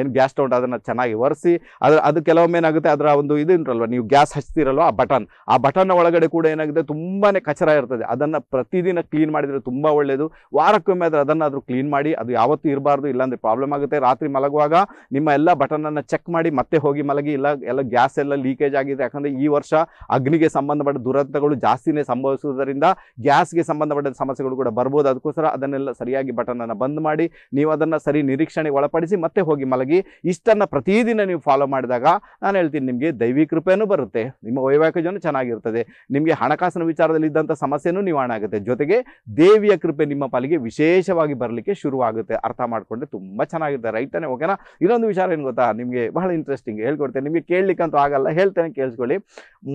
ಏನು ಗ್ಯಾಸ್ ಸ್ಟೌಂಡ್ ಅದನ್ನು ಚೆನ್ನಾಗಿ ಒರೆಸಿ ಅದು ಅದು ಕೆಲವೊಮ್ಮೆ ಏನಾಗುತ್ತೆ ಅದರ ಒಂದು ಇದು ಇಂಟ್ರಲ್ವ ನೀವು ಗ್ಯಾಸ್ ಹಚ್ತಿರಲ್ವ ಆ ಬಟನ್ ಆ ಬಟನ್ನ ಒಳಗಡೆ ಕೂಡ ಏನಾಗಿದೆ ತುಂಬಾ ಕಚರ ಇರ್ತದೆ ಅದನ್ನು ಪ್ರತಿದಿನ ಕ್ಲೀನ್ ಮಾಡಿದರೆ ತುಂಬ ಒಳ್ಳೆಯದು ವಾರಕ್ಕೊಮ್ಮೆ ಆದರೆ ಅದನ್ನಾದರೂ ಕ್ಲೀನ್ ಮಾಡಿ ಅದು ಯಾವತ್ತೂ ಇರಬಾರ್ದು ಇಲ್ಲಾಂದರೆ ಪ್ರಾಬ್ಲಮ್ ಆಗುತ್ತೆ ರಾತ್ರಿ ಮಲಗುವಾಗ ನಿಮ್ಮ ಎಲ್ಲ ಬಟನನ್ನು ಚೆಕ್ ಮಾಡಿ ಮತ್ತೆ ಹೋಗಿ ಮಲಗಿ ಇಲ್ಲ ಎಲ್ಲ ಗ್ಯಾಸ್ ಎಲ್ಲ ಲೀಕೇಜ್ ಆಗಿದೆ ಯಾಕಂದರೆ ಈ ವರ್ಷ ಅಗ್ನಿಗೆ ಸಂಬಂಧಪಟ್ಟ ದುರಂತಗಳು ಜಾಸ್ತಿನೇ ಸಂಭವಿಸುವುದರಿಂದ ಗ್ಯಾಸ್ಗೆ ಸಂಬಂಧಪಟ್ಟ ಸಮಸ್ಯೆಗಳು ಕೂಡ ಬರ್ಬೋದು ಅದಕ್ಕೋಸ್ಕರ ಅದನ್ನೆಲ್ಲ ಸರಿಯಾಗಿ ಬಟನನ್ನು ಬಂದ್ ಮಾಡಿ ನೀವು ಅದನ್ನು ಸರಿ ನಿರೀಕ್ಷಣೆ ಒಳಪಡಿಸಿ ಮತ್ತೆ ಹೋಗಿ ಮಲಗಿ ಇಷ್ಟನ್ನು ಪ್ರತಿದಿನ ನೀವು ಫಾಲೋ ಮಾಡಿದಾಗ ನಾನು ಹೇಳ್ತೀನಿ ನಿಮಗೆ ದೈವಿ ಕೃಪೆಯೂ ಬರುತ್ತೆ ನಿಮ್ಮ ವೈವಾಹಿಕ ಜನ ಚೆನ್ನಾಗಿರ್ತದೆ ನಿಮಗೆ ಹಣಕಾಸಿನ ವಿಚಾರದಲ್ಲಿ ಇದ್ದಂಥ ಸಮಸ್ಯೆನೂ ನಿವಾರಣೆ ಆಗುತ್ತೆ ಜೊತೆಗೆ ದೇವಿಯ ಕೃಪೆ ನಿಮ್ಮ ಪಾಲಿಗೆ ವಿಶೇಷವಾಗಿ ಬರಲಿಕ್ಕೆ ಶುರುವಾಗುತ್ತೆ ಅರ್ಥ ಮಾಡಿಕೊಂಡ್ರೆ ತುಂಬ ಚೆನ್ನಾಗಿರುತ್ತೆ ರೈತನೇ ಓಕೆನಾ ಇನ್ನೊಂದು ವಿಚಾರ ಏನು ಗೊತ್ತಾ ನಿಮಗೆ ಬಹಳ ಇಂಟ್ರೆಸ್ಟಿಂಗ್ ಹೇಳ್ಕೊಡ್ತೇನೆ ನಿಮಗೆ ಕೇಳಲಿಕ್ಕೆ ಅಂತೂ ಆಗಲ್ಲ ಹೇಳ್ತೇನೆ ಕೇಳಿಸ್ಕೊಳ್ಳಿ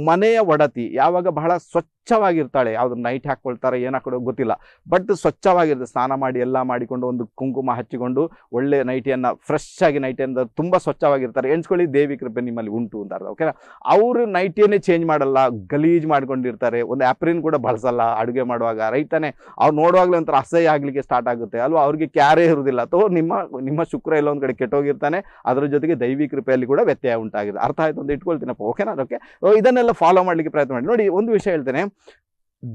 ಮನೆಯ ಒಡತಿ ಯಾವಾಗ ಬಹಳ ಸ್ವಚ್ಛ ಸ್ವಚ್ಛವಾಗಿರ್ತಾಳೆ ಯಾವ್ದು ನೈಟ್ ಹಾಕ್ಕೊಳ್ತಾರೆ ಏನು ಗೊತ್ತಿಲ್ಲ ಬಟ್ ಸ್ವಚ್ಛವಾಗಿರುತ್ತೆ ಸ್ನಾನ ಮಾಡಿ ಎಲ್ಲ ಮಾಡಿಕೊಂಡು ಒಂದು ಕುಂಕುಮ ಹಚ್ಚಿಕೊಂಡು ಒಳ್ಳೆ ನೈಟಿಯನ್ನು ಫ್ರೆಶ್ ಆಗಿ ನೈಟಿಯಿಂದ ತುಂಬ ಸ್ವಚ್ಛವಾಗಿರ್ತಾರೆ ಎಣ್ಸ್ಕೊಳ್ಳಿ ದೇವಿ ಕೃಪೆ ನಿಮ್ಮಲ್ಲಿ ಉಂಟು ಅಂತ ಅರ್ಥ ಓಕೆನಾ ಅವರು ನೈಟಿಯನ್ನೇ ಚೇಂಜ್ ಮಾಡಲ್ಲ ಗಲೀಜು ಮಾಡ್ಕೊಂಡಿರ್ತಾರೆ ಒಂದು ಆಪ್ರಿನ್ ಕೂಡ ಬಳಸಲ್ಲ ಅಡುಗೆ ಮಾಡುವಾಗ ರೈತನೇ ಅವ್ರು ನೋಡುವಾಗಲೇ ಒಂಥರ ಅಸಹ್ಯ ಆಗಲಿಕ್ಕೆ ಸ್ಟಾರ್ಟ್ ಆಗುತ್ತೆ ಅಲ್ವಾ ಅವ್ರಿಗೆ ಕ್ಯಾರೇ ಇರೋದಿಲ್ಲ ತೋ ನಿಮ್ಮ ನಿಮ್ಮ ಶುಕ್ರ ಎಲ್ಲ ಒಂದು ಕಡೆ ಕೆಟ್ಟೋಗಿರ್ತಾನೆ ಅದರ ಜೊತೆಗೆ ದೈವಿ ಕೃಪೆಯಲ್ಲಿ ಕೂಡ ವ್ಯತ್ಯಯ ಉಂಟಾಗಿದೆ ಅರ್ಥ ಆಯ್ತು ಒಂದು ಇಟ್ಕೊಳ್ತೀನಪ್ಪ ಓಕೆನಾ ಓಕೆ ಇದನ್ನೆಲ್ಲ ಫಾಲೋ ಮಾಡಲಿಕ್ಕೆ ಪ್ರಯತ್ನ ಮಾಡಿ ನೋಡಿ ಒಂದು ವಿಷಯ ಹೇಳ್ತೇನೆ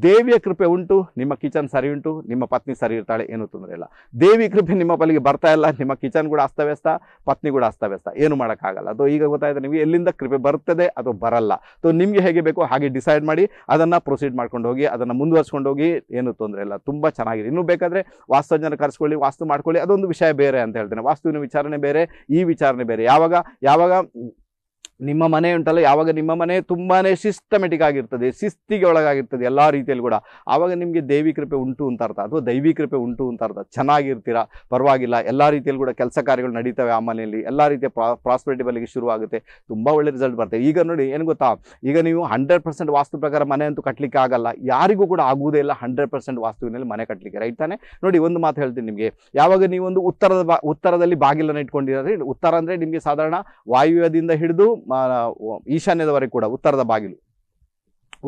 ದೇವಿಯ ಕೃಪೆ ಉಂಟು ನಿಮ್ಮ ಕಿಚನ್ ಸರಿ ಉಂಟು ನಿಮ್ಮ ಪತ್ನಿ ಸರಿ ಇರ್ತಾಳೆ ಏನು ತೊಂದರೆ ಇಲ್ಲ ದೇವಿ ಕೃಪೆ ನಿಮ್ಮ ಬಲಿಗೆ ಬರ್ತಾ ಇಲ್ಲ ನಿಮ್ಮ ಕಿಚನ್ ಕೂಡ ಅಸ್ತವ್ಯಸ್ತ ಪತ್ನಿ ಕೂಡ ಅಸ್ತವ್ಯಸ್ತ ಏನು ಮಾಡೋಕ್ಕಾಗಲ್ಲ ಅದು ಈಗ ಗೊತ್ತಾಯಿತು ನೀವು ಎಲ್ಲಿಂದ ಕೃಪೆ ಬರ್ತದೆ ಅದು ಬರಲ್ಲ ಸೊ ನಿಮಗೆ ಹೇಗೆ ಬೇಕೋ ಹಾಗೆ ಡಿಸೈಡ್ ಮಾಡಿ ಅದನ್ನು ಪ್ರೊಸೀಡ್ ಮಾಡ್ಕೊಂಡು ಹೋಗಿ ಅದನ್ನು ಮುಂದುವರ್ಸ್ಕೊಂಡು ಹೋಗಿ ಏನು ತೊಂದರೆ ಇಲ್ಲ ತುಂಬ ಚೆನ್ನಾಗಿದೆ ಇನ್ನೂ ಬೇಕಾದರೆ ವಾಸ್ತು ಜನ ಕರೆಸ್ಕೊಳ್ಳಿ ವಾಸ್ತು ಮಾಡ್ಕೊಳ್ಳಿ ಅದೊಂದು ವಿಷಯ ಬೇರೆ ಅಂತ ಹೇಳ್ತೇನೆ ವಾಸ್ತುವಿನ ವಿಚಾರಣೆ ಬೇರೆ ಈ ವಿಚಾರಣೆ ಬೇರೆ ಯಾವಾಗ ಯಾವಾಗ ನಿಮ್ಮ ಮನೆ ಉಂಟಲ್ಲ ಯಾವಾಗ ನಿಮ್ಮ ಮನೆ ತುಂಬಾ ಸಿಸ್ಟಮೆಟಿಕ್ ಆಗಿರ್ತದೆ ಶಿಸ್ತಿಗೆ ಒಳಗಾಗಿರ್ತದೆ ಎಲ್ಲ ರೀತಿಯಲ್ಲಿ ಕೂಡ ಆವಾಗ ನಿಮಗೆ ದೇವಿ ಕೃಪೆ ಉಂಟು ಅಂತ ಅರ್ಥ ಅಥವಾ ದೈವಿ ಕೃಪೆ ಉಂಟು ಅಂತ ಅರ್ಥ ಚೆನ್ನಾಗಿರ್ತೀರ ಪರವಾಗಿಲ್ಲ ಎಲ್ಲ ರೀತಿಯಲ್ಲಿ ಕೂಡ ಕೆಲಸ ಕಾರ್ಯಗಳು ನಡೀತವೆ ಆ ಮನೆಯಲ್ಲಿ ಎಲ್ಲ ರೀತಿಯ ಪ್ರಾ ಬಲಿಗೆ ಶುರುವಾಗುತ್ತೆ ತುಂಬ ಒಳ್ಳೆ ರಿಸಲ್ಟ್ ಬರ್ತದೆ ಈಗ ನೋಡಿ ಏನು ಗೊತ್ತಾ ಈಗ ನೀವು ಹಂಡ್ರೆಡ್ ಪರ್ಸೆಂಟ್ ವಾಸ್ತು ಪ್ರಕಾರ ಮನೆ ಅಂತೂ ಕಟ್ಟಲಿಕ್ಕೆ ಆಗಲ್ಲ ಯಾರಿಗೂ ಕೂಡ ಆಗುವುದೇ ಇಲ್ಲ ಹಂಡ್ರೆಡ್ ಪರ್ಸೆಂಟ್ ವಾಸ್ತುವಿನಲ್ಲಿ ಮನೆ ಕಟ್ಟಲಿಕ್ಕೆ ರೈಟ್ ತಾನೆ ನೋಡಿ ಒಂದು ಮಾತು ಹೇಳ್ತೀನಿ ನಿಮಗೆ ಯಾವಾಗ ನೀವೊಂದು ಉತ್ತರದ ಬಾ ಉತ್ತರದಲ್ಲಿ ಬಾಗಿಲನ್ನು ಇಟ್ಕೊಂಡಿರೋದ್ರೆ ಉತ್ತರ ಅಂದರೆ ನಿಮಗೆ ಸಾಧಾರಣ ವಾಯುವ್ಯದಿಂದ ಹಿಡಿದು ಈಶಾನ್ಯದವರೆಗೆ ಕೂಡ ಉತ್ತರದ ಬಾಗಿಲು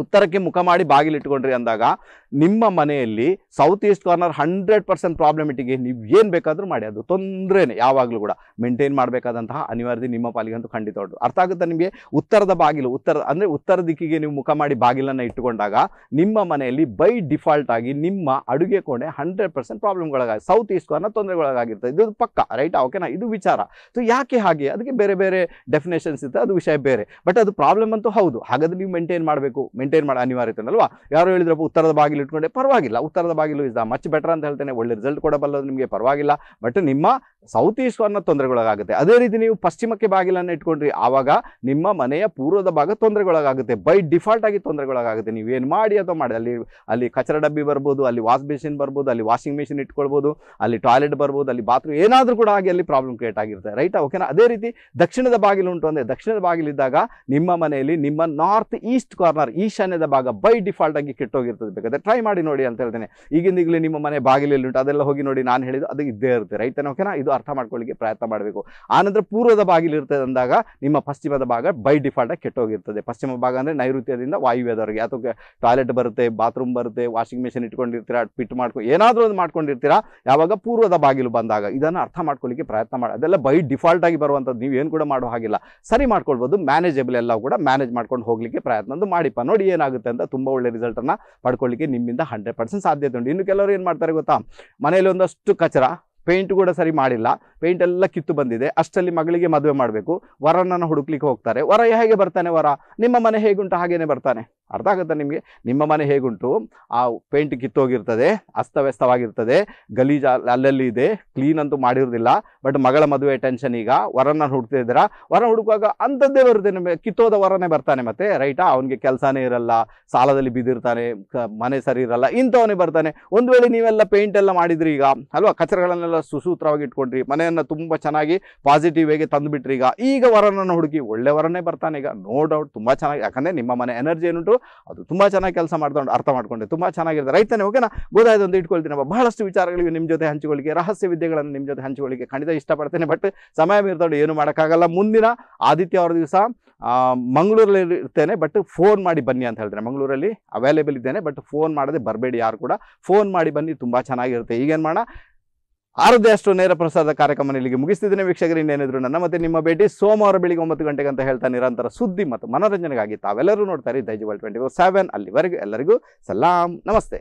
ಉತ್ತರಕ್ಕೆ ಮುಖ ಮಾಡಿ ಬಾಗಿಲಿಟ್ಕೊಂಡ್ರಿ ಅಂದಾಗ ನಿಮ್ಮ ಮನೆಯಲ್ಲಿ south east corner hundred percent ಪ್ರಾಬ್ಲಮಿಟಿಗೆ ನೀವು ಏನು ಬೇಕಾದರೂ ಮಾಡಿ ಅದು ತೊಂದರೆನೇ ಯಾವಾಗಲೂ ಕೂಡ ಮೇಂಟೈನ್ ಮಾಡಬೇಕಾದಂತಹ ಅನಿವಾರ್ಯ ನಿಮ್ಮ ಪಾಲಿಗೆ ಅಂತೂ ಖಂಡಿತ ಅರ್ಥ ಆಗುತ್ತೆ ನಿಮಗೆ ಉತ್ತರದ ಬಾಗಿಲು ಉತ್ತರ ಅಂದರೆ ಉತ್ತರ ದಿಕ್ಕಿಗೆ ನೀವು ಮುಖ ಮಾಡಿ ಬಾಗಿಲನ್ನು ಇಟ್ಟುಕೊಂಡಾಗ ನಿಮ್ಮ ಮನೆಯಲ್ಲಿ ಬೈ ಡಿಫಾಲ್ಟ್ ಆಗಿ ನಿಮ್ಮ ಅಡುಗೆ ಕೋಣೆ ಹಂಡ್ರೆಡ್ ಪರ್ಸೆಂಟ್ ಪ್ರಾಬ್ಲಮ್ಗಳಾಗಿ ಸೌತ್ ಈಸ್ಟ್ ಕಾರ್ನರ್ ತೊಂದರೆಗಳಾಗಿರ್ತದೆ ಇದು ಪಕ್ಕ ರೈಟ್ ಓಕೆನಾ ಇದು ವಿಚಾರ ಸೊ ಯಾಕೆ ಹಾಗೆ ಅದಕ್ಕೆ ಬೇರೆ ಬೇರೆ ಡೆಫಿನೇಷನ್ಸ್ ಇರುತ್ತೆ ಅದು ವಿಷಯ ಬೇರೆ ಬಟ್ ಅದು ಪ್ರಾಬ್ಲಮ್ ಅಂತೂ ಹೌದು ಹಾಗಾದ್ರೆ ನೀವು ಮೇಂಟೈನ್ ಮಾಡಬೇಕು ಮೇಂಟೈನ್ ಅನಿವಾರ್ಯತೆ ಅಲ್ವಾ ಯಾರು ಹೇಳಿದ್ರಪ್ಪ ಉತ್ತರದ ಬಾಗಿಲು ಇಟ್ಕೊಂಡೆ ಪರವಾಗಿಲ್ಲ ಉತ್ತರದ ಬಾಗಿಲು ಇಸ್ ಮಚ್ ಬೆಟರ್ ಅಂತ ಹೇಳ್ತೇನೆ ಒಳ್ಳೆ ರಿಸಲ್ಟ್ ಕೊಡಬಲ್ಲದು ನಿಮಗೆ ಪರವಾಗಿಲ್ಲ ಬಟ್ ನಿಮ್ಮ ಸೌತ್ ಈಸ್ಟ್ ಅನ್ನೋ ತೊಂದರೆಗೊಳಗಾಗುತ್ತೆ ಅದೇ ರೀತಿ ನೀವು ಪಶ್ಚಿಮಕ್ಕೆ ಬಾಗಿಲನ್ನು ಇಟ್ಕೊಂಡ್ರಿ ಆವಾಗ ನಿಮ್ಮ ಮನೆಯ ಪೂರ್ವದ ಭಾಗ ತೊಂದರೆಗೊಳಗಾಗುತ್ತೆ ಬೈ ಡಿಫಾಲ್ಟ್ ಆಗಿ ತೊಂದರೆಗೊಳಗಾಗುತ್ತೆ ನೀವೇನು ಮಾಡಿ ಅಥವಾ ಮಾಡಿ ಅಲ್ಲಿ ಅಲ್ಲಿ ಕಚರ ಡಬ್ಬಿ ಬರ್ಬೋದು ಅಲ್ಲಿ ವಾಶ್ ಮೆಷಿನ್ ಬರ್ಬೋದು ಅಲ್ಲಿ ವಾಷಿಂಗ್ ಮೆಷಿನ್ ಇಟ್ಕೊಳ್ಬೋದು ಅಲ್ಲಿ ಟಾಯ್ಲೆಟ್ ಬರ್ಬೋದು ಅಲ್ಲಿ ಬಾತ್ರೂಮ್ ಏನಾದರೂ ಕೂಡ ಆಗಿ ಅಲ್ಲಿ ಪ್ರಾಬ್ಲಮ್ ಕ್ರಿಯೇಟ್ ಆಗಿರುತ್ತೆ ರೈಟಾ ಓಕೆನಾ ಅದೇ ರೀತಿ ದಕ್ಷಿಣದ ಬಾಗಿಲು ಉಂಟು ಅಂದರೆ ದಕ್ಷಿಣದ ಬಾಗಿಲಿದ್ದಾಗ ನಿಮ್ಮ ಮನೆಯಲ್ಲಿ ನಿಮ್ಮ ನಾರ್ತ್ ಈಸ್ಟ್ ಕಾರ್ನರ್ ಈಶಾನ್ಯದ ಭಾಗ ಬೈ ಡಿಫಾಲ್ಟ್ ಆಗಿ ಕೆಟ್ಟೋಗಿರ್ತದೆ ಬೇಕಾದ್ರೆ ಟ್ರೈ ಮಾಡಿ ನೋಡಿ ಅಂತ ಹೇಳ್ತೇನೆ ಈಗಲೇ ನಿಮ್ಮ ಮನೆ ಬಾಗಿಲಲ್ಲಿ ಉಂಟು ಅದೆಲ್ಲ ಹೋಗಿ ನೋಡಿ ನಾನು ಹೇಳಿದ್ದು ಅದು ಇದ್ದೇ ಇರುತ್ತೆ ರೈತನ ಓಕೆನಾ ಇದು ಅರ್ಥ ಮಾಡ್ಕೊಳ್ಳಿಕ್ಕೆ ಪ್ರಯತ್ನ ಮಾಡಬೇಕು ಆನಂತರ ಪೂರ್ವದ ಇರ್ತದೆ ಅಂದಾಗ ನಿಮ್ಮ ಪಶ್ಚಿಮದ ಭಾಗ ಬೈ ಡಿಫಾಲ್ಟಾಗಿ ಕೆಟ್ಟೋಗಿರ್ತದೆ ಪಶ್ಚಿಮ ಭಾಗ ಅಂದರೆ ನೈಋತ್ಯದಿಂದ ವಾಯುವ್ಯದವರೆಗೆ ಅಥವಾ ಟಾಯ್ಲೆಟ್ ಬರುತ್ತೆ ಬಾತ್ರೂಮ್ ಬರುತ್ತೆ ವಾಷಿಂಗ್ ಮೆಷಿನ್ ಇಟ್ಕೊಂಡಿರ್ತೀರಾ ಪಿಟ್ ಮಾಡ್ಕೊ ಏನಾದರೂ ಒಂದು ಮಾಡ್ಕೊಂಡಿರ್ತೀರಾ ಯಾವಾಗ ಪೂರ್ವದ ಬಾಗಿಲು ಬಂದಾಗ ಇದನ್ನು ಅರ್ಥ ಮಾಡ್ಕೊಳ್ಳಿಕ್ಕೆ ಪ್ರಯತ್ನ ಮಾಡಿ ಅದೆಲ್ಲ ಬೈ ಡಿಫಾಲ್ಟ್ ಆಗಿ ಬರುವಂಥದ್ದು ನೀವು ಏನು ಕೂಡ ಮಾಡೋ ಹಾಗಿಲ್ಲ ಸರಿ ಮಾಡ್ಕೊಳ್ಬೋದು ಮ್ಯಾನೇಜಬಲ್ ಎಲ್ಲ ಕೂಡ ಮ್ಯಾನೇಜ್ ಮಾಡ್ಕೊಂಡು ಹೋಗಲಿಕ್ಕೆ ಪ್ರಯತ್ನ ಮಾಡಿಪ್ಪ ನೋಡಿ ಏನಾಗುತ್ತೆ ಅಂತ ತುಂಬ ಒಳ್ಳೆ ರಿಸಲ್ಟನ್ನು ಪಡ್ಕೊಳ್ಳಿಕ್ಕೆ ನಿಮ್ಮಿಂದ ಹಂಡ್ರೆಡ್ ಪರ್ಸೆಂಟ್ ಸಾಧ್ಯತೆ ಉಂಟು ಇನ್ನು ಕೆಲವರು ಏನು ಮಾಡ್ತಾರೆ ಗೊತ್ತಾ ಮನೆಯಲ್ಲಿ ಒಂದಷ್ಟು ಕಚರ ಪೇಂಟ್ ಕೂಡ ಸರಿ ಮಾಡಿಲ್ಲ ಪೇಂಟ್ ಎಲ್ಲ ಕಿತ್ತು ಬಂದಿದೆ ಅಷ್ಟರಲ್ಲಿ ಮಗಳಿಗೆ ಮದುವೆ ಮಾಡಬೇಕು ವರನನ್ನು ಹುಡುಕ್ಲಿಕ್ಕೆ ಹೋಗ್ತಾರೆ ವರ ಹೇಗೆ ಬರ್ತಾನೆ ವರ ನಿಮ್ಮ ಮನೆ ಹೇಗುಂಟು ಹಾಗೇನೆ ಬರ್ತಾನೆ ಅರ್ಥ ಆಗುತ್ತಾ ನಿಮಗೆ ನಿಮ್ಮ ಮನೆ ಹೇಗುಂಟು ಆ ಪೇಂಟ್ ಕಿತ್ತೋಗಿರ್ತದೆ ಅಸ್ತವ್ಯಸ್ತವಾಗಿರ್ತದೆ ಗಲೀಜ್ ಅಲ್ಲಲ್ಲಿ ಇದೆ ಕ್ಲೀನ್ ಅಂತೂ ಮಾಡಿರೋದಿಲ್ಲ ಬಟ್ ಮಗಳ ಮದುವೆ ಟೆನ್ಷನ್ ಈಗ ವರನ ಹುಡುಕ್ತಾ ಇದ್ದೀರಾ ವರ ಹುಡುಕುವಾಗ ಅಂಥದ್ದೇ ಬರುತ್ತೆ ನಿಮಗೆ ಕಿತ್ತೋದ ವರನೇ ಬರ್ತಾನೆ ಮತ್ತೆ ರೈಟಾ ಅವನಿಗೆ ಕೆಲಸನೇ ಇರಲ್ಲ ಸಾಲದಲ್ಲಿ ಬಿದ್ದಿರ್ತಾನೆ ಮನೆ ಸರಿ ಇರಲ್ಲ ಇಂಥವನೇ ಬರ್ತಾನೆ ಒಂದು ವೇಳೆ ನೀವೆಲ್ಲ ಪೇಂಟ್ ಎಲ್ಲ ಮಾಡಿದ್ರಿ ಈಗ ಅಲ್ವಾ ಕಚರಗಳನ್ನೆಲ್ಲ ಸುಸೂತ್ರವಾಗಿ ಇಟ್ಕೊಂಡ್ರಿ ಮನೆ ತುಂಬ ಚೆನ್ನಾಗಿ ಪಾಸಿಟಿವ್ ಆಗಿ ತಂದುಬಿಟ್ರಿ ಈಗ ಈಗ ವರನನ್ನು ಹುಡುಕಿ ಒಳ್ಳೆ ವರನೇ ಬರ್ತಾನೆ ಈಗ ನೋ ಡೌಟ್ ತುಂಬ ಚೆನ್ನಾಗಿ ಯಾಕಂದರೆ ನಿಮ್ಮ ಮನೆ ಎನರ್ಜಿ ಏನುಂಟು ಅದು ತುಂಬ ಚೆನ್ನಾಗಿ ಕೆಲಸ ಮಾಡ್ಕೊಂಡು ಅರ್ಥ ಮಾಡ್ಕೊಂಡೆ ತುಂಬ ಚೆನ್ನಾಗಿರುತ್ತೆ ರೈತನೇ ಓಕೆನಾ ಗೋದಾಯದೊಂದು ಇಟ್ಕೊಳ್ತೀನಿ ಬಹಳಷ್ಟು ವಿಚಾರಗಳಿವೆ ನಿಮ್ಮ ಜೊತೆ ಹಂಚಿಕೊಳ್ಳಿಕ್ಕೆ ರಹಸ್ಯ ವಿದ್ಯೆಗಳನ್ನು ನಿಮ್ಮ ಜೊತೆ ಹಂಚಿಕೊಳ್ಳಿಕ್ಕೆ ಖಂಡಿತ ಇಷ್ಟಪಡ್ತೇನೆ ಬಟ್ ಸಮಯ ಮೀರಿದೋಡು ಏನು ಮಾಡೋಕ್ಕಾಗಲ್ಲ ಮುಂದಿನ ಆದಿತ್ಯವಾರ ದಿವಸ ಮಂಗಳೂರಲ್ಲಿ ಇರ್ತೇನೆ ಬಟ್ ಫೋನ್ ಮಾಡಿ ಬನ್ನಿ ಅಂತ ಹೇಳ್ತಾರೆ ಮಂಗಳೂರಲ್ಲಿ ಅವೈಲೇಬಲ್ ಇದ್ದೇನೆ ಬಟ್ ಫೋನ್ ಮಾಡದೆ ಬರಬೇಡಿ ಯಾರು ಕೂಡ ಫೋನ್ ಮಾಡಿ ಬನ್ನಿ ತುಂಬ ಚೆನ್ನಾಗಿರುತ್ತೆ ಈಗೇನು ಮಾಡೋಣ ಆರದೇ ಅಷ್ಟು ನೇರ ಪ್ರಸಾದ ಕಾರ್ಯಕ್ರಮ ಇಲ್ಲಿಗೆ ಮುಗಿಸ್ತಿದ್ದೇನೆ ವೀಕ್ಷಕರು ಇನ್ನೇನಿದ್ರು ನನ್ನ ಮತ್ತೆ ನಿಮ್ಮ ಭೇಟಿ ಸೋಮವಾರ ಬೆಳಿಗ್ಗೆ ಒಂಬತ್ತು ಗಂಟೆಗೆ ಅಂತ ಹೇಳ್ತಾ ನಿರಂತರ ಸುದ್ದಿ ಮತ್ತು ಮನೋರಂಜನೆಗಾಗಿ ತಾವೆಲ್ಲರೂ ನೋಡ್ತಾರೆ ದೈಜ್ ಟ್ವೆಂಟಿ ಫೋರ್ ಸೆವೆನ್ ಅಲ್ಲಿವರೆಗೂ ಎಲ್ಲರಿಗೂ ಸಲಾಂ ನಮಸ್ತೆ